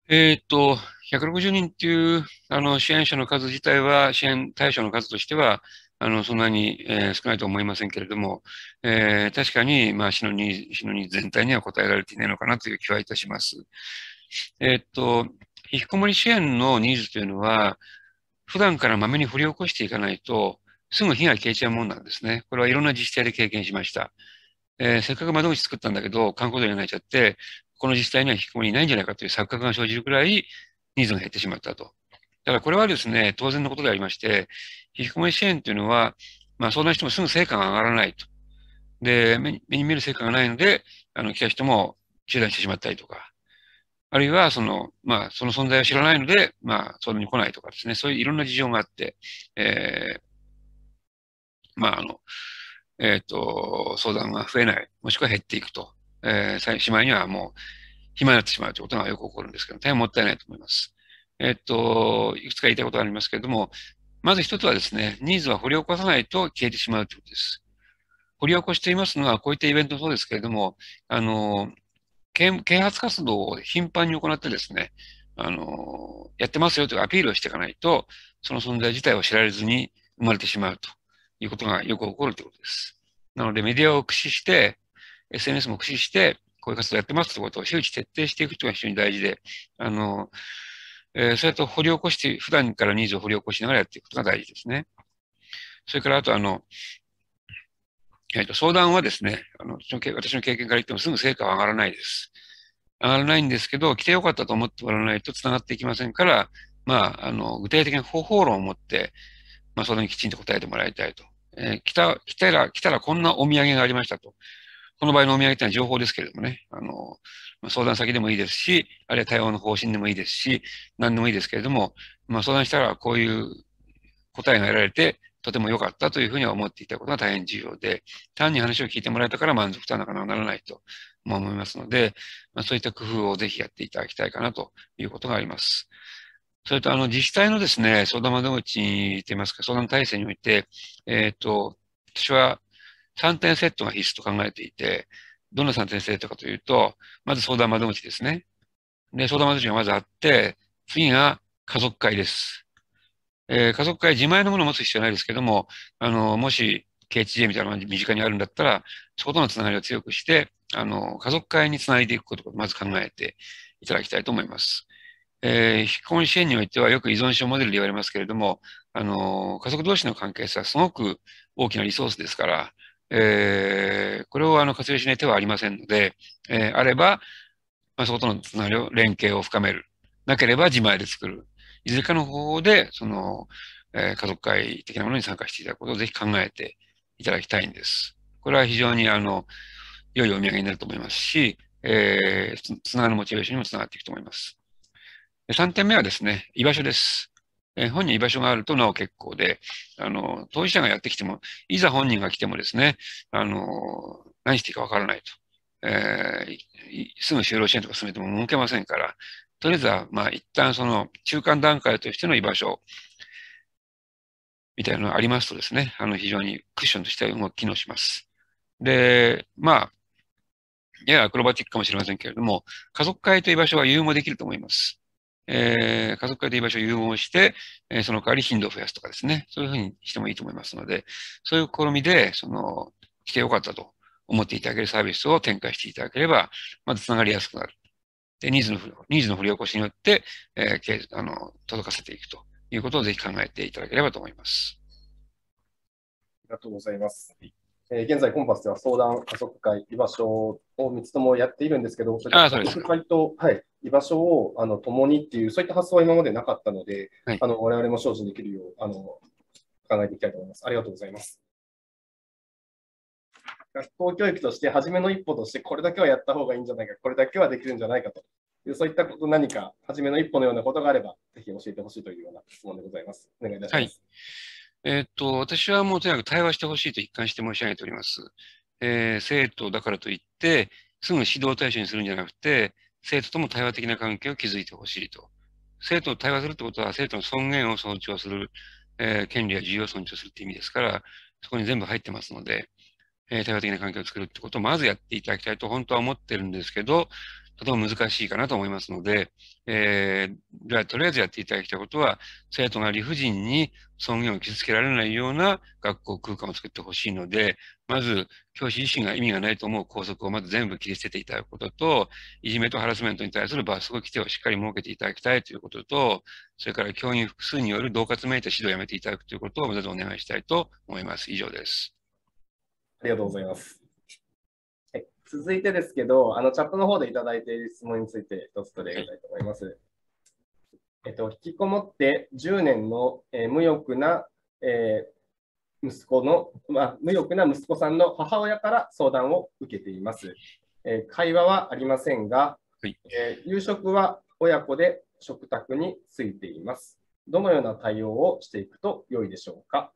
えっ、と、160人というあの支援者の数自体は、支援対象の数としては、あの、そんなに、えー、少ないと思いませんけれども、えー、確かに、まあ、市の2ー市の全体には答えられていないのかなという気はいたします。えー、っと、引きこもり支援のニーズというのは、普段からまめに振り起こしていかないと、すぐ火が消えちゃうもんなんですね。これはいろんな自治体で経験しました。えー、せっかく窓口作ったんだけど、観光庁になっちゃって、この自治体には引きこもりいないんじゃないかという錯覚が生じるくらい、ニーズが減ってしまったと。だからこれはですね、当然のことでありまして、引きこもり支援というのは、まあ、相談してもすぐ成果が上がらないと。で、目に見える成果がないので、あの、来た人も中断してしまったりとか、あるいは、その、まあ、その存在を知らないので、まあ、相談に来ないとかですね、そういういろんな事情があって、えー、まあ、あの、えっ、ー、と、相談が増えない、もしくは減っていくと。えー、しまいにはもう、暇になってしまうということがよく起こるんですけど、大変もったいないと思います。えっ、と、いくつか言いたいことがありますけれども、まず一つはですね、ニーズは掘り起こさないと消えてしまうということです。掘り起こしていますのは、こういったイベントそうですけれども、あの、啓発活動を頻繁に行ってですね、あの、やってますよというアピールをしていかないと、その存在自体を知られずに生まれてしまうということがよく起こるということです。なので、メディアを駆使して、SNS も駆使して、こういう活動やってますということを周知徹底していくことが非常に大事で、あの、えそれと掘り起こして、普段からニーズを掘り起こしながらやっていくことが大事ですね。それから、あと、あの、えっ、と、相談はですね、あの、私の経験から言ってもすぐ成果は上がらないです。上がらないんですけど、来てよかったと思ってもらわないと繋がっていきませんから、まあ、あの、具体的な方法論を持って、まあ、それにきちんと答えてもらいたいと。えー、来た、来たら、来たらこんなお土産がありましたと。この場合のお土産ってのは情報ですけれどもね、あの、まあ、相談先でもいいですし、あるいは対応の方針でもいいですし、何でもいいですけれども、まあ、相談したらこういう答えが得られて、とても良かったというふうには思っていたことが大変重要で、単に話を聞いてもらえたから満足とはなかなかならないと思いますので、まあ、そういった工夫をぜひやっていただきたいかなということがあります。それと、あの、自治体のですね、相談窓口といいますか、相談体制において、えっ、ー、と、私は3点セットが必須と考えていて、どんな先生とかというと、まず相談窓口ですね。で、相談窓口がまずあって、次が家族会です。えー、家族会自前のものを持つ必要はないですけども、あの、もし KHJ みたいなのが身近にあるんだったら、そことのつながりを強くして、あの、家族会につないでいくことをまず考えていただきたいと思います。えー、非婚支援においてはよく依存症モデルで言われますけれども、あの、家族同士の関係性はすごく大きなリソースですから、えー、これをあの活用しない手はありませんので、えー、あれば、まあ、そことのつながりを連携を深める。なければ自前で作る。いずれかの方法で、その、えー、家族会的なものに参加していただくことをぜひ考えていただきたいんです。これは非常にあの、良いお土産になると思いますし、えー、つながるモチベーションにもつながっていくと思います。3点目はですね、居場所です。えー、本人居場所があるとなお結構で、あの、当事者がやってきても、いざ本人が来てもですね、あの、何していいかわからないと。えー、すぐ就労支援とか進めても儲けませんから、とりあえずは、まあ、一旦その中間段階としての居場所みたいなのがありますとですね、あの、非常にクッションとしては機能します。で、まあ、ややアクロバティックかもしれませんけれども、家族会と居場所は融合できると思います。えー、家族会で居場所を融合して、えー、その代わり頻度を増やすとかですね、そういうふうにしてもいいと思いますので、そういう試みで、その、来てよかったと思っていただけるサービスを展開していただければ、また繋がりやすくなる。で、ニーズの、ニーズの振り起こしによって、えー、あの、届かせていくということをぜひ考えていただければと思います。ありがとうございます。えー、現在コンパスでは相談、加速会、居場所を3つともやっているんですけど、それ会と、はい、居場所をあの共にっていう、そういった発想は今までなかったので、はい、あの我々も精進できるようあの考えていきたいと思います。ありがとうございます。学校教育として、初めの一歩として、これだけはやった方がいいんじゃないか、これだけはできるんじゃないかとそういったこと、何か、初めの一歩のようなことがあれば、ぜひ教えてほしいというような質問でございます。お願いいたします。はいえー、っと、私はもうとにかく対話してほしいと一貫して申し上げております。えー、生徒だからといって、すぐ指導対象にするんじゃなくて、生徒とも対話的な関係を築いてほしいと。生徒と対話するってことは、生徒の尊厳を尊重する、えー、権利や自由を尊重するって意味ですから、そこに全部入ってますので、えー、対話的な環境を作るってことをまずやっていただきたいと本当は思ってるんですけど、とても難しいかなと思いますので、えー、とりあえずやっていただきたいことは、生徒が理不尽に尊厳を傷つけられないような学校空間を作ってほしいので、まず教師自身が意味がないと思う校則をまず全部切り捨てていただくことと、いじめとハラスメントに対する罰則規定をしっかり設けていただきたいということと、それから教員複数による同活めいた指導をやめていただくということをまずお願いしたいと思います。以上です。ありがとうございます。続いてですけど、あのチャットの方でいただいている質問について一つ取り上げたいと思います。えっと、引きこもって10年の、えー、無欲な、えー、息子の、まあ、無欲な息子さんの母親から相談を受けています。えー、会話はありませんが、はい、え夕食は親子で食卓についています。どのような対応をしていくと良いでしょうか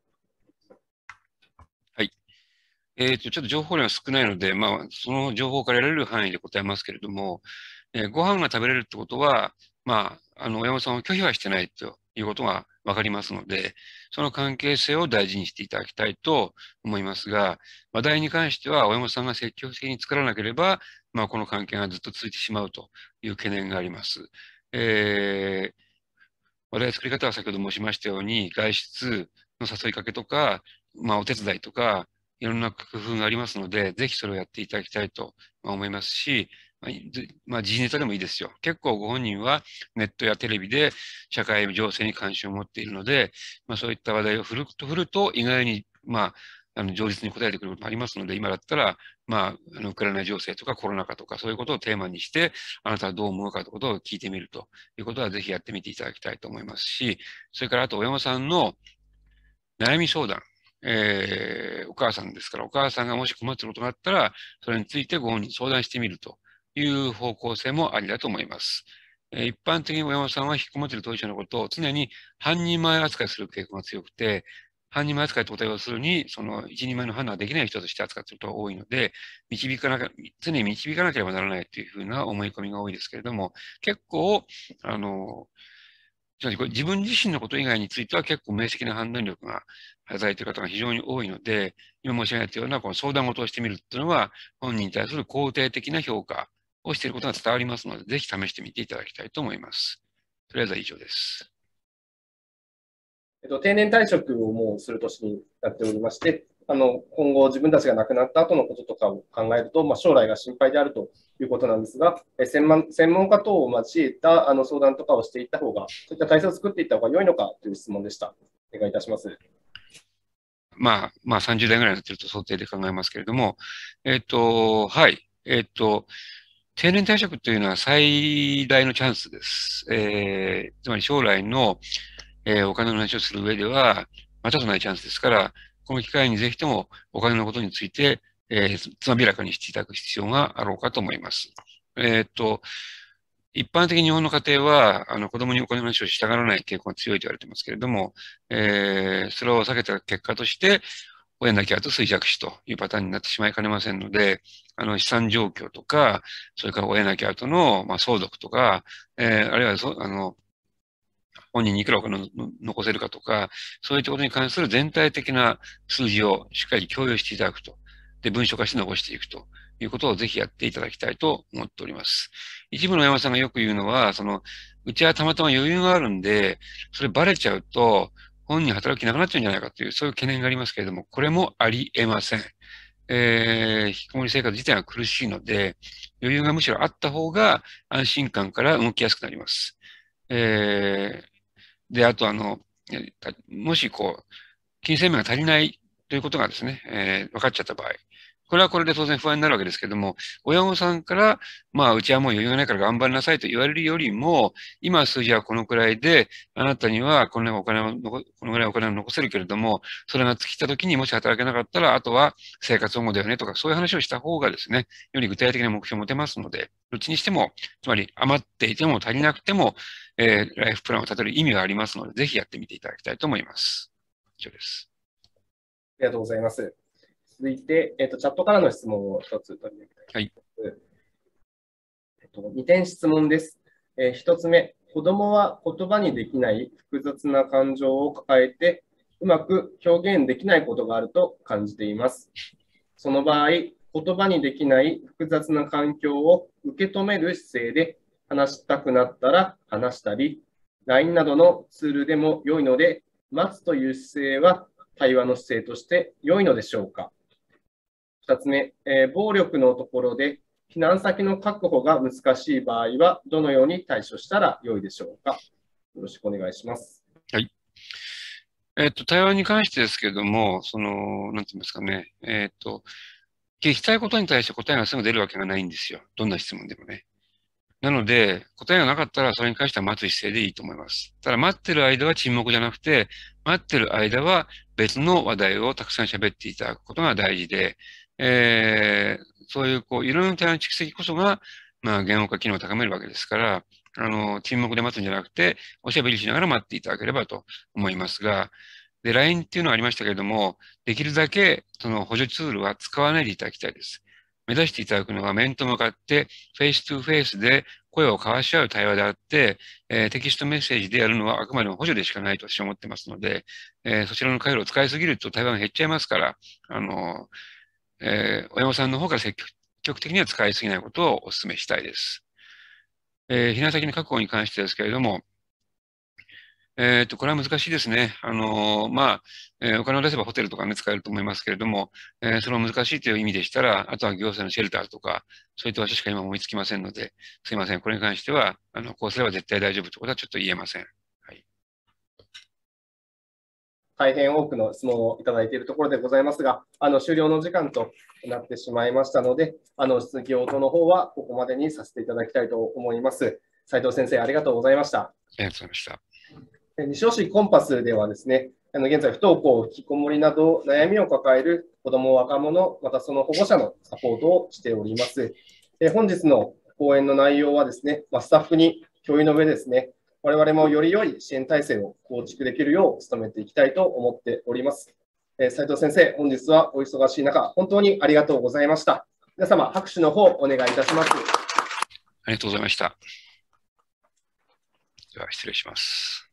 えっ、ー、と、ちょっと情報量が少ないので、まあ、その情報から得られる範囲で答えますけれども、えー、ご飯が食べれるってことは、まあ、あの、親御さんを拒否はしてないということが分かりますので、その関係性を大事にしていただきたいと思いますが、話題に関しては親御さんが積極的に作らなければ、まあ、この関係がずっと続いてしまうという懸念があります。えー、話題作り方は先ほど申しましたように、外出の誘いかけとか、まあ、お手伝いとか、いろんな工夫がありますので、ぜひそれをやっていただきたいと思いますし、まあ、時事ネタでもいいですよ。結構ご本人はネットやテレビで社会情勢に関心を持っているので、まあ、そういった話題を振ると振ると意外に、まあ、あの、上実に答えてくることもありますので、今だったら、まあ、あの、ウクライナ情勢とかコロナ禍とかそういうことをテーマにして、あなたはどう思うかということを聞いてみるということはぜひやってみていただきたいと思いますし、それからあと、小山さんの悩み相談。えー、お母さんですから、お母さんがもし困っていることがあったら、それについてご本人に相談してみるという方向性もありだと思います。えー、一般的に親御さんは引きこもっている当事者のことを常に半人前扱いする傾向が強くて、半人前扱いと答えをするに、その一人前の判断ができない人として扱っている人が多いので、導かな常に導かなければならないというふうな思い込みが多いですけれども、結構、あの、つまりこれ自分自身のこと以外については結構明晰な判断力が働いている方が非常に多いので、今申し上げたようなこの相談事をしてみるというのは、本人に対する肯定的な評価をしていることが伝わりますので、ぜひ試してみていただきたいと思います。とりあえずは以上です。えっと、定年退職をもうする年になっておりまして、あの今後自分たちが亡くなった後のこととかを考えると、まあ、将来が心配であるということなんですが、え専門専門家等を交えたあの相談とかをしていった方が、そういった体制を作っていった方が良いのかという質問でした。お願いいたします。まあ、まあ、30代ぐらいになってると想定で考えますけれども、えっ、ー、と、はい、えっ、ー、と、定年退職というのは最大のチャンスです。えー、つまり将来の、えー、お金の話をする上では、またとないチャンスですから、この機会にぜひともお金のことについて、えー、つまびらかにしていただく必要があろうかと思います。えー、っと、一般的に日本の家庭は、あの、子供にお金の話をしたがらない傾向が強いと言われてますけれども、えー、それを避けた結果として、親だけあと衰弱死というパターンになってしまいかねませんので、あの、資産状況とか、それから親なき後の、まあ、相続とか、えー、あるいはそ、あの、本人にいくらお金を残せるかとか、そういったことに関する全体的な数字をしっかり共有していただくと。で、文書化して残していくということをぜひやっていただきたいと思っております。一部の山さんがよく言うのは、その、うちはたまたま余裕があるんで、それバレちゃうと、本人働きなくなっちゃうんじゃないかという、そういう懸念がありますけれども、これもあり得ません。えー、引きこもり生活自体は苦しいので、余裕がむしろあった方が安心感から動きやすくなります。えー、で、あとあの、もしこう、金銭面が足りないということがですね、えー、分かっちゃった場合、これはこれで当然不安になるわけですけども、親御さんから、まあ、うちはもう余裕がないから頑張りなさいと言われるよりも、今数字はこのくらいで、あなたにはこのぐらいお金を、このぐらいお金を残せるけれども、それが尽きた時にもし働けなかったら、あとは生活保護だよねとか、そういう話をした方がですね、より具体的な目標を持てますので、どっちにしても、つまり余っていても足りなくても、えー、ライフプランを立てる意味がありますので、ぜひやってみていただきたいと思います。以上です。ありがとうございます。続いて、えっ、ー、と、チャットからの質問を一つ取り上げくだはい。えっ、ー、と、2点質問です。えー、1つ目、子供は言葉にできない複雑な感情を抱えて、うまく表現できないことがあると感じています。その場合、言葉にできない複雑な環境を受け止める姿勢で話したくなったら話したり、LINE などのツールでも良いので、待つという姿勢は対話の姿勢として良いのでしょうか2つ目、えー、暴力のところで避難先の確保が難しい場合は、どのように対処したらよいでしょうか。よろしくお願いします。はい。えっ、ー、と、対話に関してですけれども、その、なんて言いますかね、えっ、ー、と、聞きたいことに対して答えがすぐ出るわけがないんですよ。どんな質問でもね。なので、答えがなかったら、それに関しては待つ姿勢でいいと思います。ただ、待ってる間は沈黙じゃなくて、待ってる間は別の話題をたくさん喋っていただくことが大事で、えー、そういうこういろんな話の蓄積こそが、まあ、言語化機能を高めるわけですから、あの、沈黙で待つんじゃなくて、おしゃべりしながら待っていただければと思いますが、で、LINE っていうのはありましたけれども、できるだけその補助ツールは使わないでいただきたいです。目指していただくのは面と向かって、フェイストゥフェイスで声を交わし合う対話であって、えー、テキストメッセージでやるのはあくまでも補助でしかないと私は思ってますので、えー、そちらの回路を使いすぎると対話が減っちゃいますから、あのーえー、親御さんの方から積極的には使いすぎないことをお勧めしたいです。えー、避難先の確保に関してですけれども、えっ、ー、と、これは難しいですね。あのー、まあ、えー、お金を出せばホテルとかね、使えると思いますけれども、えそも難しいという意味でしたら、あとは行政のシェルターとか、そういった場所しか今思いつきませんので、すいません。これに関しては、あの、こうすれば絶対大丈夫ということはちょっと言えません。大変多くの質問をいただいているところでございますが、あの終了の時間となってしまいましたので、あの質疑応答の方はここまでにさせていただきたいと思います。斉藤先生、ありがとうございました。ありがとうございました。西尾市コンパスではですね、あの現在、不登校、引きこもりなど悩みを抱える子ども、若者、またその保護者のサポートをしております。え本日の講演の内容はですね、まスタッフに共有の上ですね、我々もより良い支援体制を構築できるよう努めていきたいと思っております。え斉藤先生、本日はお忙しい中、本当にありがとうございました。皆様、拍手の方、お願いいたします。ありがとうございました。では、失礼します。